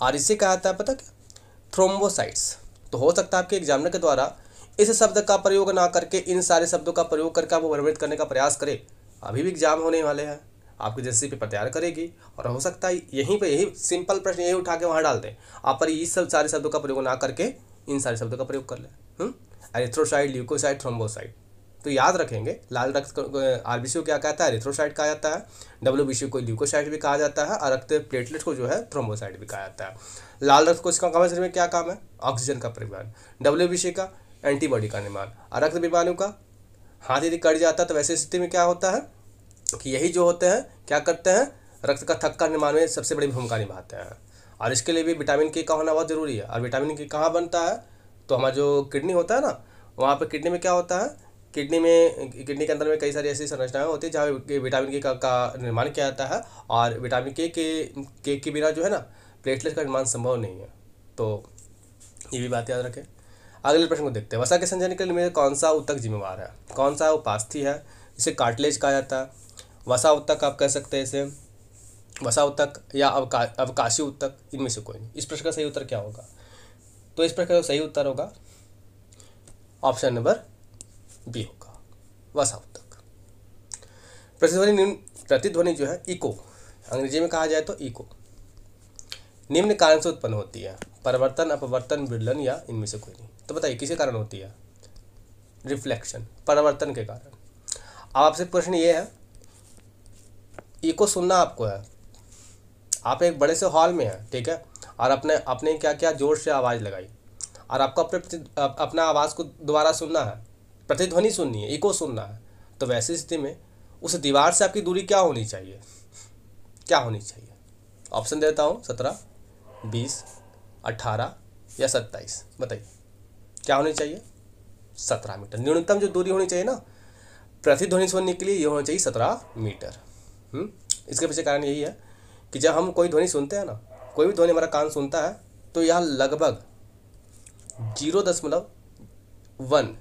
और इसे कहा जाता है पता क्या थ्रोम्बोसाइट्स तो हो सकता है आपके एग्जामिनर के द्वारा इस शब्द का प्रयोग ना करके इन सारे शब्दों का प्रयोग करके आप वर्णित करने का प्रयास करें अभी भी एग्जाम होने वाले हैं आपकी जैसे पेपर तैयार करेगी और हो सकता है यहीं पर यही सिंपल प्रश्न यही उठा के वहाँ डाल दें आप पर इस सब सारे शब्दों का प्रयोग ना करके इन सारे शब्दों का प्रयोग कर लें एरिथ्रोसाइड ल्यूकोसाइड थ्रोम्बोसाइड तो याद रखेंगे लाल रक्त आर को क्या कहता है रिथ्रोसाइट कहा जाता है डब्ल्यू को ल्यूकोसाइट भी कहा जाता है और रक्त प्लेटलेट को जो है थ्रोमोसाइट भी कहा जाता है लाल रक्त को इसका शरीर में क्या काम है ऑक्सीजन का परिवहन डब्ल्यू का एंटीबॉडी का निर्माण और रक्त बीमारियों का हाथ यदि कट जाता है तो वैसे स्थिति में क्या होता है कि यही जो होते हैं क्या करते हैं रक्त का थक्का निर्माण में सबसे बड़ी भूमिका निभाते हैं और इसके लिए भी विटामिन के का होना बहुत ज़रूरी है और विटामिन के कहाँ बनता है तो हमारा जो किडनी होता है ना वहाँ पर किडनी में क्या होता है किडनी में किडनी के अंदर में कई सारी ऐसी संरचनाएं होती है जहाँ विटामिन के का, का निर्माण किया जाता है और विटामिन के के के के बिना जो है ना प्लेटलेट का निर्माण संभव नहीं है तो ये भी बात याद रखें अगले प्रश्न को देखते हैं वसा के संचयन के लिए कौन सा उत्तक जिम्मेवार है कौन सा उपास्थि है इसे कार्टिलेज कहा जाता है वसा उत्तक आप कह सकते हैं इसे वसा उत्तक या अवका अवकाशी उत्तक इनमें से कोई नहीं इस प्रश्न का सही उत्तर क्या होगा तो इस प्रश्न का सही उत्तर होगा ऑप्शन नंबर बी होगा वसाउ तक प्रतिध्वनि निम्न प्रतिध्वनि जो है इको अंग्रेजी में कहा जाए तो इको निम्न कारण से उत्पन्न होती है परिवर्तन अपवर्तन विडलन या इनमें से कोई नहीं तो बताइए किसी कारण होती है रिफ्लेक्शन परिवर्तन के कारण अब आपसे प्रश्न ये है इको सुनना आपको है आप एक बड़े से हॉल में हैं ठीक है और अपने अपने क्या क्या जोर से आवाज़ लगाई और आपको अपने अपना आवाज़ को दोबारा सुनना है प्रतिध्वनि सुननी है इको सुनना है तो वैसी स्थिति में उस दीवार से आपकी दूरी क्या होनी चाहिए क्या होनी चाहिए ऑप्शन देता हूँ सत्रह बीस अट्ठारह या सत्ताईस बताइए क्या होनी चाहिए सत्रह मीटर न्यूनतम जो दूरी होनी चाहिए ना प्रतिध्वनि सुनने के लिए ये होना चाहिए सत्रह मीटर हुँ? हम्म, इसके पीछे कारण यही है कि जब हम कोई ध्वनि सुनते हैं ना कोई भी ध्वनि हमारा कान सुनता है तो यह लगभग जीरो दशमलव वन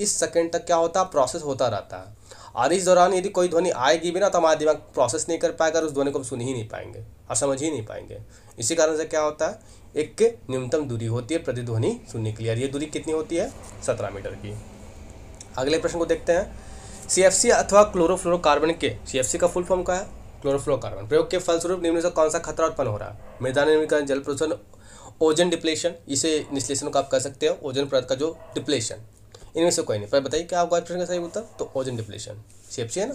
इस सेकेंड तक क्या होता है प्रोसेस होता रहता है और इस दौरान यदि कोई ध्वनि आएगी भी ना तो हमारा दिमाग प्रोसेस नहीं कर पाएगा और उस ध्वनि को हम सुन ही नहीं पाएंगे और समझ ही नहीं पाएंगे इसी कारण से क्या होता है एक न्यूनतम दूरी होती है प्रतिध्वनि सुनने के लिए और ये दूरी कितनी होती है सत्रह मीटर की अगले प्रश्न को देखते हैं सी अथवा क्लोरोफ्लोरोकार्बन के सी का फुल फॉर्म क्या है क्लोरोफ्लोरोकार्बन प्रयोग के फलस्वरूप निम्न से कौन सा खतरा उत्पन्न हो रहा है मृदा निर्मीकरण जल प्रदूषण ओजन डिप्लेशन इसे निश्लेषण को आप कह सकते हो ओजन प्रद का जो डिप्लेशन इनमें से कोई नहीं पर बताइए क्या आपका ऑप्शन का सही उत्तर तो ओजन डिप्लेशन सी है ना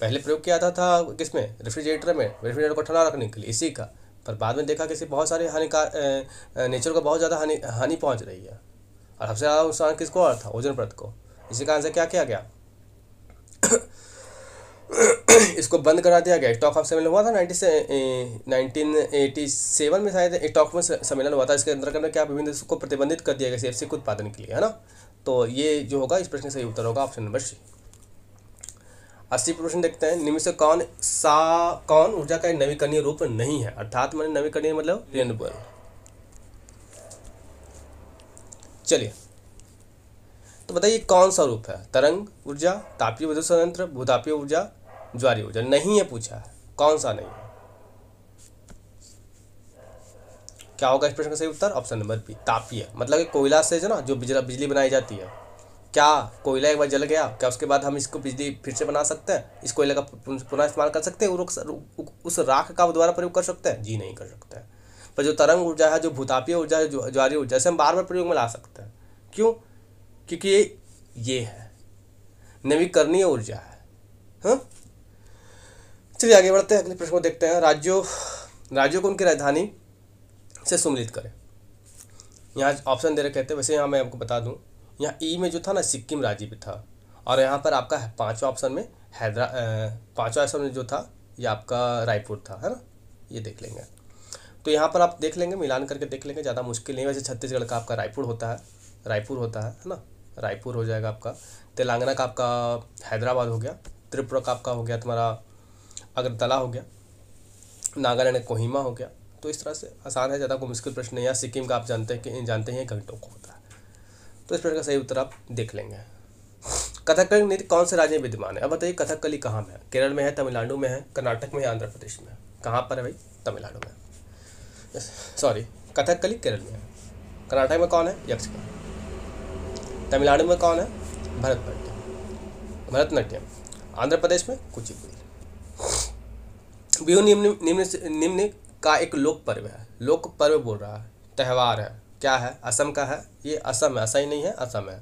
पहले प्रयोग किया था, था किस में रेफ्रिजरेटर में रेफ्रिजरेटर को ठंडा रखने के लिए इसी का पर बाद में देखा कि इसे बहुत सारे हानिकार नेचर को बहुत ज़्यादा हानि हानि पहुँच रही है और सबसे ज़्यादा नुकसान किसको और था ओजन परत को इसी कारण से क्या किया गया *coughs* इसको बंद करा दिया गया स्टॉक सम्मेलन हुआ था नाइनटी से नाइनटीन एटी सेवन में शायद स्टॉक में सम्मेलन हुआ था इसके अंतर्गत क्या विभिन्न इसको प्रतिबंधित कर दिया गया सी के उत्पादन के लिए है ना तो ये जो होगा इस प्रश्न का सही उत्तर होगा ऑप्शन नंबर सी अस्सी प्रश्न देखते हैं निम्न से कौन सा कौन ऊर्जा का नवीकरणीय रूप नहीं है अर्थात मैंने नवीकरणीय मतलब रिन्यूएबल चलिए तो बताइए कौन सा रूप है तरंग ऊर्जा तापीय विद्युत संयंत्र भूतापीय ऊर्जा ज्वारी ऊर्जा नहीं है पूछा है कौन सा नहीं है क्या होगा इस प्रश्न का सही उत्तर ऑप्शन नंबर बी तापीय मतलब कि कोयला से जो ना जो बिजली बनाई जाती है क्या कोयला एक बार जल गया क्या उसके बाद हम इसको बिजली फिर से बना सकते हैं इस कोयले का पुनः इस्तेमाल कर सकते हैं उस राख का द्वारा प्रयोग कर सकते हैं जी नहीं कर सकते हैं पर जो तरंग ऊर्जा है जो भूतापीय ऊर्जा है जो ऊर्जा से हम बार बार प्रयोग में ला सकते हैं क्यों क्योंकि ये ये है नवीकरणीय ऊर्जा है हाँ? चलिए आगे बढ़ते हैं अगले प्रश्न को देखते हैं राज्यों राज्यों को उनकी राजधानी से सम्मिलित करें यहाँ ऑप्शन दे रखे थे वैसे यहाँ मैं आपको बता दूँ यहाँ ई e में जो था ना सिक्किम राज्य भी था और यहाँ पर आपका पाँचवा ऑप्शन में हैदरा पाँचवा ऑप्शन में जो था ये आपका रायपुर था है ना ये देख लेंगे तो यहाँ पर आप देख लेंगे मिलान करके देख लेंगे ज़्यादा मुश्किल नहीं वैसे छत्तीसगढ़ का आपका रायपुर होता है रायपुर होता है है ना रायपुर हो जाएगा आपका तेलंगाना का आपका हैदराबाद हो गया त्रिपुरा का आपका हो गया तुम्हारा अगरतला हो गया नागालैंड कोहिमा हो गया तो इस तरह से आसान है ज़्यादा कोई मुश्किल प्रश्न नहीं है सिक्किम का आप जानते हैं कि जानते हैं घंटों को होता है तो इस प्रश्न का सही उत्तर आप देख लेंगे कथकली नृत्य कौन से राज्य में विद्यमान है अब बताइए कथकली कहाँ में है केरल में है तमिलनाडु में है कर्नाटक में है आंध्र प्रदेश में कहाँ पर है भाई तमिलनाडु में सॉरी कथकली केरल में है कर्नाटक में कौन है यक्ष तमिलनाडु में कौन है भरतनाट्यम भरतनाट्यम आंध्र प्रदेश में कुचिपुड़ी बिहू निम्न निम्न निम्न का एक लोक पर्व है लोक पर्व बोल रहा है त्यौहार है क्या है असम का है ये असम है ऐसा ही नहीं है असम है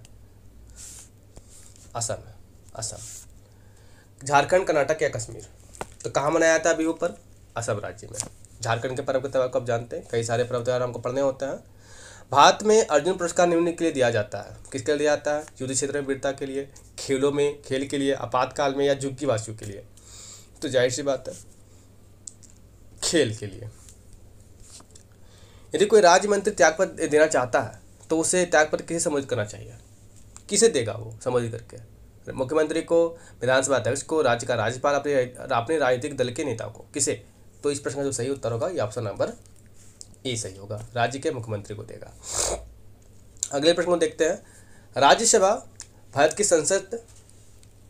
असम है असम झारखंड कर्नाटक या कश्मीर तो कहाँ मनाया जाता है अभी पर्व असम राज्य में झारखंड के पर्व के त्यौहार को आप जानते हैं कई सारे पर्व त्यौहार हमको पढ़ने होते हैं भारत में अर्जुन पुरस्कार निम्न के लिए दिया जाता है किसके लिए दिया जाता है युद्ध क्षेत्र में वीरता के लिए खेलों में खेल के लिए आपातकाल में या वासियों के लिए तो जाहिर सी बात है खेल के लिए यदि कोई राज्य मंत्री त्यागपत्र देना चाहता है तो उसे त्यागपत्र किसे समझ करना चाहिए किसे देगा वो समझ करके मुख्यमंत्री को विधानसभा अध्यक्ष को राज्य का राज्यपाल अपने अपने राजनीतिक दल के नेता को किसे तो इस प्रश्न का जो सही उत्तर होगा ये ऑप्शन नंबर ए सही होगा राज्य के मुख्यमंत्री को देगा अगले प्रश्न को देखते हैं राज्यसभा भारत की संसद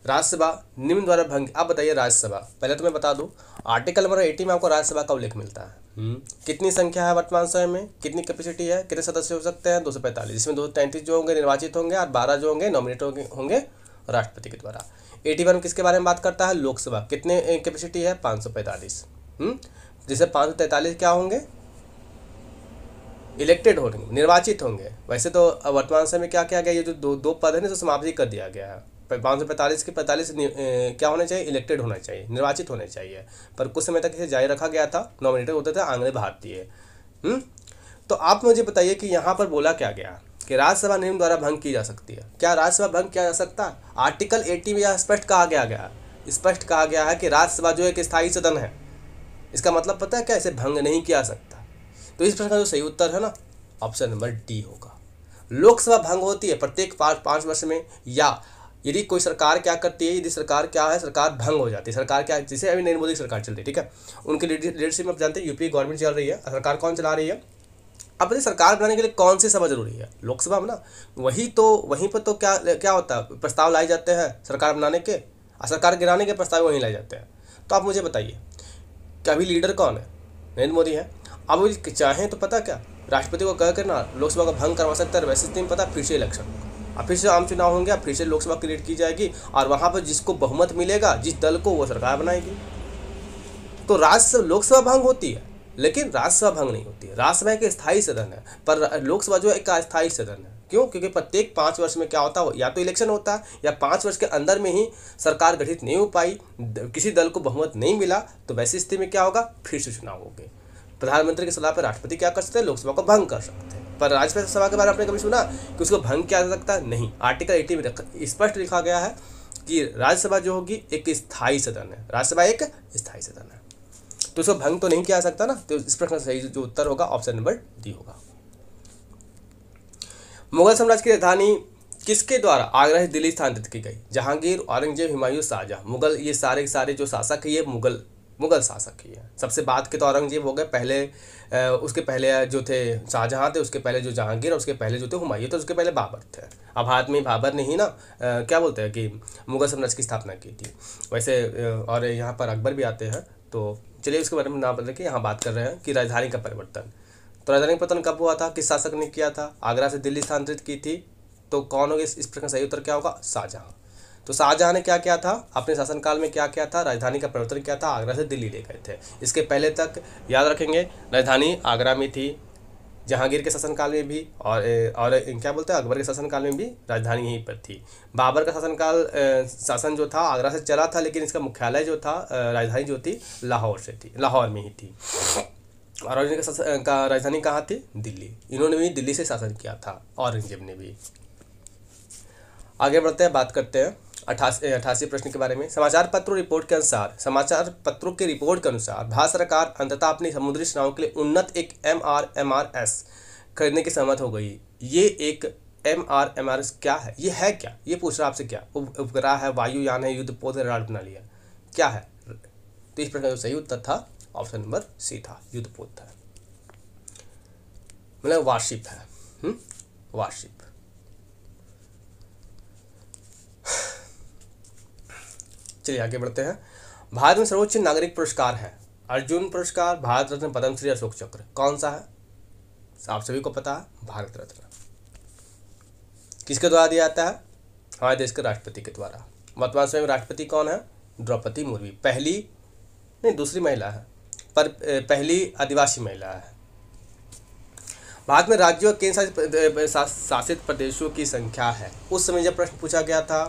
राज्यसभा निम्न द्वारा भंग आप बताइए राज्यसभा पहले तो मैं बता दूं आर्टिकल नंबर एटी में आपको राज्यसभा का उल्लेख मिलता है हम्म। कितनी संख्या है वर्तमान समय में कितनी कैपेसिटी है कितने सदस्य हो सकते हैं दो सौ पैंतालीस जिसमें दो सौ तैंतीस जो होंगे निर्वाचित होंगे और बारह जो होंगे नॉमिनेट होंगे राष्ट्रपति के द्वारा एटी वन किसके बारे में बात करता है लोकसभा कितने कैपेसिटी है पाँच सौ पैंतालीस हम्म? जिससे पाँच सौ तैंतालीस क्या होंगे इलेक्टेड होंगे निर्वाचित होंगे वैसे तो वर्तमान समय में क्या किया गया ये जो दो दो पद है ना इसको समाप्त कर दिया गया है पाँच सौ पैंतालीस के पैंतालीस क्या होने चाहिए इलेक्टेड होना चाहिए निर्वाचित होने चाहिए पर कुछ समय तक इसे जारी रखा गया था नॉमिनेटेड होते थे आंगले भारतीय हम्म? तो आप मुझे बताइए कि यहाँ पर बोला क्या गया कि राज्यसभा नियम द्वारा भंग की जा सकती है क्या राज्यसभा भंग किया जा सकता है आर्टिकल एट्टी में यह स्पष्ट कहा गया गया स्पष्ट कहा गया है कि राज्यसभा जो एक स्थायी सदन है इसका मतलब पता है क्या इसे भंग नहीं किया सकता तो इस प्रश्न का जो सही उत्तर है ना ऑप्शन नंबर डी होगा लोकसभा भंग होती है प्रत्येक पाँच पाँच वर्ष में या यदि कोई सरकार क्या करती है यदि सरकार क्या है सरकार भंग हो जाती है सरकार क्या जैसे अभी नरेंद्र मोदी की सरकार चल रही है ठीक है उनकी लीडरशिप आप जानते हैं यूपी गवर्नमेंट चल रही है सरकार कौन चला रही है अब ये सरकार बनाने के लिए कौन सी सभा जरूरी है लोकसभा में ना वही तो वहीं पर तो क्या क्या होता है प्रस्ताव लाए जाते हैं सरकार बनाने के और सरकार गिराने के प्रस्ताव वहीं लाए जाते हैं तो आप मुझे बताइए कि अभी लीडर कौन है नरेंद्र मोदी है अब चाहें तो पता क्या राष्ट्रपति को कह ना लोकसभा का भंग करवा सकता है वैसे दिन तो पता फिर से इलेक्शन और फिर से आम चुनाव होंगे फिर से लोकसभा क्रिएट की जाएगी और वहाँ पर जिसको बहुमत मिलेगा जिस दल को वो सरकार बनाएगी तो राज्य लोकसभा भंग होती है लेकिन राज्यसभा भंग नहीं होती है राज्यसभा एक स्थायी सदन है पर लोकसभा जो है एक अस्थायी सदन है क्यों क्योंकि प्रत्येक पाँच वर्ष में क्या होता है या तो इलेक्शन होता है या पाँच वर्ष के अंदर में ही सरकार गठित नहीं हो पाई किसी दल को बहुमत नहीं मिला तो वैसी स्थिति में क्या होगा फिर से चुनाव हो गए प्रधानमंत्री की सलाह पर राष्ट्रपति क्या कर सकते हैं लोकसभा को भंग कर सकते हैं पर राजपैसा सभा के बारे में आपने कभी सुना कि उसको भंग किया जा सकता नहीं आर्टिकल एटी में स्पष्ट लिखा गया है कि राज्यसभा जो होगी एक स्थायी सदन है राज्यसभा एक स्थायी सदन है तो उसको भंग तो नहीं किया जा सकता ना तो इस प्रश्न सही जो उत्तर होगा ऑप्शन नंबर डी होगा मुगल साम्राज्य की राजधानी किसके द्वारा आगरा से दिल्ली स्थानांतरित की गई जहांगीर औरंगजेब हिमायू शाहजहां मुगल ये सारे सारे जो शासक है ये मुगल मुग़ल शासक ही है सबसे बाद के तो औरंगज़ेब हो गए पहले उसके पहले जो थे शाहजहाँ थे उसके पहले जो जहांगीर उसके पहले जो थे हुमायूं थे उसके पहले बाबर थे अब हाथ में बाबर ने ही ना क्या बोलते हैं कि मुग़ल साम्राज्य की स्थापना की थी वैसे और यहाँ पर अकबर भी आते हैं तो चलिए उसके बारे में ना बता के यहाँ बात कर रहे हैं कि राजधानी का परिवर्तन तो राजधानी का पतन कब हुआ था किस शासक ने किया था आगरा से दिल्ली स्थानांतरित की थी तो कौन गया इस प्रश्न का सही उत्तर क्या होगा शाहजहाँ तो शाहजहाँ ने क्या किया था अपने शासनकाल में क्या किया था राजधानी का परिवर्तन किया था आगरा से दिल्ली ले गए थे इसके पहले तक याद रखेंगे राजधानी आगरा में थी जहांगीर के शासनकाल में भी और और क्या बोलते हैं अकबर के शासनकाल में भी राजधानी यहीं पर थी बाबर का शासनकाल शासन जो था आगरा से चला था लेकिन इसका मुख्यालय जो था राजधानी जो थी लाहौर से थी लाहौर में ही थी और औरंगजेब का राजधानी कहाँ थी दिल्ली इन्होंने भी दिल्ली से शासन किया था औरंगजेब ने भी आगे बढ़ते हैं बात करते हैं अठासी अठासी प्रश्न के बारे में समाचार पत्र रिपोर्ट के अनुसार समाचार पत्रों के रिपोर्ट के अनुसार भारत सरकार अंततः अपनी समुद्री सेनाओं के लिए उन्नत एक M R M R S खरीदने की सहमत हो गई ये एक M R M R S क्या है ये है क्या ये पूछ रहा आपसे क्या उपग्रह है वायुयान है युद्ध पोत राड बना लिया क्या है तो इस प्रश्न का सही उत्तर था ऑप्शन नंबर सी था युद्ध पोत था मतलब वार्शिप है हम्म? वार्शिप चलिए आगे बढ़ते हैं भारत में सर्वोच्च नागरिक पुरस्कार है अर्जुन पुरस्कार भारत रत्न पद्मश्री अशोक चक्र कौन सा है आप सभी को पता है भारत रत्न किसके द्वारा दिया जाता है हमारे देश के राष्ट्रपति के द्वारा वर्तमान समय में राष्ट्रपति कौन है द्रौपदी मुर्मी पहली नहीं दूसरी महिला है पर पहली आदिवासी महिला है भारत में राज्यों और केंद्र शासित प्रदेशों की संख्या है उस समय जब प्रश्न पूछा गया था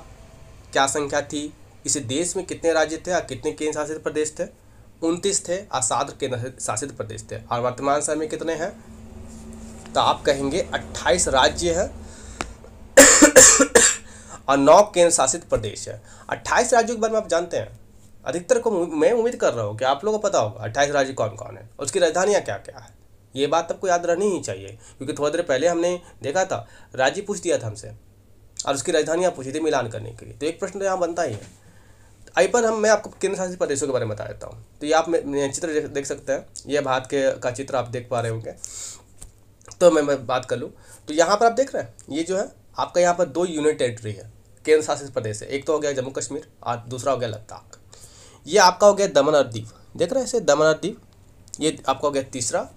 क्या संख्या थी इस देश में कितने राज्य थे और कितने केंद्र शासित प्रदेश थे उनतीस थे और सात केंद्र शासित प्रदेश थे और वर्तमान समय में कितने हैं तो आप कहेंगे अट्ठाईस राज्य हैं और नौ केंद्र शासित प्रदेश है अट्ठाईस राज्यों के बारे में आप जानते हैं अधिकतर को मैं उम्मीद कर रहा हूँ कि आप लोगों को पता होगा अट्ठाईस राज्य कौन कौन है उसकी राजधानियाँ क्या क्या है ये बात आपको याद रहनी ही चाहिए क्योंकि थोड़ी देर पहले हमने देखा था राज्य पूछ दिया था हमसे और उसकी राजधानियाँ पूछी थी मिलान करने के लिए तो एक प्रश्न तो यहाँ बनता ही है आई पर हम मैं आपको केंद्र शासित प्रदेशों के बारे में बता देता हूँ तो ये आप चित्र देख सकते हैं ये भारत के का चित्र आप देख पा रहे होंगे तो मैं मैं बात कर लूँ तो यहाँ पर आप देख रहे हैं ये जो है आपका यहाँ पर दो यूनियन टेरेटरी है केंद्र शासित प्रदेश है एक तो हो गया जम्मू कश्मीर और दूसरा हो गया लद्दाख ये आपका हो गया दमन और द्वीप देख रहे हैं इसे दमन और द्वीप ये आपका हो गया तीसरा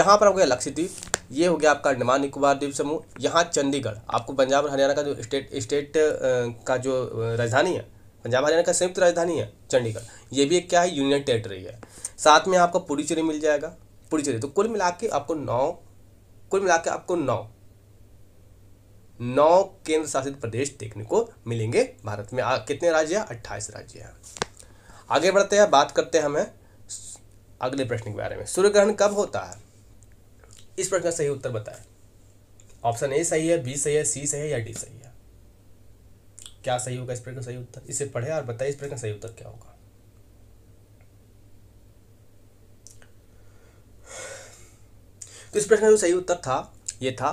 यहाँ पर हो गया लक्षद्वीप ये हो गया आपका अंडमान निकोबार द्वीप समूह यहाँ चंडीगढ़ आपको पंजाब और हरियाणा का जो स्टेट स्टेट का जो राजधानी है पंजाब हरियाणा का संयुक्त राजधानी है चंडीगढ़ ये भी एक क्या है यूनियन टेरेटरी है साथ में आपको पुडुचेरी मिल जाएगा पुडुचेरी तो कुल मिला के आपको नौ कुल मिला के आपको नौ नौ केंद्र शासित प्रदेश देखने को मिलेंगे भारत में आ, कितने राज्य हैं अट्ठाईस राज्य हैं आगे बढ़ते हैं बात करते हैं हमें अगले प्रश्न के बारे में सूर्य ग्रहण कब होता है इस प्रश्न का सही उत्तर बताएं ऑप्शन ए सही है बी सही है सी सही है या डी सही है क्या सही होगा इस प्रश्न का सही उत्तर इसे पढ़े और बताइए इस प्रश्न का सही उत्तर क्या होगा तो इस प्रश्न का जो सही उत्तर था ये था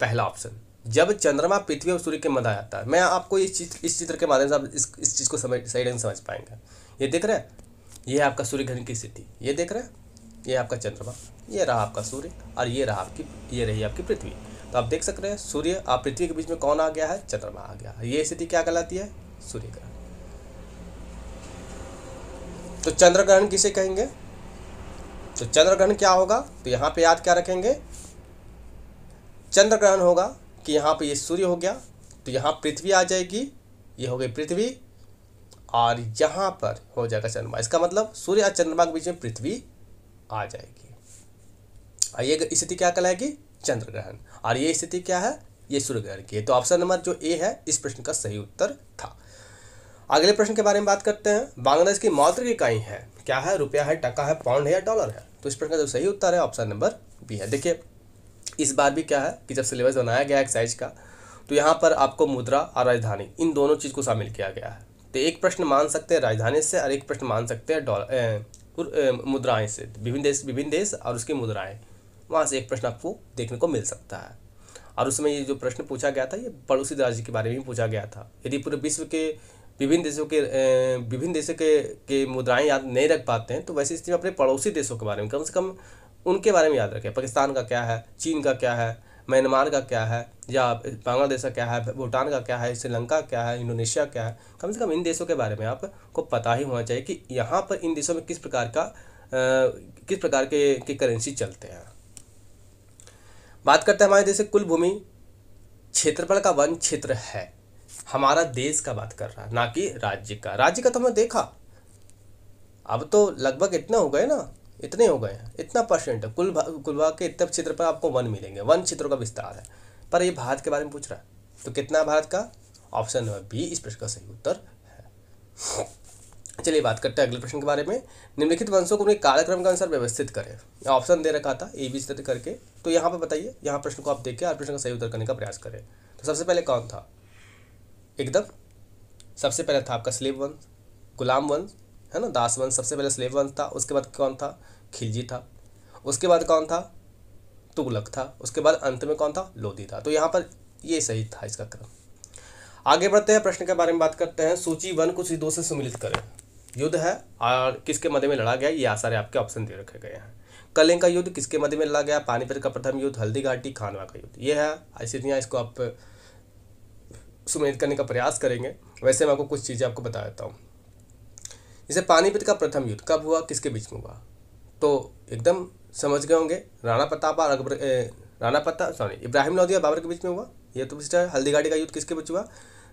पहला ऑप्शन जब चंद्रमा पृथ्वी और सूर्य के मध्य आता है मैं आपको इस चित्र इस चित्र के माध्यम से आप इस इस चीज़ को समझ सही ढंग समझ पाएंगे ये देख रहे हैं ये है आपका सूर्य घन की स्थिति ये देख रहे हैं ये आपका चंद्रमा ये रहा आपका सूर्य और ये रहा आपकी ये रही आपकी पृथ्वी तो आप देख सकते हैं सूर्य और पृथ्वी के बीच में कौन आ गया है चंद्रमा आ गया ये स्थिति क्या कहलाती है सूर्य ग्रहण तो चंद्र ग्रहण किसे कहेंगे तो चंद्र ग्रहण क्या होगा तो यहाँ पे याद क्या रखेंगे चंद्र ग्रहण होगा कि यहाँ पे ये सूर्य हो गया तो यहाँ पृथ्वी आ जाएगी ये हो गई पृथ्वी और यहां पर हो जाएगा चंद्रमा इसका मतलब सूर्य और चंद्रमा के बीच में पृथ्वी आ जाएगी और ये स्थिति क्या कहलाएगी चंद्र ग्रहण और ये स्थिति क्या है ये सूर्य ग्रहण की है तो ऑप्शन नंबर जो ए है इस प्रश्न का सही उत्तर था अगले प्रश्न के बारे में बात करते हैं बांग्लादेश की मौद्रिक इकाई है क्या है रुपया है टका है पाउंड है या डॉलर है तो इस प्रश्न का जो सही उत्तर है ऑप्शन नंबर बी है देखिए इस बार भी क्या है कि जब सिलेबस बनाया गया एक्साइज का तो यहाँ पर आपको मुद्रा और राजधानी इन दोनों चीज़ को शामिल किया गया है तो एक प्रश्न मान सकते हैं राजधानी से और एक प्रश्न मान सकते हैं डॉलर मुद्राएं से विभिन्न देश विभिन्न देश और उसकी मुद्राएं वहाँ से एक प्रश्न आपको देखने को मिल सकता है और उसमें ये जो प्रश्न पूछा गया था ये पड़ोसी राज्य के बारे में पूछा गया था यदि पूरे विश्व के विभिन्न देशों के विभिन्न देशों के के मुद्राएं याद नहीं रख पाते हैं तो वैसे स्थिति में अपने पड़ोसी देशों के बारे में कम से कम उनके बारे में याद रखें पाकिस्तान का क्या है चीन का क्या है म्यांमार का क्या है या बांग्लादेश का क्या है भूटान का क्या है श्रीलंका क्या है इंडोनेशिया क्या है कम से कम इन देशों के बारे में आपको पता ही होना चाहिए कि यहाँ पर इन देशों में किस प्रकार का किस प्रकार के करेंसी चलते हैं बात करते हैं हमारे देश कुल भूमि क्षेत्रफल का वन क्षेत्र है हमारा देश का बात कर रहा है ना कि राज्य का राज्य का तो हमने देखा अब तो लगभग इतना हो गए ना इतने हो गए हैं इतना परसेंट है कुल कुल भाग के इतने क्षेत्र पर आपको वन मिलेंगे वन क्षेत्रों का विस्तार है पर ये भारत के बारे में पूछ रहा है तो कितना भारत का ऑप्शन नंबर बी इस प्रश्न का सही उत्तर है चलिए बात करते हैं अगले प्रश्न के बारे में निम्नलिखित वंशों को अपने कार्यक्रम का अनुसार व्यवस्थित करें ऑप्शन दे रखा था ए बी सी करके तो यहाँ पर बताइए यहाँ प्रश्न को आप देख के हर प्रश्न का सही उत्तर करने का प्रयास करें तो सबसे पहले कौन था एकदम सबसे पहले था आपका स्लेब वंश गुलाम वंश है ना दास वंश सबसे पहले स्लेब वंश था उसके बाद कौन था खिलजी था उसके बाद कौन था तुगलक था उसके बाद अंत में कौन था लोधी था तो यहाँ पर ये सही था इसका क्रम आगे बढ़ते हैं प्रश्न के बारे में बात करते हैं सूची वन को दो से सम्मिलित करें युद्ध है और किसके मध्य में लड़ा गया ये सारे आपके ऑप्शन दे रखे गए हैं कलिंग का युद्ध किसके मध्य में लड़ा गया पानीपत का प्रथम युद्ध हल्दी घाटी खानवा का युद्ध ये है दुनिया इसको आप सुमेलित करने का प्रयास करेंगे वैसे मैं आपको कुछ चीज़ें आपको बता देता हूँ जैसे पानीपत का प्रथम युद्ध कब हुआ किसके बीच में हुआ तो एकदम समझ गए होंगे राणा प्रताप और अकबर राणा प्रताप सॉरी इब्राहिम लोधी बाबर के बीच में हुआ ये तो हल्दी घाटी का युद्ध किसके बीच हुआ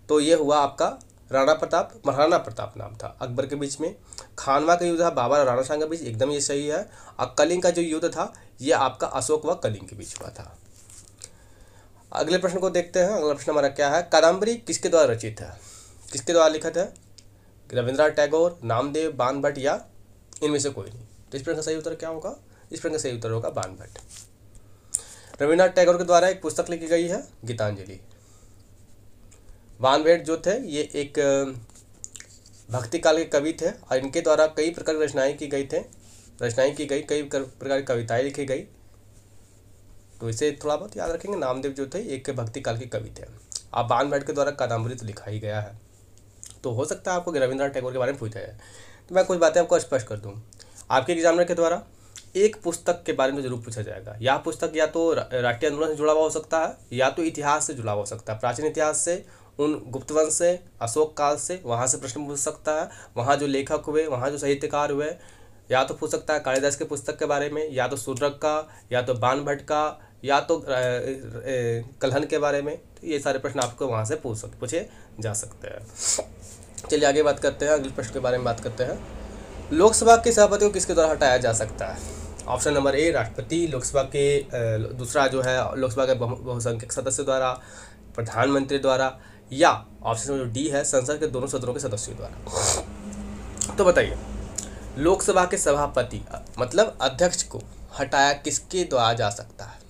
तो ये हुआ आपका राणा प्रताप महाराणा प्रताप नाम था अकबर के बीच में खानवा का युद्ध था बाबर और राणा शाह के बीच एकदम ये सही है और कलिंग का जो युद्ध था ये आपका अशोक व कलिंग के बीच हुआ था अगले प्रश्न को देखते हैं अगला प्रश्न हमारा क्या है कादम्बरी किसके द्वारा रचित है किसके द्वारा लिखित है रविंद्रनाथ टैगोर नामदेव बान या इनमें से कोई नहीं तो इस प्रश्न का सही उत्तर क्या होगा इस प्रश्न का सही उत्तर होगा बान भट्ट रविन्द्रनाथ टैगोर के द्वारा एक पुस्तक लिखी गई है गीतांजलि वानवेट जो थे ये एक भक्ति काल के कवि थे और इनके द्वारा कई प्रकार की रचनाएँ की गई थे रचनाएँ की गई कई प्रकार की कविताएँ लिखी गई तो इसे थोड़ा बहुत याद रखेंगे नामदेव जो थे एक भक्ति काल के कवि थे आप वानभेट के द्वारा कादम्बरी तो लिखा ही गया है तो हो सकता है आपको रविंद्रनाथ टैगोर के बारे में पूछा जाए तो मैं कुछ बातें आपको स्पष्ट कर दूँ आपके एग्जामिनर के द्वारा एक पुस्तक के बारे में जरूर पूछा जाएगा यह पुस्तक या तो राष्ट्रीय आंदोलन से जुड़ा हुआ हो सकता है या तो इतिहास से जुड़ा हुआ हो सकता है प्राचीन इतिहास से उन गुप्त वंश से अशोक काल से वहाँ से प्रश्न पूछ सकता है वहाँ जो लेखक हुए वहाँ जो साहित्यकार हुए या तो पूछ सकता है कालिदास के पुस्तक के बारे में या तो सूर्यक का या तो बान भट्ट का या तो कलहन के बारे में तो ये सारे प्रश्न आपको वहाँ से पूछ सकते पूछे जा सकते हैं चलिए आगे बात करते हैं अगले प्रश्न के बारे में बात करते हैं लोकसभा के सभापति को किसके द्वारा हटाया जा सकता है ऑप्शन नंबर ए राष्ट्रपति लोकसभा के दूसरा जो है लोकसभा के बहुसंख्यक सदस्य द्वारा प्रधानमंत्री द्वारा या ऑप्शन नंबर डी है संसद के दोनों सदनों के सदस्यों द्वारा तो बताइए लोकसभा के सभापति मतलब अध्यक्ष को हटाया किसके द्वारा जा सकता है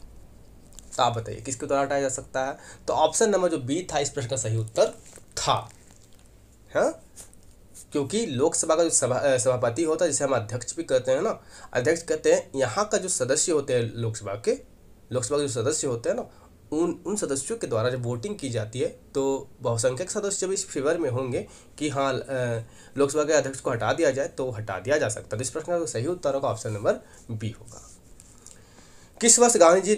तो आप बताइए किसके द्वारा हटाया जा सकता है तो ऑप्शन नंबर जो बी था इस प्रश्न का सही उत्तर था हाँ क्योंकि लोकसभा का जो सभा सभापति होता है जिसे हम अध्यक्ष भी कहते हैं ना अध्यक्ष कहते हैं यहाँ का जो सदस्य होते हैं लोकसभा के लोकसभा के जो सदस्य होते हैं ना उन उन सदस्यों के द्वारा जब वोटिंग की जाती है तो बहुसंख्यक सदस्य जब इस फेवर में होंगे कि हाँ लोकसभा के अध्यक्ष को हटा दिया जाए तो हटा दिया जा सकता है तो इस प्रश्न का सही उत्तर होगा ऑप्शन नंबर बी होगा किस वर्ष गांधी जी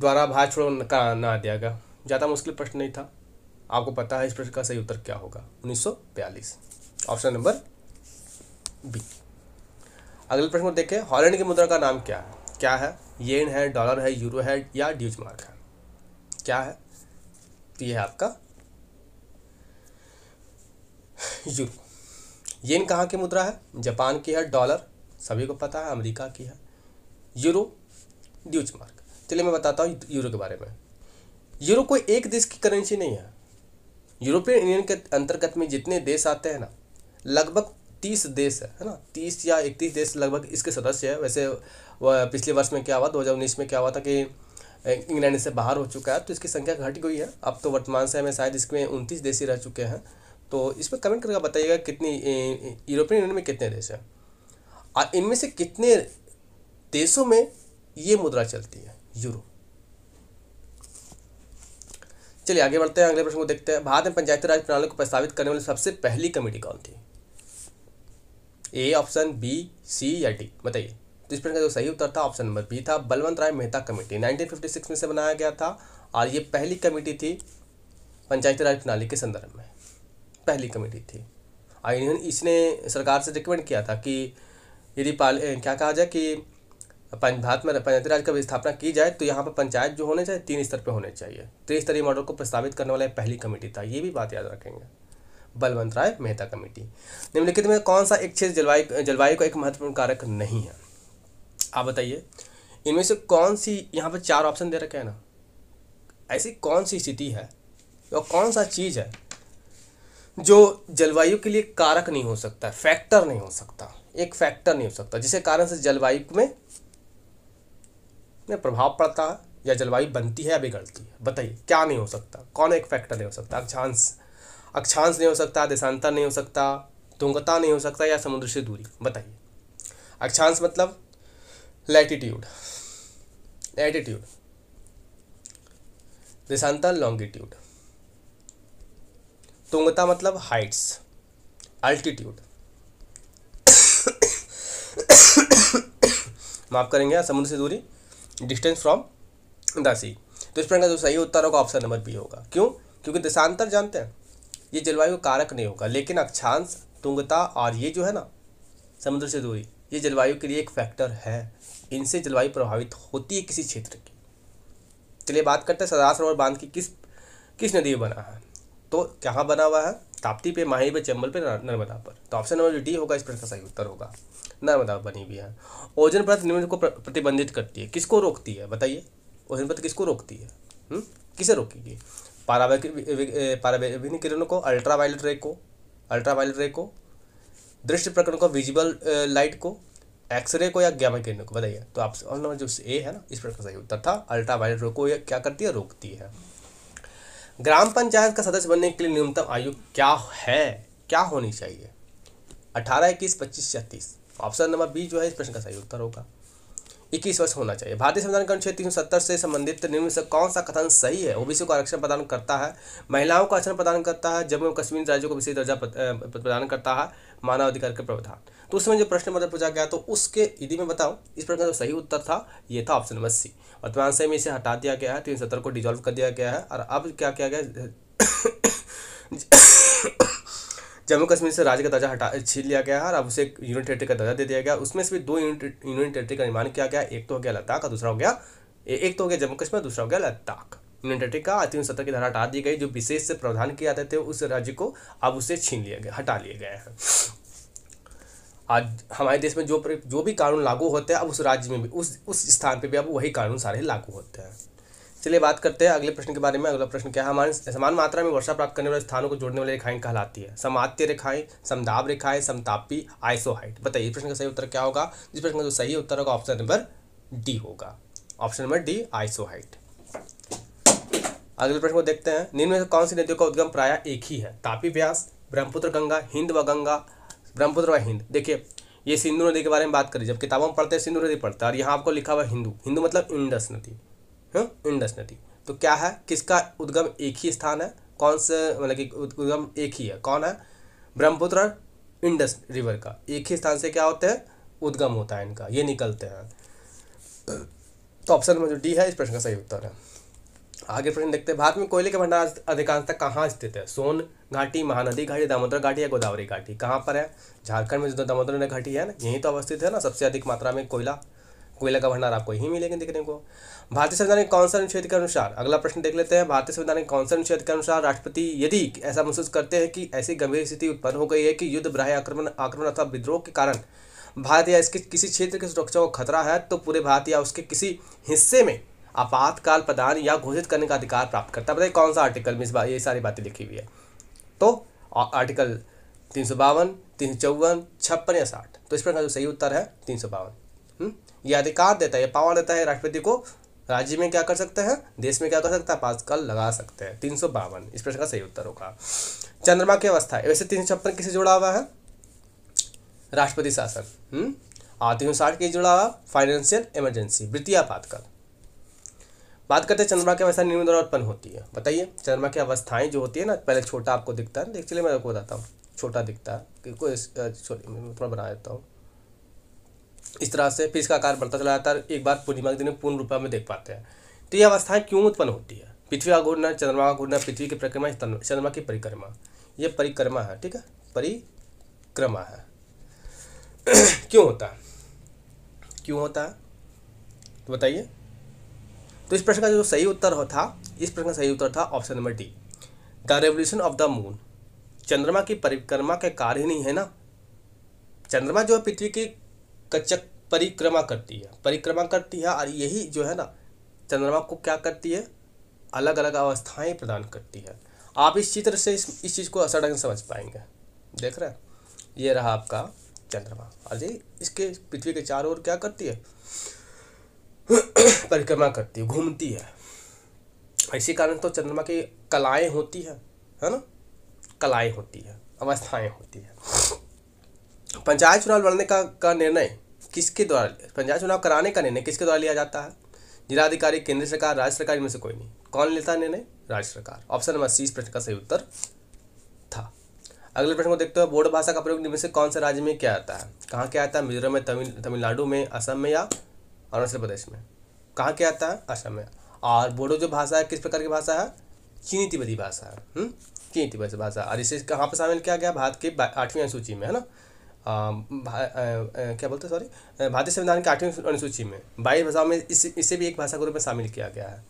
द्वारा भारत छोड़ो का ना दिया गया ज़्यादा मुश्किल प्रश्न नहीं था आपको पता है इस प्रश्न का सही उत्तर क्या होगा उन्नीस ऑप्शन नंबर बी अगले प्रश्न को देखें हॉलैंड की मुद्रा का नाम क्या है क्या है येन है डॉलर है यूरो है या ड्यूज मार्क है क्या है तो ये है आपका यू येन कहाँ की मुद्रा है जापान की है डॉलर सभी को पता है अमेरिका की है यूरो ड्यूच मार्क चलिए मैं बताता हूँ यूरो के बारे में यूरो कोई एक देश की करेंसी नहीं है यूरोपियन यूनियन के अंतर्गत में जितने देश आते हैं ना लगभग तीस देश है है ना तीस या इकतीस देश लगभग इसके सदस्य है वैसे पिछले वर्ष में क्या हुआ दो में क्या हुआ था कि इंग्लैंड से बाहर हो चुका है तो इसकी संख्या घट गई है अब तो वर्तमान समय में शायद इसमें उनतीस देशी रह चुके हैं तो इस पर कमेंट करके बताइएगा कितनी यूरोपियन यूनियन में कितने देश हैं और इनमें से कितने देशों में ये मुद्रा चलती है यूरो चलिए आगे बढ़ते हैं अगले प्रश्न को देखते हैं भारत में पंचायती राज प्रणाली को प्रस्तावित करने वाली सबसे पहली कमेटी कौन थी ए ऑप्शन बी सी या डी बताइए तो इस प्रश्न का जो सही उत्तर था ऑप्शन नंबर बी था बलवंत राय मेहता कमेटी 1956 में से बनाया गया था और ये पहली कमेटी थी पंचायती राज प्रणाली के संदर्भ में पहली कमेटी थी और इन्होंने इसने सरकार से रिकमेंड किया था कि यदि पाल क्या कहा जाए कि भारत में पंचायती राज का स्थापना की जाए तो यहाँ पर पंचायत जो होने चाहिए तीन स्तर पर होने चाहिए त्रिस्तरीय मॉडल को प्रस्तावित करने वाला पहली कमेटी था ये भी बात याद रखेंगे बलवंत राय मेहता कमेटी निम्नलिखित में कौन सा एक क्षेत्र जलवायु जलवायु का एक महत्वपूर्ण कारक नहीं है आप बताइए इनमें से कौन सी यहाँ पर चार ऑप्शन दे रखे हैं ना ऐसी कौन सी स्थिति है या कौन सा चीज़ है जो जलवायु के लिए कारक नहीं हो सकता फैक्टर नहीं हो सकता एक फैक्टर नहीं हो सकता जिसके कारण से जलवायु में में प्रभाव पड़ता है या जलवायु बनती है या बिगड़ती है बताइए क्या नहीं हो सकता कौन एक फैक्टर नहीं हो सकता अक्षांश अक्षांश नहीं हो सकता देशांतर नहीं हो सकता तुंगता नहीं हो सकता या समुद्र से दूरी बताइए अक्षांश मतलब लैटिट्यूड एटीट्यूड देशांतर लॉन्गिट्यूड तुंगता मतलब हाइट्स अल्टीट्यूड माफ करेंगे समुद्र से दूरी डिस्टेंस फ्रॉम द सी तो इस प्रकार जो सही उत्तर होगा ऑप्शन नंबर बी होगा क्यों क्योंकि देशांतर जानते हैं ये जलवायु कारक नहीं होगा लेकिन अक्षांश तुंगता और ये जो है ना समुद्र से दूरी ये जलवायु के लिए एक फैक्टर है इनसे जलवायु प्रभावित होती है किसी क्षेत्र की चलिए बात करते हैं सरदार सरोवर बांध की किस किस नदी में बना है तो कहाँ बना हुआ है ताप्ती पे माही पे चंबल पे नर्मदा पर तो ऑप्शन नंबर डी होगा इस प्रश्न का सही उत्तर होगा नर्मदा बनी हुई है ओजन परत निम्न को प्रतिबंधित करती है किसको रोकती है बताइए ओजन परत किसको रोकती है हम्म? किसे रोकेगी पारावैकिक पाराविभिन्न किरणों को अल्ट्रावायलेट रे को अल्ट्रावायलेट रे को दृश्य प्रकरण को विजिबल लाइट को एक्सरे को या गैमा किरणों को बताइए तो आप जो ए है ना इस प्रकार सही उत्तर था अल्ट्रावायलेट रोग को क्या करती है रोकती है ग्राम पंचायत का सदस्य बनने के लिए न्यूनतम आयु क्या है क्या होनी चाहिए अठारह इक्कीस पच्चीस छत्तीस ऑप्शन नंबर बी जो है इस प्रश्न का सही उत्तर होगा इक्कीस वर्ष होना चाहिए भारतीय संविधान का अनुच्छेद तीन से संबंधित निम्न से कौन सा कथन सही है ओबीसी को आरक्षण प्रदान करता है महिलाओं को आरक्षण प्रदान करता है जम्मू और कश्मीर राज्यों को विशेष दर्जा प्रदान करता है मानवाधिकार के प्रावधान तो उसमें जो प्रश्न मतलब पूछा गया तो उसके यदि मैं बताऊँ इस प्रश्न का सही उत्तर था ये था ऑप्शन नंबर सी वर्तमान से में इसे हटा दिया गया है तीन सत्तर को डिजॉल्व कर दिया गया है और अब क्या किया गया *coughs* जम्मू कश्मीर से राज्य का दर्जा हटा छीन लिया गया है और अब उसे यूनियन टेरेटरी का दर्जा दे दिया गया उसमें से भी दो यूनियन टेरेटरी का निर्माण किया गया एक तो हो गया लद्दाख और दूसरा हो गया एक तो हो गया जम्मू कश्मीर दूसरा हो गया लद्दाख यूनियन का अति सत्ता की धारा हटा दी गई जो विशेष से प्रावधान किए जाते थे उस राज्य को अब उसे छीन लिया गया हटा लिए गए हैं आज हमारे देश में जो जो भी कानून लागू होते हैं अब उस राज्य में भी उस उस स्थान पे भी अब वही कानून सारे लागू होते हैं चलिए बात करते हैं अगले प्रश्न के बारे में अगला प्रश्न क्या है हमारे समान मात्रा में वर्षा प्राप्त करने वाले स्थानों को जोड़ने वाली रेखाएं कहलाती है समात्य रेखाएं समदाब रेखाएं समतापी आइसोहाइट बताइए प्रश्न का सही उत्तर क्या होगा जिस प्रश्न का जो सही उत्तर होगा ऑप्शन नंबर डी होगा ऑप्शन नंबर डी आइसोहाइट अगले प्रश्न को देखते हैं निम्न में से कौन सी नदियों का उद्गम प्राय एक ही है तापी व्यास ब्रह्मपुत्र गंगा हिंद व गंगा ब्रह्मपुत्र व हिंद देखिए ये सिंधु नदी के बारे में बात करें जब किताबों में पढ़ते हैं सिंधु नदी पढ़ता है और यहाँ आपको लिखा हुआ हिंदू हिंदू मतलब इंडस नदी इंडस नदी तो क्या है किसका उद्गम एक ही स्थान है कौन से मतलब कि उद्गम एक ही है कौन है ब्रह्मपुत्र इंडस रिवर का एक ही स्थान से क्या होते हैं उद्गम होता है इनका ये निकलते हैं तो ऑप्शन में जो डी है इस प्रश्न का सही उत्तर है आगे प्रश्न देखते हैं भारत में कोयले के भंडार तक कहाँ स्थित है सोन घाटी महानदी घाटी दामोदर घाटी या गोदावरी घाटी कहाँ पर है झारखंड में जो दामोदर घाटी है ना यहीं तो अवस्थित है ना सबसे अधिक मात्रा में कोयला कोयला का भंडार आपको यही मिलेंगे देखने को भारतीय संविधान के कौन सा अनुच्छेद के अनुसार अगला प्रश्न देख लेते हैं भारतीय संविधान के कौन सा अनुच्छेद के अनुसार राष्ट्रपति यदि ऐसा महसूस करते हैं कि ऐसी गंभीर स्थिति उत्पन्न हो गई है कि युद्ध ब्राह्य आक्रमण आक्रमण अथवा विद्रोह के कारण भारत या इसके किसी क्षेत्र की सुरक्षा को खतरा है तो पूरे भारत या उसके किसी हिस्से में आपातकाल प्रदान या घोषित करने का अधिकार प्राप्त करता है बताइए कौन सा आर्टिकल में इस बार ये सारी बातें लिखी हुई है तो आर्टिकल तीन सौ बावन तीन सौ चौवन छप्पन या साठ तो इस प्रकार जो सही उत्तर है तीन सौ बावन हम्म? ये अधिकार देता है ये पावर देता है राष्ट्रपति को राज्य में क्या कर सकते हैं देश में क्या कर सकता है पास्कल लगा सकते हैं तीन सौ बावन इस प्रश्न का सही उत्तर होगा चंद्रमा की अवस्था वैसे तीन सौ छप्पन किससे जुड़ा हुआ है राष्ट्रपति शासन और तीन सौ साठ किस जुड़ा हुआ फाइनेंशियल इमरजेंसी वित्तीय आपातकाल बात करते हैं चंद्रमा की अवस्था निम्न द्वारा उत्पन्न होती है बताइए चंद्रमा की अवस्थाएं जो होती है ना पहले छोटा आपको दिखता है एक्चुअली मैं आपको बताता हूँ छोटा दिखता है सॉरी मैं थोड़ा बना देता हूँ इस तरह से फिर इसका आकार बढ़ता चला जाता है एक बार पूर्णिमा के दिन में पूर्ण रूप में देख पाते हैं तो ये अवस्थाएं क्यों उत्पन्न होती है पृथ्वी का घूर्णन चंद्रमा का घूर्णन पृथ्वी की परिक्रमा चंद्रमा की परिक्रमा ये परिक्रमा है ठीक है परिक्रमा है *clears throat* क्यों होता है क्यों होता है तो बताइए तो इस प्रश्न का जो सही उत्तर था इस प्रश्न का सही उत्तर था option number D the revolution of the moon चंद्रमा की परिक्रमा के कार्य नहीं है ना चंद्रमा जो है पृथ्वी की कचक परिक्रमा करती है परिक्रमा करती है और यही जो है ना चंद्रमा को क्या करती है अलग अलग अवस्थाएं प्रदान करती है आप इस चित्र से इस इस चीज़ को असर ढंग समझ पाएंगे देख रहे हैं ये रहा आपका चंद्रमा और ये इसके पृथ्वी के चारों ओर क्या करती है परिक्रमा करती है घूमती है इसी कारण तो चंद्रमा की कलाएं होती है है ना कलाएं होती है अवस्थाएं होती है पंचायत चुनाव लड़ने का का निर्णय किसके द्वारा पंचायत चुनाव कराने का निर्णय किसके द्वारा लिया जाता है जिलाधिकारी केंद्र सरकार राज्य सरकार इनमें से कोई नहीं कौन लेता है निर्णय राज्य सरकार ऑप्शन नंबर सी इस प्रश्न का सही उत्तर था अगले प्रश्न को देखते हैं बोर्ड भाषा का प्रयोग निम्न से कौन से राज्य में क्या आता है कहाँ क्या आता है मिजोरम में तमिल तमिलनाडु में असम में या अरुणाचल प्रदेश में कहाँ क्या आता है असम में और बोडो जो भाषा है किस प्रकार की भाषा है चीनी तिब्बती भाषा है हम्म? चीनी तिब्बती भाषा और इसे कहाँ पर शामिल किया गया भारत के आठवीं अनुसूची में है ना क्या बोलते सॉरी भारतीय संविधान की आठवीं अनुसूची में बाईस भाषाओं में इस इसे भी एक भाषा के रूप में शामिल किया गया है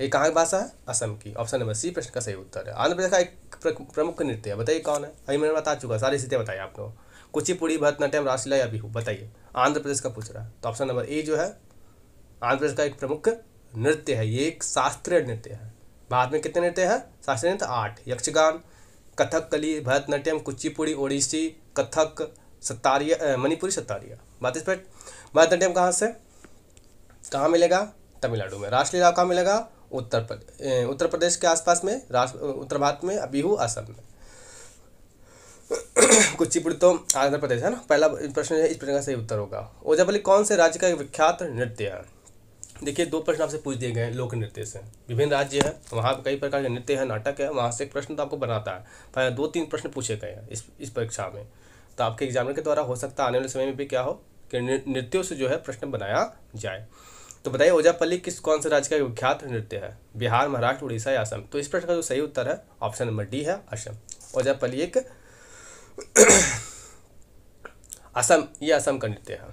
ये कहाँ की भाषा है असम की ऑप्शन नंबर सी प्रश्न का सही उत्तर है आंध्र प्रदेश का एक प्रमुख नृत्य है बताइए कौन है अभी मैंने बता चुका सारी स्थितियाँ बताइए आपको कुचिपुड़ी भरतनाट्यम राशिला या बिहू बताइए आंध्र प्रदेश का पूछ रहा है तो ऑप्शन नंबर ए जो है आंध्र प्रदेश का एक प्रमुख नृत्य है ये एक शास्त्रीय नृत्य है भारत में कितने नृत्य हैं शास्त्रीय नृत्य आठ यक्षगान कथकली भरतनाट्यम कुचिपुड़ी ओडिशी कथक सतारिया मणिपुरी सतारिया बात इस पर भरतनाट्यम कहाँ से कहाँ मिलेगा तमिलनाडु में राष्ट्रीय कहाँ मिलेगा उत्तर प्रदेश उत्तर प्रदेश के आसपास में उत्तर भारत में बिहू असम में *coughs* कुचिपुड़ी तो आंध्र प्रदेश है ना पहला प्रश्न है इस प्रश्न का सही उत्तर होगा ओजाबली कौन से राज्य का एक विख्यात नृत्य है देखिए दो प्रश्न आपसे पूछ दिए गए लोक नृत्य से विभिन्न राज्य हैं वहाँ पर कई प्रकार के नृत्य है नाटक है वहाँ से एक प्रश्न तो आपको बनाता है दो तीन प्रश्न पूछे गए हैं इस इस परीक्षा में तो आपके एग्जामिनर के द्वारा हो सकता है आने वाले समय में भी क्या हो कि नृत्यों से जो है प्रश्न बनाया जाए तो बताइए ओजापल्ली किस कौन से राज्य का विख्यात नृत्य है बिहार महाराष्ट्र उड़ीसा या असम तो इस प्रश्न का जो सही उत्तर है ऑप्शन नंबर डी है असम ओजापल्ली एक *coughs* असम ये असम का नृत्य है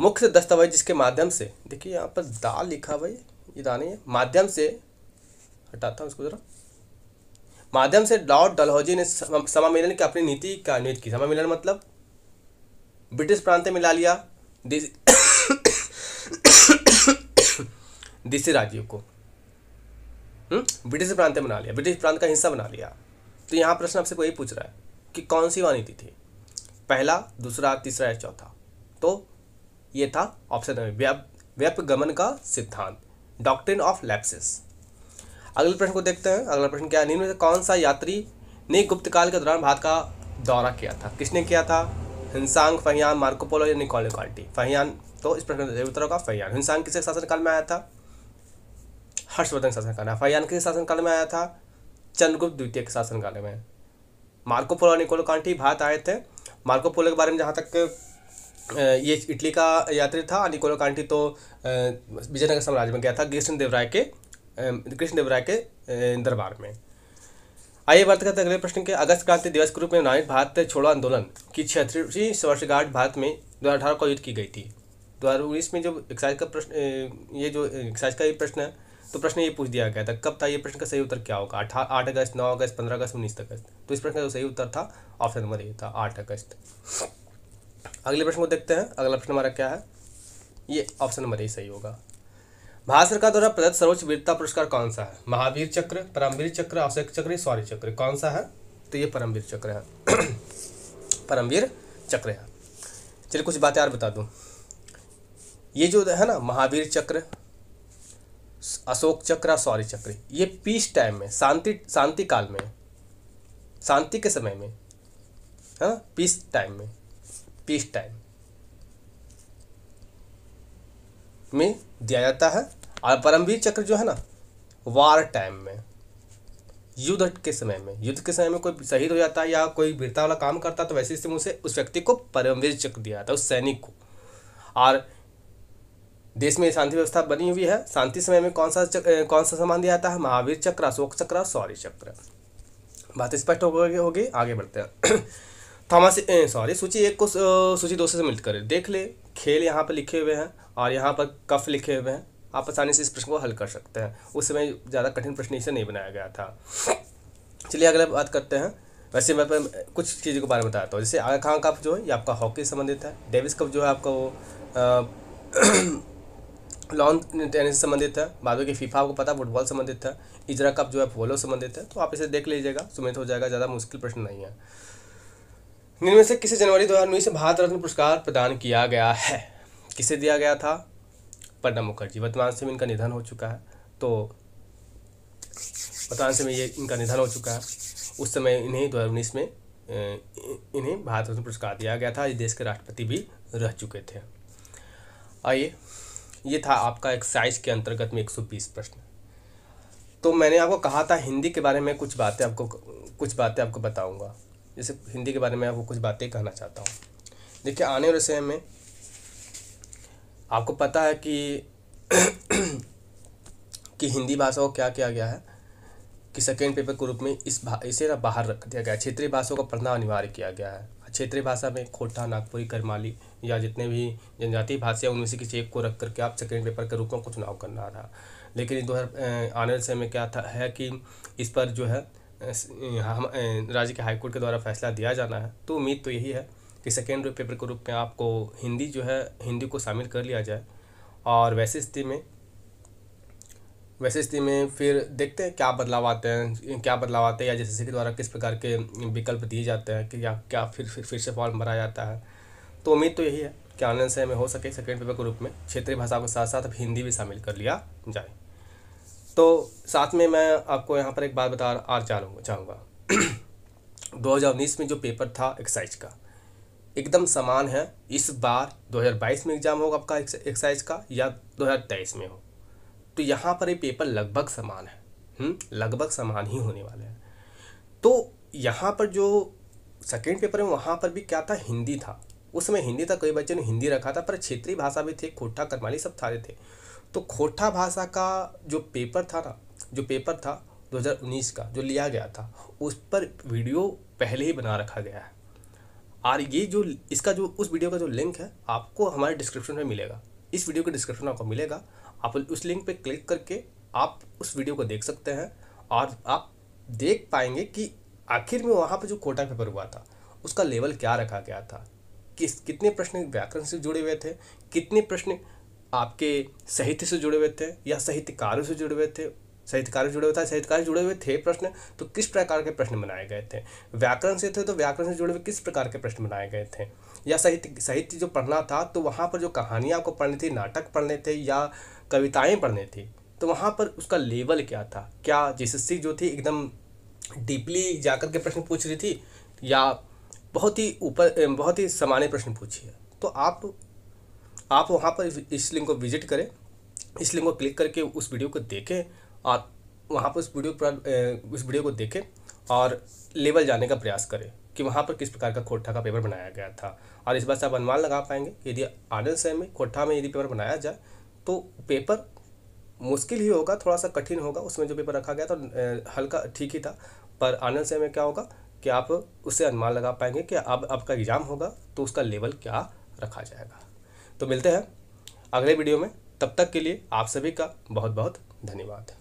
मुख्य दस्तावेज जिसके माध्यम से देखिए यहाँ पर दाल लिखा भाई ये दाने माध्यम से हटाता हूँ उसको ज़रा माध्यम से लॉर्ड डलहौजी ने समामिलन की अपनी नीति नियुक्त की समामिलन मतलब ब्रिटिश प्रांत में ला लिया दिसी राज्यों को हम्म? ब्रिटिश प्रांत में बना लिया ब्रिटिश प्रांत का हिस्सा बना लिया तो यहाँ प्रश्न आपसे कोई पूछ रहा है कि कौन सी नीति थी पहला दूसरा तीसरा या चौथा तो ये था ऑप्शन व्याप गमन का सिद्धांत डॉक्ट्रिन ऑफ लैप्सिस अगले प्रश्न को देखते हैं अगला प्रश्न क्या निम्न से कौन सा यात्री ने गुप्त काल के दौरान भारत का दौरा किया था किसने किया था हिंसांग फहियान मार्कोपोलो या निकोले क्वालिटी फहियान तो इस प्रश्न का उत्तर होगा फहियान हिंसांग किसके शासनकाल में आया था हर्षवर्धन शासनकाल फहियान किस शासनकाल में आया था चंद्रगुप्त द्वितीय के शासनकाल में मार्कोपोलो और निकोलो कांटी भारत आए थे मार्कोपोलो के बारे में जहाँ तक ये इटली का यात्री था निकोलो कांटी तो विजयनगर साम्राज्य में गया था कृष्ण देवराय के कृष्णदेव राय के दरबार में आइए बात करते हैं अगले प्रश्न के अगस्त क्रांति दिवस के रूप में नामित भारत छोड़ो आंदोलन की छिहत्तरवीं वर्षगांठ भारत में दो हज़ार अठारह को आयोजित की गई थी दो हज़ार उन्नीस में जो एक्साइज का प्रश्न ये जो एक्साइज का ये प्रश्न है तो प्रश्न ये पूछ दिया गया था कब था ये प्रश्न का सही उत्तर क्या होगा आठ आठ अगस्त नौ अगस्त पंद्रह अगस्त उन्नीस अगस्त तो इस प्रश्न का जो सही उत्तर था ऑप्शन नंबर ये था आठ अगस्त अगले प्रश्न को देखते हैं अगला प्रश्न हमारा क्या है ये ऑप्शन नंबर ए सही होगा भारत सरकार द्वारा प्रदत्त सर्वोच्च वीरता पुरस्कार कौन सा है महावीर चक्र परमवीर चक्र अशोक चक्र सौर्य चक्र कौन सा है तो ये परमवीर चक्र है *clears throat* परमवीर चक्र है चलिए कुछ बातें और बता दूँ ये जो है ना महावीर चक्र अशोक चक्र और सौर्य चक्र ये पीस टाइम में शांति शांति काल में शांति के समय में है ना पीस टाइम में पीस टाइम में दिया जाता है और परमवीर चक्र जो है ना वार टाइम में युद्ध के समय में युद्ध के समय में कोई शहीद हो जाता है या कोई वीरता वाला काम करता है तो वैसे स्थिति में उसे उस व्यक्ति को परमवीर चक्र दिया जाता है उस सैनिक को और देश में शांति व्यवस्था बनी हुई है शांति समय में कौन सा चक, कौन सा सम्मान दिया जाता है महावीर चक्र अशोक चक्र और सौर्य चक्र बात स्पष्ट हो गई होगी आगे बढ़ते हैं थॉमस से सॉरी सूची एक को सूची दो से मिलित करें देख ले खेल यहाँ पर लिखे हुए हैं और यहाँ पर कफ लिखे हुए हैं आप आसानी से इस प्रश्न को हल कर सकते हैं उस समय ज़्यादा कठिन प्रश्न इसे नहीं बनाया गया था चलिए अगले बात करते हैं वैसे मैं कुछ चीज़ों के बारे में बताता हूँ जैसे आगे खान कप जो है ये आपका हॉकी संबंधित है डेविस कप जो है आपका वो *clears throat* लॉन टेनिस से संबंधित है बाद में फीफा आपको पता फुटबॉल संबंधित है इजरा कप जो है पोलो संबंधित है तो आप इसे देख लीजिएगा सुमित हो जाएगा ज़्यादा मुश्किल प्रश्न नहीं है जिनमें से किसे जनवरी दो हज़ार उन्नीस में भारत रत्न पुरस्कार प्रदान किया गया है किसे दिया गया था प्रणब मुखर्जी वर्तमान समय इनका निधन हो चुका है तो वर्तमान समय ये इनका निधन हो चुका है उस समय इन्हें दो में इन्हें भारत रत्न पुरस्कार दिया गया था ये देश के राष्ट्रपति भी रह चुके थे आइए ये था आपका एक्सरसाइज के अंतर्गत में 120 प्रश्न तो मैंने आपको कहा था हिंदी के बारे में कुछ बातें आपको कुछ बातें आपको बताऊंगा जैसे हिंदी के बारे में आपको कुछ बातें कहना चाहता हूँ देखिए आने वाले समय में आपको पता है कि *clears throat* कि हिंदी भाषा को क्या किया गया है कि सेकेंड पेपर के रूप में इस इसे ना बाहर रख दिया गया है क्षेत्रीय भाषाओं का पढ़ना अनिवार्य किया गया है क्षेत्रीय भाषा में खोटा नागपुरी करमाली या जितने भी जनजातीय भाषा उनमें से किसी एक को रख करके आप सेकेंड पेपर के रूप में कुछ चुनाव करना रहा लेकिन दो हज़ार आने समय में क्या था है कि इस पर जो है राज्य के हाईकोर्ट के द्वारा फैसला दिया जाना है तो उम्मीद तो यही है कि सेकेंड पेपर के रूप में आपको हिंदी जो है हिंदी को शामिल कर लिया जाए और वैसे स्थिति में वैसे स्थिति में फिर देखते हैं क्या बदलाव आते हैं क्या बदलाव आते हैं या जैसे के द्वारा किस प्रकार के विकल्प दिए जाते हैं कि या क्या फिर फिर फिर से फॉर्म भरा जाता है तो उम्मीद तो यही है कि ऑनलाइन से में हो सके सेकेंड पेपर के रूप में क्षेत्रीय भाषा के साथ साथ अब हिंदी भी शामिल कर लिया जाए तो साथ में मैं आपको यहाँ पर एक बात बता आ चाहूँगा चाहूँगा दो हज़ार उन्नीस में जो पेपर था एक्साइज का एकदम समान है इस बार 2022 में एग्ज़ाम होगा आपका एक्साइज का या 2023 में हो तो यहाँ पर ये पेपर लगभग समान है हम्म, लगभग समान ही होने वाले हैं तो यहाँ पर जो सेकेंड पेपर है वहाँ पर भी क्या था हिंदी था उस समय हिंदी था कई बच्चे ने हिंदी रखा था पर क्षेत्रीय भाषा भी थे खोटा करमाली सब सारे थे तो खोटा भाषा का जो पेपर था ना जो पेपर था 2019 का जो लिया गया था उस पर वीडियो पहले ही बना रखा गया है और ये जो इसका जो उस वीडियो का जो लिंक है आपको हमारे डिस्क्रिप्शन में मिलेगा इस वीडियो के डिस्क्रिप्शन में आपको मिलेगा आप उस लिंक पर क्लिक करके आप उस वीडियो को देख सकते हैं और आप देख पाएंगे कि आखिर में वहाँ पर जो कोटा पेपर हुआ था उसका लेवल क्या रखा गया था किस कितने प्रश्न व्याकरण से जुड़े हुए थे कितने प्रश्न आपके साहित्य से जुड़े हुए थे या साहित्यकारों से जुड़े हुए थे साहित्यकार जुड़े हुए थे साहित्यकार जुड़े हुए थे प्रश्न तो किस प्रकार के प्रश्न बनाए गए थे व्याकरण से थे तो व्याकरण से जुड़े हुए किस प्रकार के प्रश्न बनाए गए थे या साहित्य साहित्य जो पढ़ना था तो वहाँ पर जो कहानियाँ आपको पढ़नी थी नाटक पढ़ने थे या कविताएँ पढ़नी थी तो वहाँ पर उसका लेवल क्या था क्या जिस जो थी एकदम डीपली जाकर के प्रश्न पूछ रही थी या बहुत ही ऊपर बहुत ही सामान्य प्रश्न पूछिए तो आप आप वहाँ पर इस लिंक को विजिट करें इस लिंक को क्लिक करके उस वीडियो को देखें और वहाँ पर उस वीडियो पर उस वीडियो को देखें और लेवल जाने का प्रयास करें कि वहाँ पर किस प्रकार का खोटा का पेपर बनाया गया था और इस बात से आप अनुमान लगा पाएंगे यदि आनंद में खोटा में यदि पेपर बनाया जाए तो पेपर मुश्किल ही होगा थोड़ा सा कठिन होगा उसमें जो पेपर रखा गया था हल्का ठीक ही था पर आनंद से में क्या होगा कि आप उससे अनुमान लगा पाएंगे कि अब आपका एग्ज़ाम होगा तो उसका लेवल क्या रखा जाएगा तो मिलते हैं अगले वीडियो में तब तक के लिए आप सभी का बहुत बहुत धन्यवाद